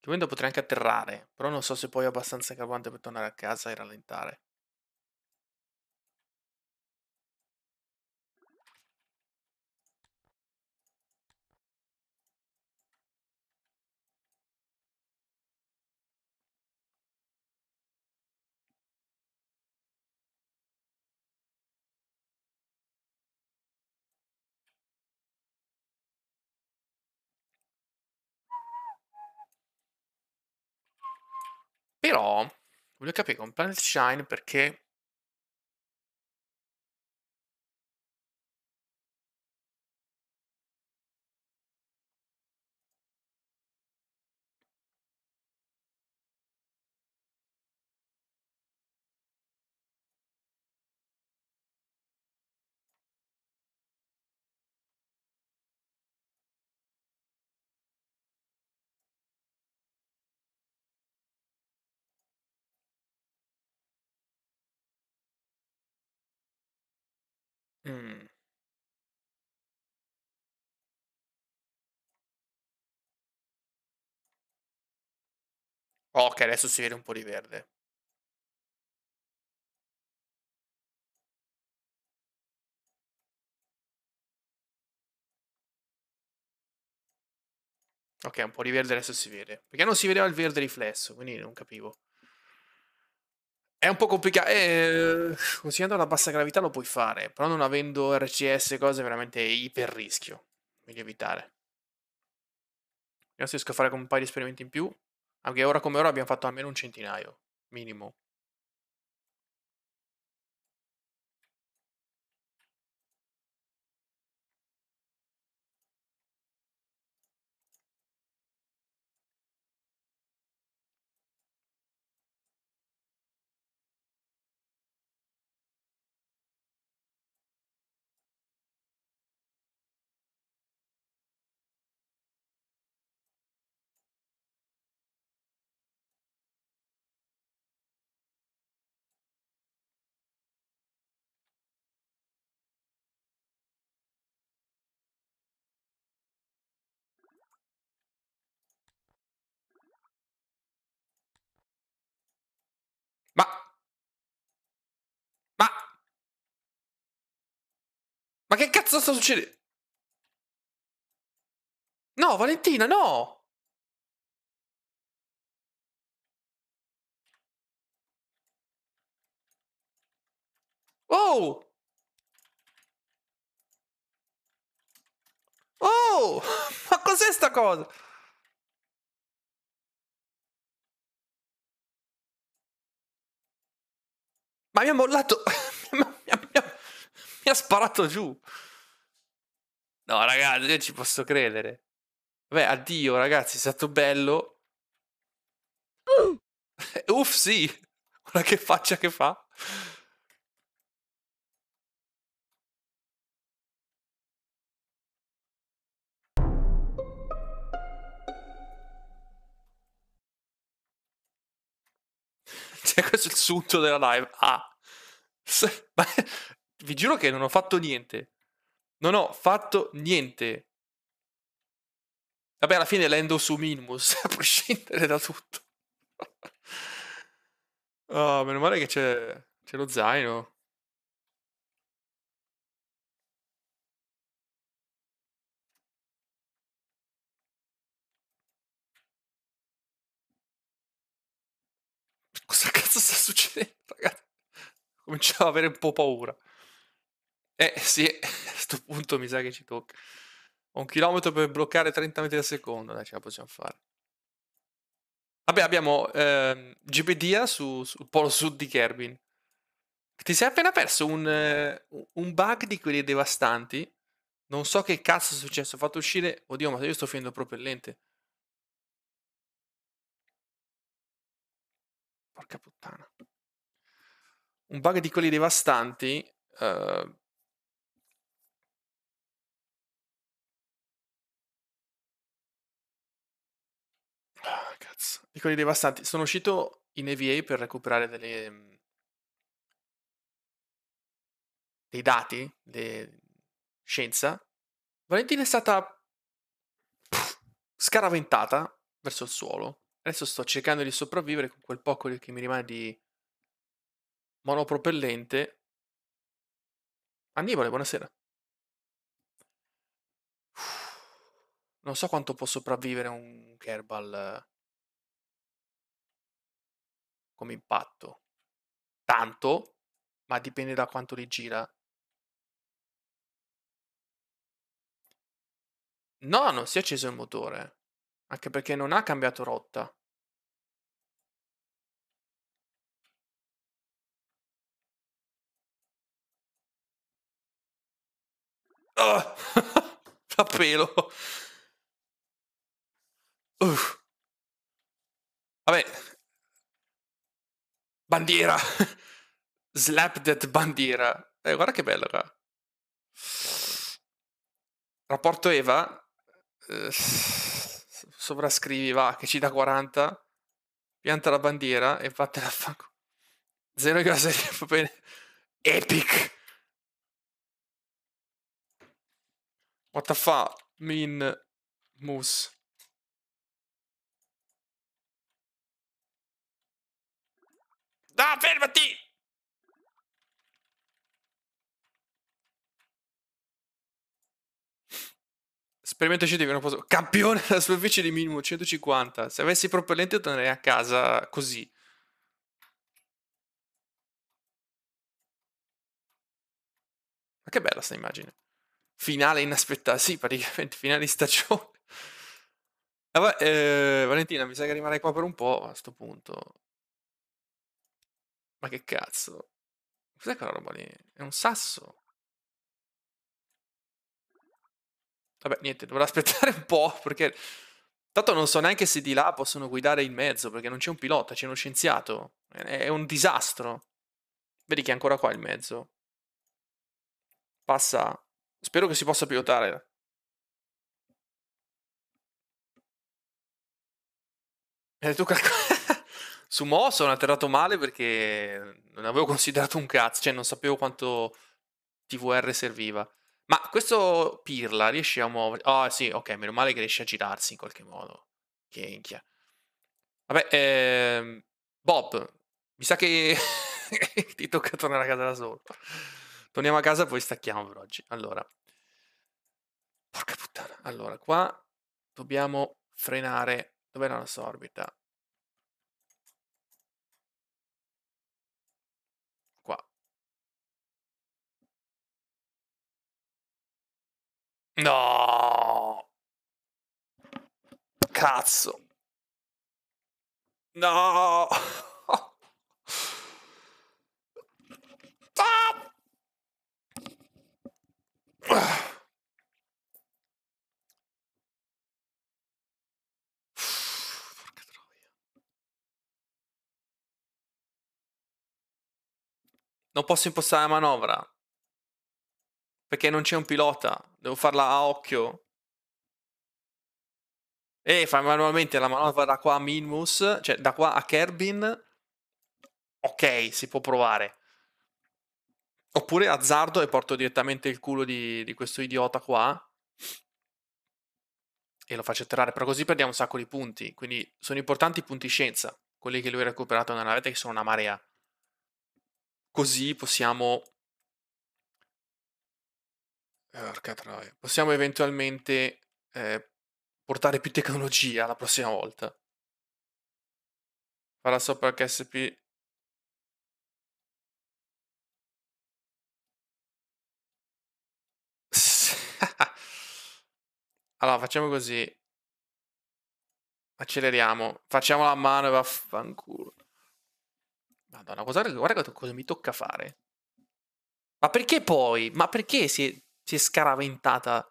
momento potrei anche atterrare, però non so se poi ho abbastanza carburante per tornare a casa e rallentare. Però voglio capire con Planet Shine perché Ok, adesso si vede un po' di verde. Ok, un po' di verde adesso si vede. Perché non si vedeva il verde riflesso, quindi non capivo. È un po' complicato. Eh, consigliando la bassa gravità lo puoi fare, però non avendo RCS e cose veramente iper rischio. Meglio evitare. Adesso riesco a fare con un paio di esperimenti in più. Anche ora come ora abbiamo fatto almeno un centinaio, minimo. Ma che cazzo sta succedendo? No, Valentina, no! Oh! Oh! Ma cos'è sta cosa? Ma mi ha mollato... mi ha ha sparato giù. No, ragazzi, io ci posso credere. Vabbè, addio, ragazzi, è stato bello. Uh. Uff, sì. Guarda che faccia che fa. Cioè, questo è il sunto della live. Ah. Ma vi giuro che non ho fatto niente. Non ho fatto niente. Vabbè, alla fine l'endo su Minimus, a prescindere da tutto. oh, meno male che c'è, c'è lo zaino. Cosa cazzo sta succedendo, ragazzi? Cominciavo ad avere un po' paura. Eh sì, a questo punto mi sa che ci tocca. Un chilometro per bloccare 30 metri al secondo, dai, ce la possiamo fare. Vabbè, abbiamo ehm, Gibedia su, sul polo sud di Kerbin. Ti sei appena perso un, eh, un, bug di quelli devastanti. Non so che cazzo è successo. Ho fatto uscire. Oddio, ma io sto finendo propellente. Porca puttana. Un bug di quelli devastanti. Eh, Piccoli devastanti. Sono uscito in EVA per recuperare delle, mhmm, dei dati di scienza. Valentina è stata pff, scaraventata verso il suolo. Adesso sto cercando di sopravvivere con quel poco che mi rimane di monopropellente. Annibale, buonasera. Non so quanto può sopravvivere un Kerbal come impatto. Tanto, ma dipende da quanto li gira. No, non si è acceso il motore, anche perché non ha cambiato rotta. Oh, fa pelo. Uff. Vabbè, Bandiera. Slap that bandiera. Eh, guarda che bello qua. Rapporto Eva. Eh, sovrascrivi, va, che ci dà 40. Pianta la bandiera e vattene a fango. 0,6 va bene. Epic. What the fuck? Mean moose. No, fermati! Esperimento scientifico, posso... campione alla superficie di minimo 150. Se avessi propellente tornerei a casa così. Ma che bella sta immagine. Finale inaspettato, sì, praticamente finale di stagione. Ah, eh, Valentina, mi sa che rimarrai qua per un po' a sto punto. Ma che cazzo? Cos'è quella roba lì? È un sasso. Vabbè, niente, dovrò aspettare un po', perché... Tanto non so neanche se di là possono guidare in mezzo, perché non c'è un pilota, c'è uno scienziato. È un disastro. Vedi che è ancora qua il mezzo. Passa. Spero che si possa pilotare. Hai eh, detto qualcosa? Su Mo sono atterrato male perché non avevo considerato un cazzo, cioè non sapevo quanto TVR serviva. Ma questo Pirla riesce a muovere. Ah, oh, sì, ok, meno male che riesce a girarsi in qualche modo. Che inchia. Vabbè, ehm, Bob, mi sa che ti tocca tornare a casa da solo. Torniamo a casa, e poi stacchiamo per oggi. Allora, porca puttana. Allora, qua dobbiamo frenare. Dov'è la nostra orbita? No! Cazzo! No! Non posso impostare la manovra. Perché non c'è un pilota, devo farla a occhio. E fai manualmente la manovra da qua a Minmus, cioè da qua a Kerbin. Ok, si può provare. Oppure azzardo e porto direttamente il culo di, di questo idiota qua e lo faccio atterrare, però così perdiamo un sacco di punti. Quindi sono importanti i punti scienza, quelli che lui ha recuperato nella navetta che sono una marea. Così possiamo Porca troia. Possiamo eventualmente eh, portare più tecnologia la prossima volta. Farà sopra HSP. allora, facciamo così. Acceleriamo. Facciamo la mano e vaffanculo. Madonna, guarda, guarda cosa mi tocca fare. Ma perché poi? Ma perché si si è scaraventata.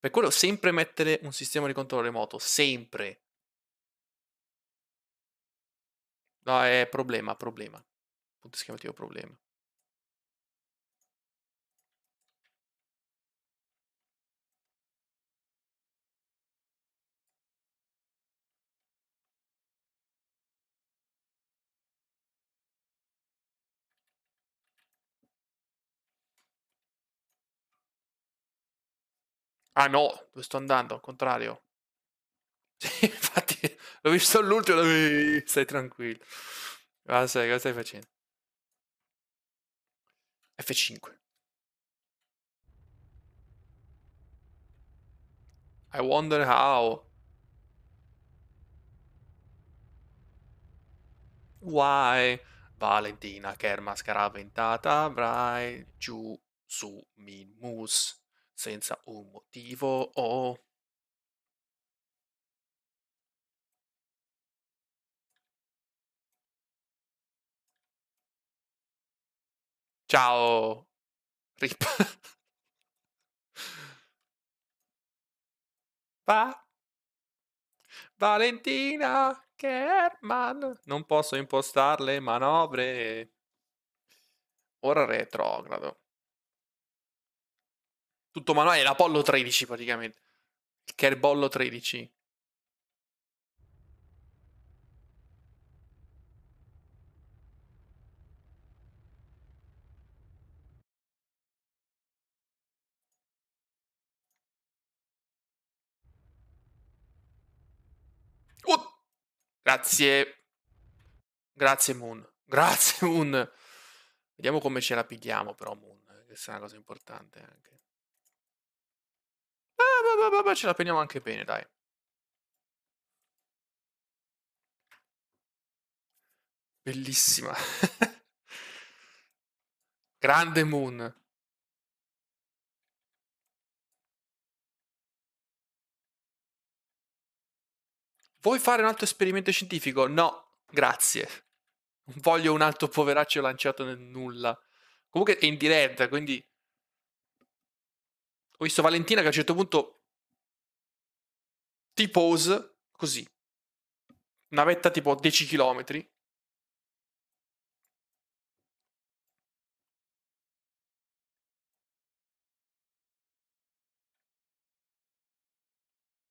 Per quello sempre mettere un sistema di controllo remoto, sempre. No, è problema, problema. Punto esclamativo problema. Ah no, dove sto andando? Al contrario. Sì, infatti, l'ho visto all'ultimo. Stai tranquillo. Cosa stai, cosa stai facendo? F5. I wonder how. Why? Valentina, che mascara ventata, avrai giù su Minmus senza un motivo o... Ciao! Rip. Va. Valentina Kerman. Non posso impostarle manovre. Ora retrogrado. Tutto manuale, l'Apollo 13 praticamente. Il Kerbollo 13. Oh! Grazie. Grazie Moon. Grazie Moon. Vediamo come ce la pigliamo però Moon, Questa eh, è una cosa importante anche beh, ce la prendiamo anche bene, dai. Bellissima. Grande Moon. Vuoi fare un altro esperimento scientifico? No, grazie. Non voglio un altro poveraccio lanciato nel nulla. Comunque è in diretta, quindi... Ho visto Valentina che a un certo punto T-pose così. Una vetta tipo 10 km.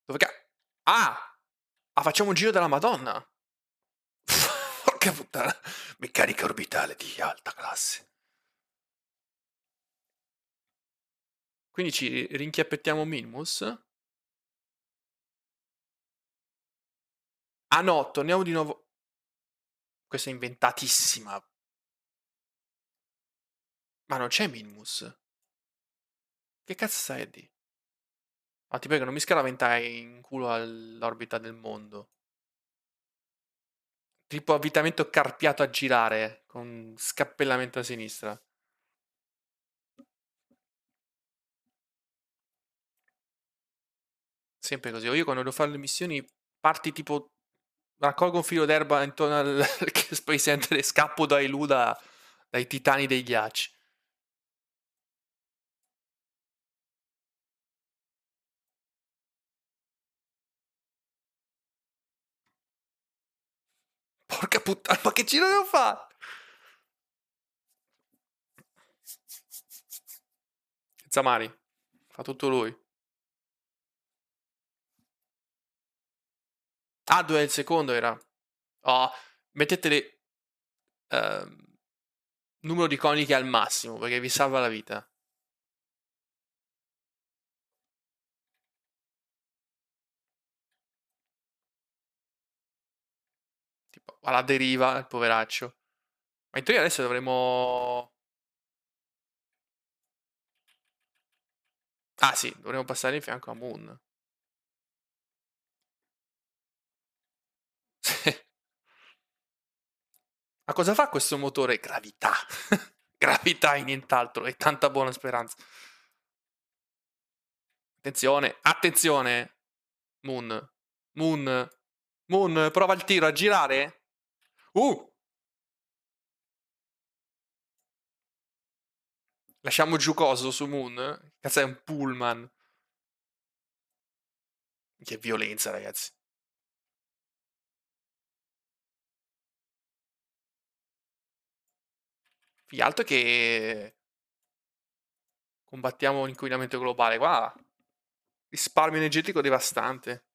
Dove ca- ah! Ah, facciamo un giro della Madonna! Porca puttana! Meccanica orbitale di alta classe. Quindi ci rinchiappettiamo Minmus. Ah no, torniamo di nuovo. Questa è inventatissima. Ma non c'è Minmus. Che cazzo sai di? Ma ti prego, non mi scaraventare in culo all'orbita del mondo. Tipo avvitamento carpiato a girare, eh, con scappellamento a sinistra. Sempre così. O Io quando devo fare le missioni, parti tipo raccolgo un filo d'erba intorno al Space Center e scappo da Eluda dai titani dei ghiacci. Porca puttana, ma che giro devo fare? Zamari, fa tutto lui. Ah, due il secondo era. Oh, mettetele. Uh, numero di coniche al massimo perché vi salva la vita. Tipo, alla deriva, il poveraccio. Ma in teoria adesso dovremmo... Ah sì, dovremmo passare in fianco a Moon. Ma cosa fa questo motore? Gravità. Gravità e nient'altro. E tanta buona speranza. Attenzione, attenzione. Moon. Moon. Moon, prova il tiro a girare. Uh! Lasciamo giocoso su Moon. Cazzo è un pullman. Che violenza, ragazzi. Più altro che combattiamo l'inquinamento globale. Qua risparmio energetico devastante.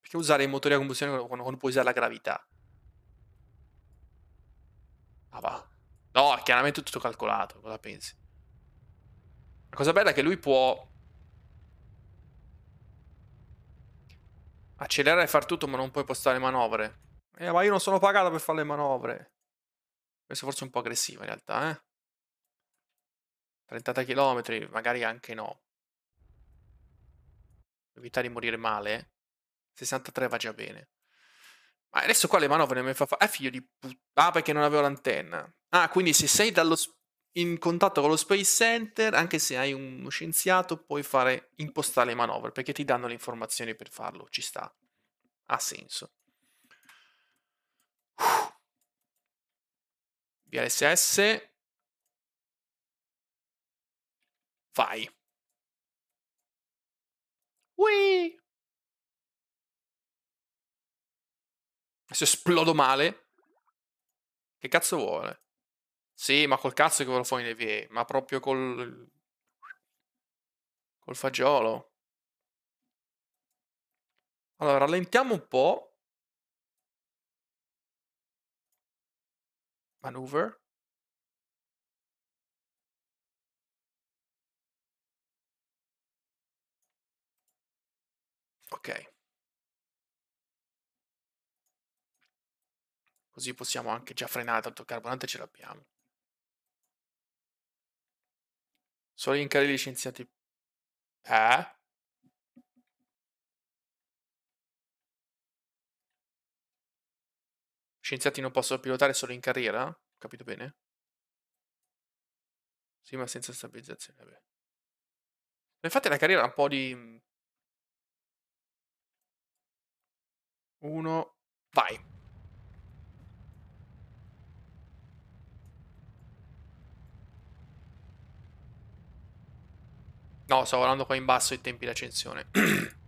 Perché usare i motori a combustione quando, quando puoi usare la gravità? Ah va. No, chiaramente tutto calcolato. Cosa pensi? La cosa bella è che lui può accelerare e far tutto, ma non puoi postare manovre. Eh, ma io non sono pagato per fare le manovre. Questo forse è un po' aggressivo in realtà, eh? 30 km, magari anche no. Evitare di morire male. 63 va già bene. Ma adesso qua le manovre mi fa fare... Eh, ah, figlio di puttana, ah, perché non avevo l'antenna. Ah, quindi se sei dallo... in contatto con lo Space Center, anche se hai uno scienziato, puoi fare impostare le manovre, perché ti danno le informazioni per farlo, ci sta. Ha senso. VLSS, vai. Ui! Se esplodo male, che cazzo vuole? Sì, ma col cazzo che ve lo fai in EVA, ma proprio col... col fagiolo. Allora, rallentiamo un po'. maneuver ok così possiamo anche già frenare tanto il carbonante ce l'abbiamo solo gli incarichi licenziati eh? Scienziati non possono pilotare solo in carriera? Ho capito bene? Sì, ma senza stabilizzazione, vabbè. Infatti la carriera è un po' di... Mhmm Uno... Vai! No, sto guardando qua in basso i tempi di accensione.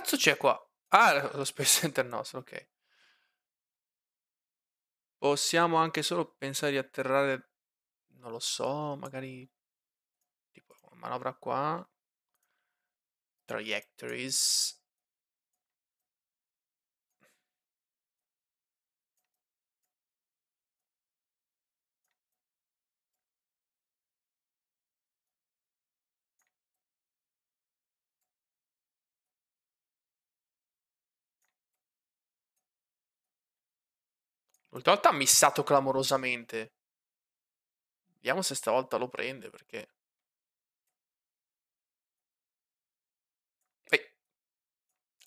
cazzo c'è qua? Ah, lo Space Center nostro, ok. Possiamo anche solo pensare di atterrare, non lo so, magari tipo una manovra qua. Trajectories. L'ultima volta ha missato clamorosamente. Vediamo se stavolta lo prende perché... Ehi.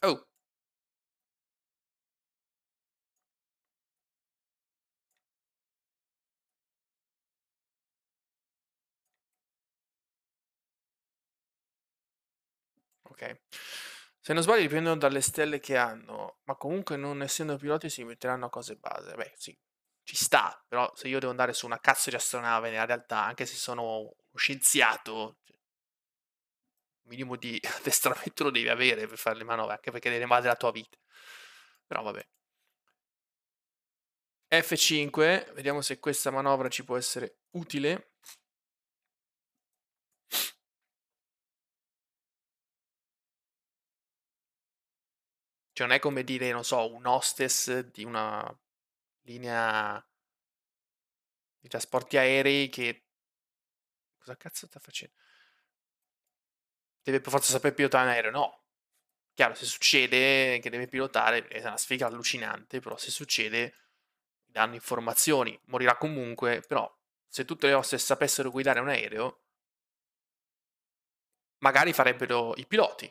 Oh. Ok. Se non sbaglio dipendono dalle stelle che hanno, ma comunque non essendo piloti si metteranno a cose base. Beh, sì, ci sta, però se io devo andare su una cazzo di astronave nella realtà, anche se sono uno scienziato, cioè, un minimo di addestramento lo devi avere per fare le manovre, anche perché ne vale la tua vita. Però vabbè. F5, vediamo se questa manovra ci può essere utile. Cioè non è come dire, non so, un hostess di una linea di trasporti aerei che... Cosa cazzo sta facendo? Deve per forza sapere pilotare un aereo, no. Chiaro, se succede che deve pilotare è una sfiga allucinante, però se succede danno informazioni, morirà comunque, però se tutte le hostess sapessero guidare un aereo, magari farebbero i piloti,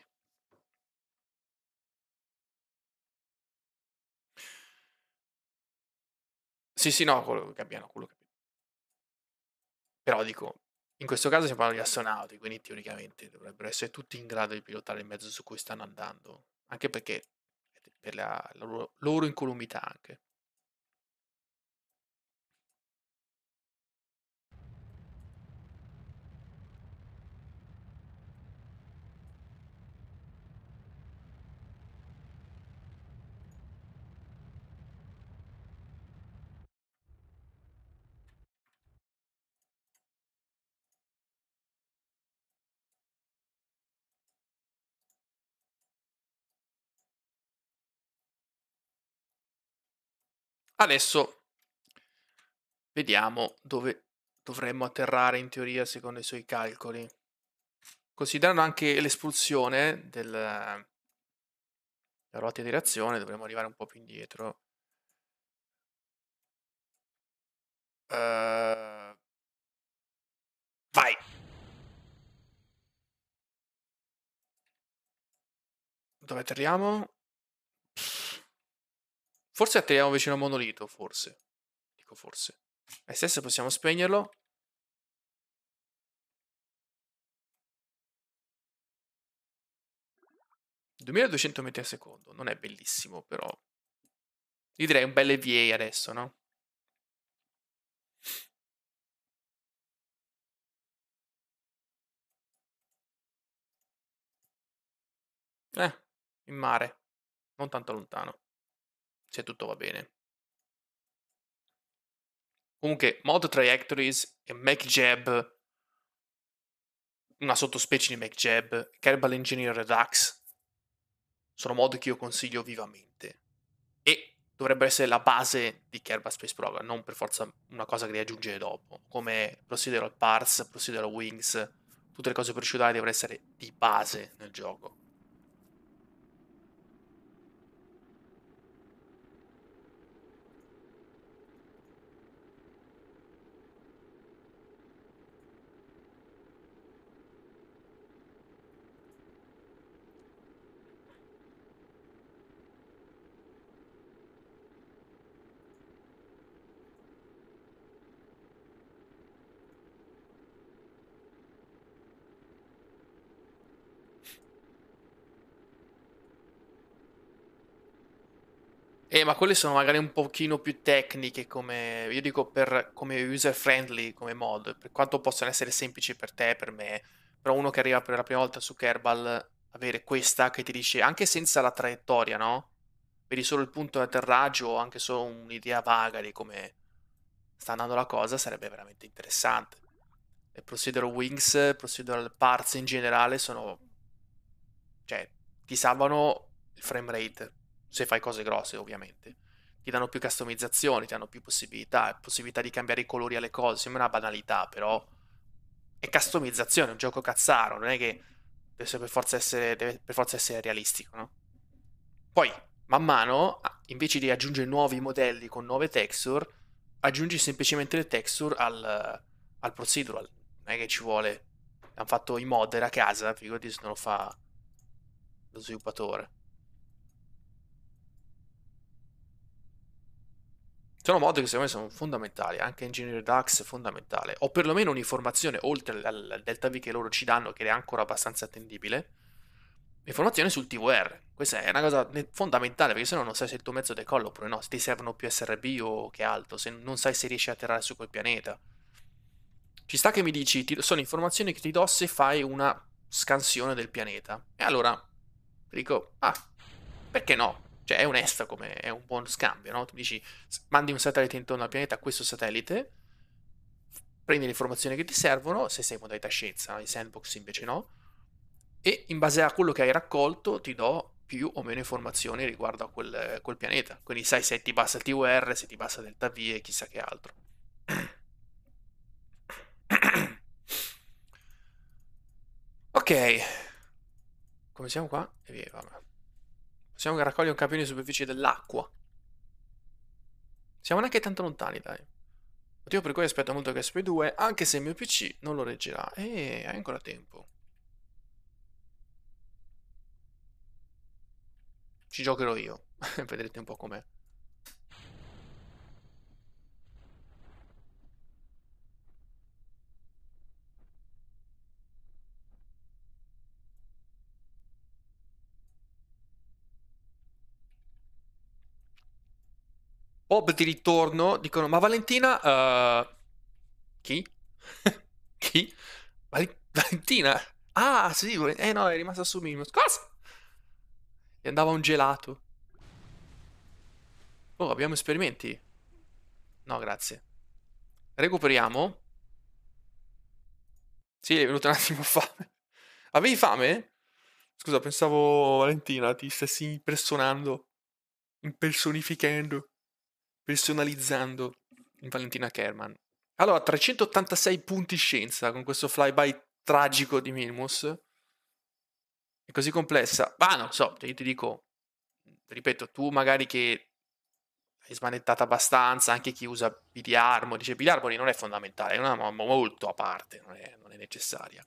Sì, sì, no, quello Gabbiano, quello capisco. Però dico, in questo caso stiamo parlando di astronauti, quindi teoricamente dovrebbero essere tutti in grado di pilotare il mezzo su cui stanno andando, anche perché eh, per la, la loro, loro incolumità anche. Adesso vediamo dove dovremmo atterrare in teoria secondo i suoi calcoli. Considerando anche l'espulsione della ruota di reazione, dovremmo arrivare un po' più indietro. Uh, vai! Dove atterriamo? Forse atterriamo vicino al monolito, forse. Dico forse. E SS possiamo spegnerlo. ...2200 metri al secondo... ...non è bellissimo però... Io direi un bel EVA adesso, no? Eh, in mare. Non tanto lontano se tutto va bene. Comunque, Mod Trajectories e Mac Jab, una sottospecie di Mac Jab, Kerbal Engineer Redux, sono mod che io consiglio vivamente. E dovrebbe essere la base di Kerbal Space Program, non per forza una cosa che devi aggiungere dopo, come Procedural Parts, Procedural Wings, tutte le cose procedurali dovrebbero essere di base nel gioco. ma quelle sono magari un pochino più tecniche come, io dico, per, come user friendly, come mod, per quanto possono essere semplici per te, per me, però uno che arriva per la prima volta su Kerbal, avere questa che ti dice, anche senza la traiettoria, no? Vedi solo il punto di atterraggio o anche solo un'idea vaga di come sta andando la cosa, sarebbe veramente interessante. Le procedural wings, procedural parts in generale sono... cioè, ti salvano il frame rate se fai cose grosse ovviamente. Ti danno più customizzazioni, ti danno più possibilità, possibilità di cambiare i colori alle cose, sembra una banalità, però è customizzazione, è un gioco cazzaro, non è che deve per forza essere, deve per forza essere realistico, no? Poi, man mano, invece di aggiungere nuovi modelli con nuove texture, aggiungi semplicemente le texture al, al procedural, non è che ci vuole... Hanno fatto i modder a casa, figurati se non lo fa lo sviluppatore. sono mod che secondo me sono fondamentali, anche Engineer DAX è fondamentale, o perlomeno un'informazione oltre al delta V che loro ci danno, che è ancora abbastanza attendibile, informazione sul TVR. Questa è una cosa fondamentale perché se no non sai se il tuo mezzo decolla oppure no, se ti servono più SRB o che altro, se non sai se riesci a atterrare su quel pianeta. Ci sta che mi dici, ti, sono informazioni che ti do se fai una scansione del pianeta. E allora dico, ah, perché no? cioè è onesta come è un buon scambio, no? Tu dici mandi un satellite intorno al pianeta questo satellite, prendi le informazioni che ti servono, se sei in modalità scienza, no? i sandbox invece no, e in base a quello che hai raccolto ti do più o meno informazioni riguardo a quel, quel pianeta, quindi sai se ti passa il TUR, se ti passa delta V e chissà che altro. ok, come siamo qua? E via, vabbè. Possiamo raccogliere un campione di superficie dell'acqua. Siamo neanche tanto lontani, dai. Motivo per cui aspetto molto che SP2, anche se il mio PC non lo reggerà. E hai ancora tempo. Ci giocherò io. Vedrete un po' com'è. Bob di ritorno dicono, ma Valentina... Uh, chi? chi? Val- Valentina? Ah, sì, eh no, è rimasta su Minimus. Cosa? E andava un gelato. Oh, abbiamo esperimenti? No, grazie. Recuperiamo. Sì, è venuta un attimo fame. Avevi fame? Scusa, pensavo Valentina ti stessi impersonando. Impersonificando personalizzando Valentina Kerman. Allora, 386 punti scienza con questo flyby tragico di Milmus. È così complessa. Ma non so, io ti dico, ripeto, tu magari che hai smanettato abbastanza, anche chi usa BD Armor, dice BD Armor non è fondamentale, è una mamma molto a parte, non è, non è necessaria.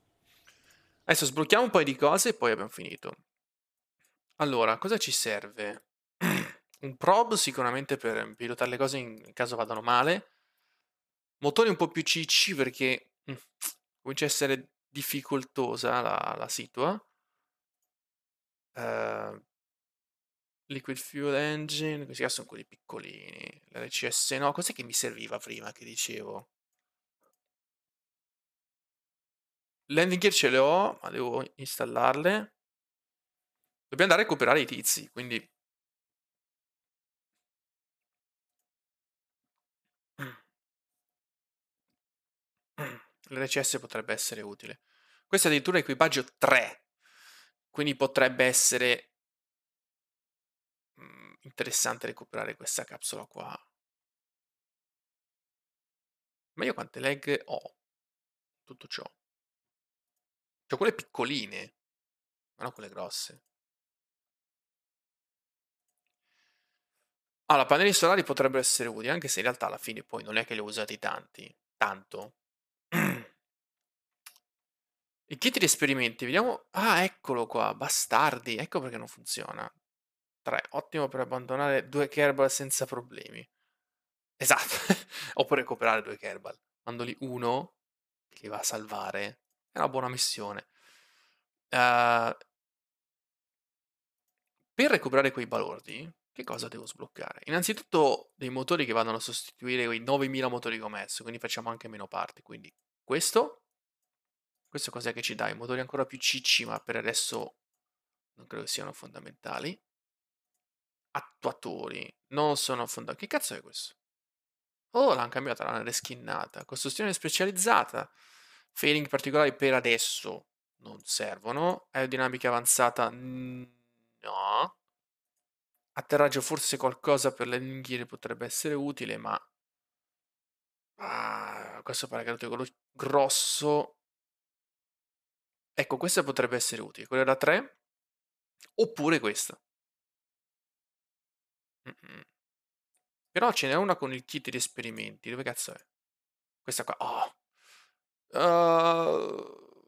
Adesso sblocchiamo un po' di cose e poi abbiamo finito. Allora, cosa ci serve? un prob sicuramente per ehm, pilotare le cose in caso vadano male, motori un po' più cicci perché mh, mm, comincia a essere difficoltosa la, la situa. Uh, liquid Fuel Engine, questi qua sono quelli piccolini, l'RCS no, cos'è che mi serviva prima che dicevo? Landing gear ce le ho, ma devo installarle. Dobbiamo andare a recuperare i tizi, quindi l'RCS potrebbe essere utile. Questo è addirittura equipaggio 3, quindi potrebbe essere mm, interessante recuperare questa capsula qua. Ma io quante leg ho? Tutto ciò. Cioè quelle piccoline, ma non quelle grosse. Allora, pannelli solari potrebbero essere utili, anche se in realtà alla fine poi non è che li ho usati tanti, tanto. I kit di esperimenti, vediamo. Ah, eccolo qua, bastardi. Ecco perché non funziona. 3, ottimo per abbandonare due Kerbal senza problemi. Esatto. Oppure recuperare due Kerbal. Mandoli uno che va a salvare. È una buona missione. Uh, per recuperare quei balordi che cosa devo sbloccare? Innanzitutto dei motori che vanno a sostituire i 9000 motori che ho messo, quindi facciamo anche meno parti, quindi questo, questo cos'è che ci dà? I motori ancora più cicci, ma per adesso non credo siano fondamentali. Attuatori, non sono fondamentali. Che cazzo è questo? Oh, l'hanno cambiata, l'hanno reskinnata, Costruzione specializzata. Failing particolari per adesso non servono. Aerodinamica avanzata, no. Atterraggio forse qualcosa per le ringhiere potrebbe essere utile, ma... Ah, questo paracadute grosso... Ecco, questa potrebbe essere utile. Quella da 3. Oppure questa. Mm-mm. Però ce n'è una con il kit di esperimenti. Dove cazzo è? Questa qua. Oh. Uh,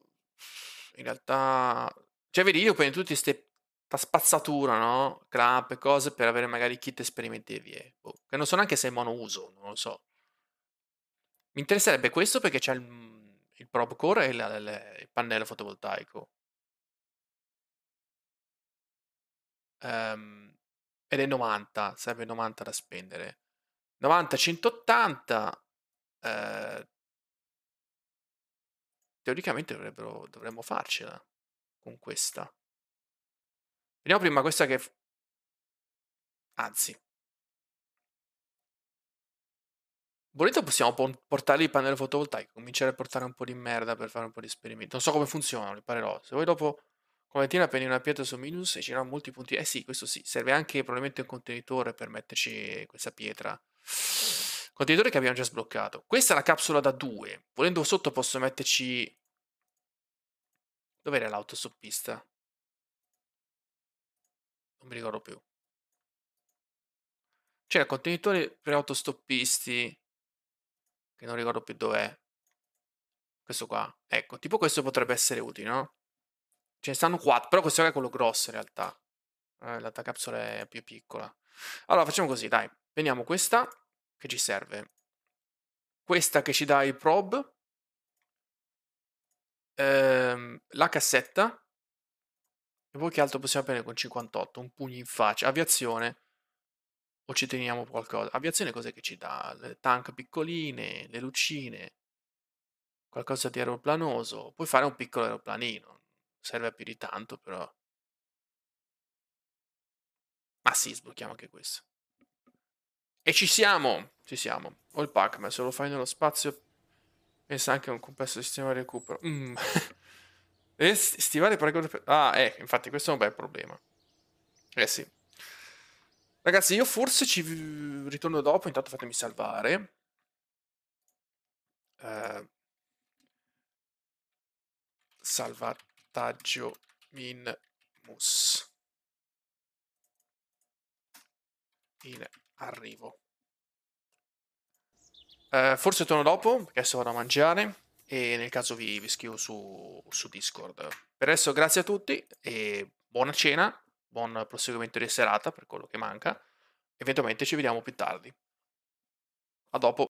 in realtà... Cioè, vedi, io prendo tutte queste spazzatura, no? Clamp, cose per avere magari kit esperimenti e via. Boh. Che non so neanche se è monouso, non lo so. Mi interesserebbe questo perché c'è il, mm, il probe core e il, il pannello fotovoltaico. Um, ed è 90, serve 90 da spendere. 90, 180. Eh, teoricamente dovremmo farcela con questa. Vediamo prima questa che... Anzi. Volendo possiamo portare il pannello fotovoltaico, cominciare a portare un po' di merda per fare un po' di esperimenti. Non so come funzionano, imparerò. Se voi dopo Colentina prendi una pietra su Minus e ci saranno molti punti. Eh sì, questo sì. Serve anche probabilmente un contenitore per metterci questa pietra. Contenitore che abbiamo già sbloccato. Questa è la capsula da 2. Volendo sotto posso metterci... Dov'era l'autostoppista? Non mi ricordo più. C'è contenitore per autostoppisti che non ricordo più dov'è. Questo qua. Ecco, tipo questo potrebbe essere utile, no? Ce ne stanno quattro, però questo è quello grosso in realtà. Eh, la capsula è più piccola. Allora, facciamo così, dai. Veniamo questa che ci serve. Questa che ci dà i prob. Ehm, la cassetta e poi che altro possiamo prendere con 58? Un pugno in faccia. Aviazione. O ci teniamo qualcosa? Aviazione cos'è che ci dà? Le tank piccoline, le lucine, qualcosa di aeroplanoso. Puoi fare un piccolo aeroplanino. Serve più di tanto, però. Ma sì, sblocchiamo anche questo. E ci siamo! Ci siamo. Ho il Pac-Man, se lo fai nello spazio... Pensa anche a un complesso sistema di recupero. Mmm. E stivali paragoni... Ah, eh, infatti questo è un bel problema. Eh sì. Ragazzi, io forse ci ritorno dopo, intanto fatemi salvare. Eh, salvataggio in mus. In arrivo. Eh, forse torno dopo, perché adesso vado a mangiare e nel caso vi, vi scrivo su, su Discord. Per adesso grazie a tutti e buona cena, buon proseguimento di serata per quello che manca. Eventualmente ci vediamo più tardi. A dopo.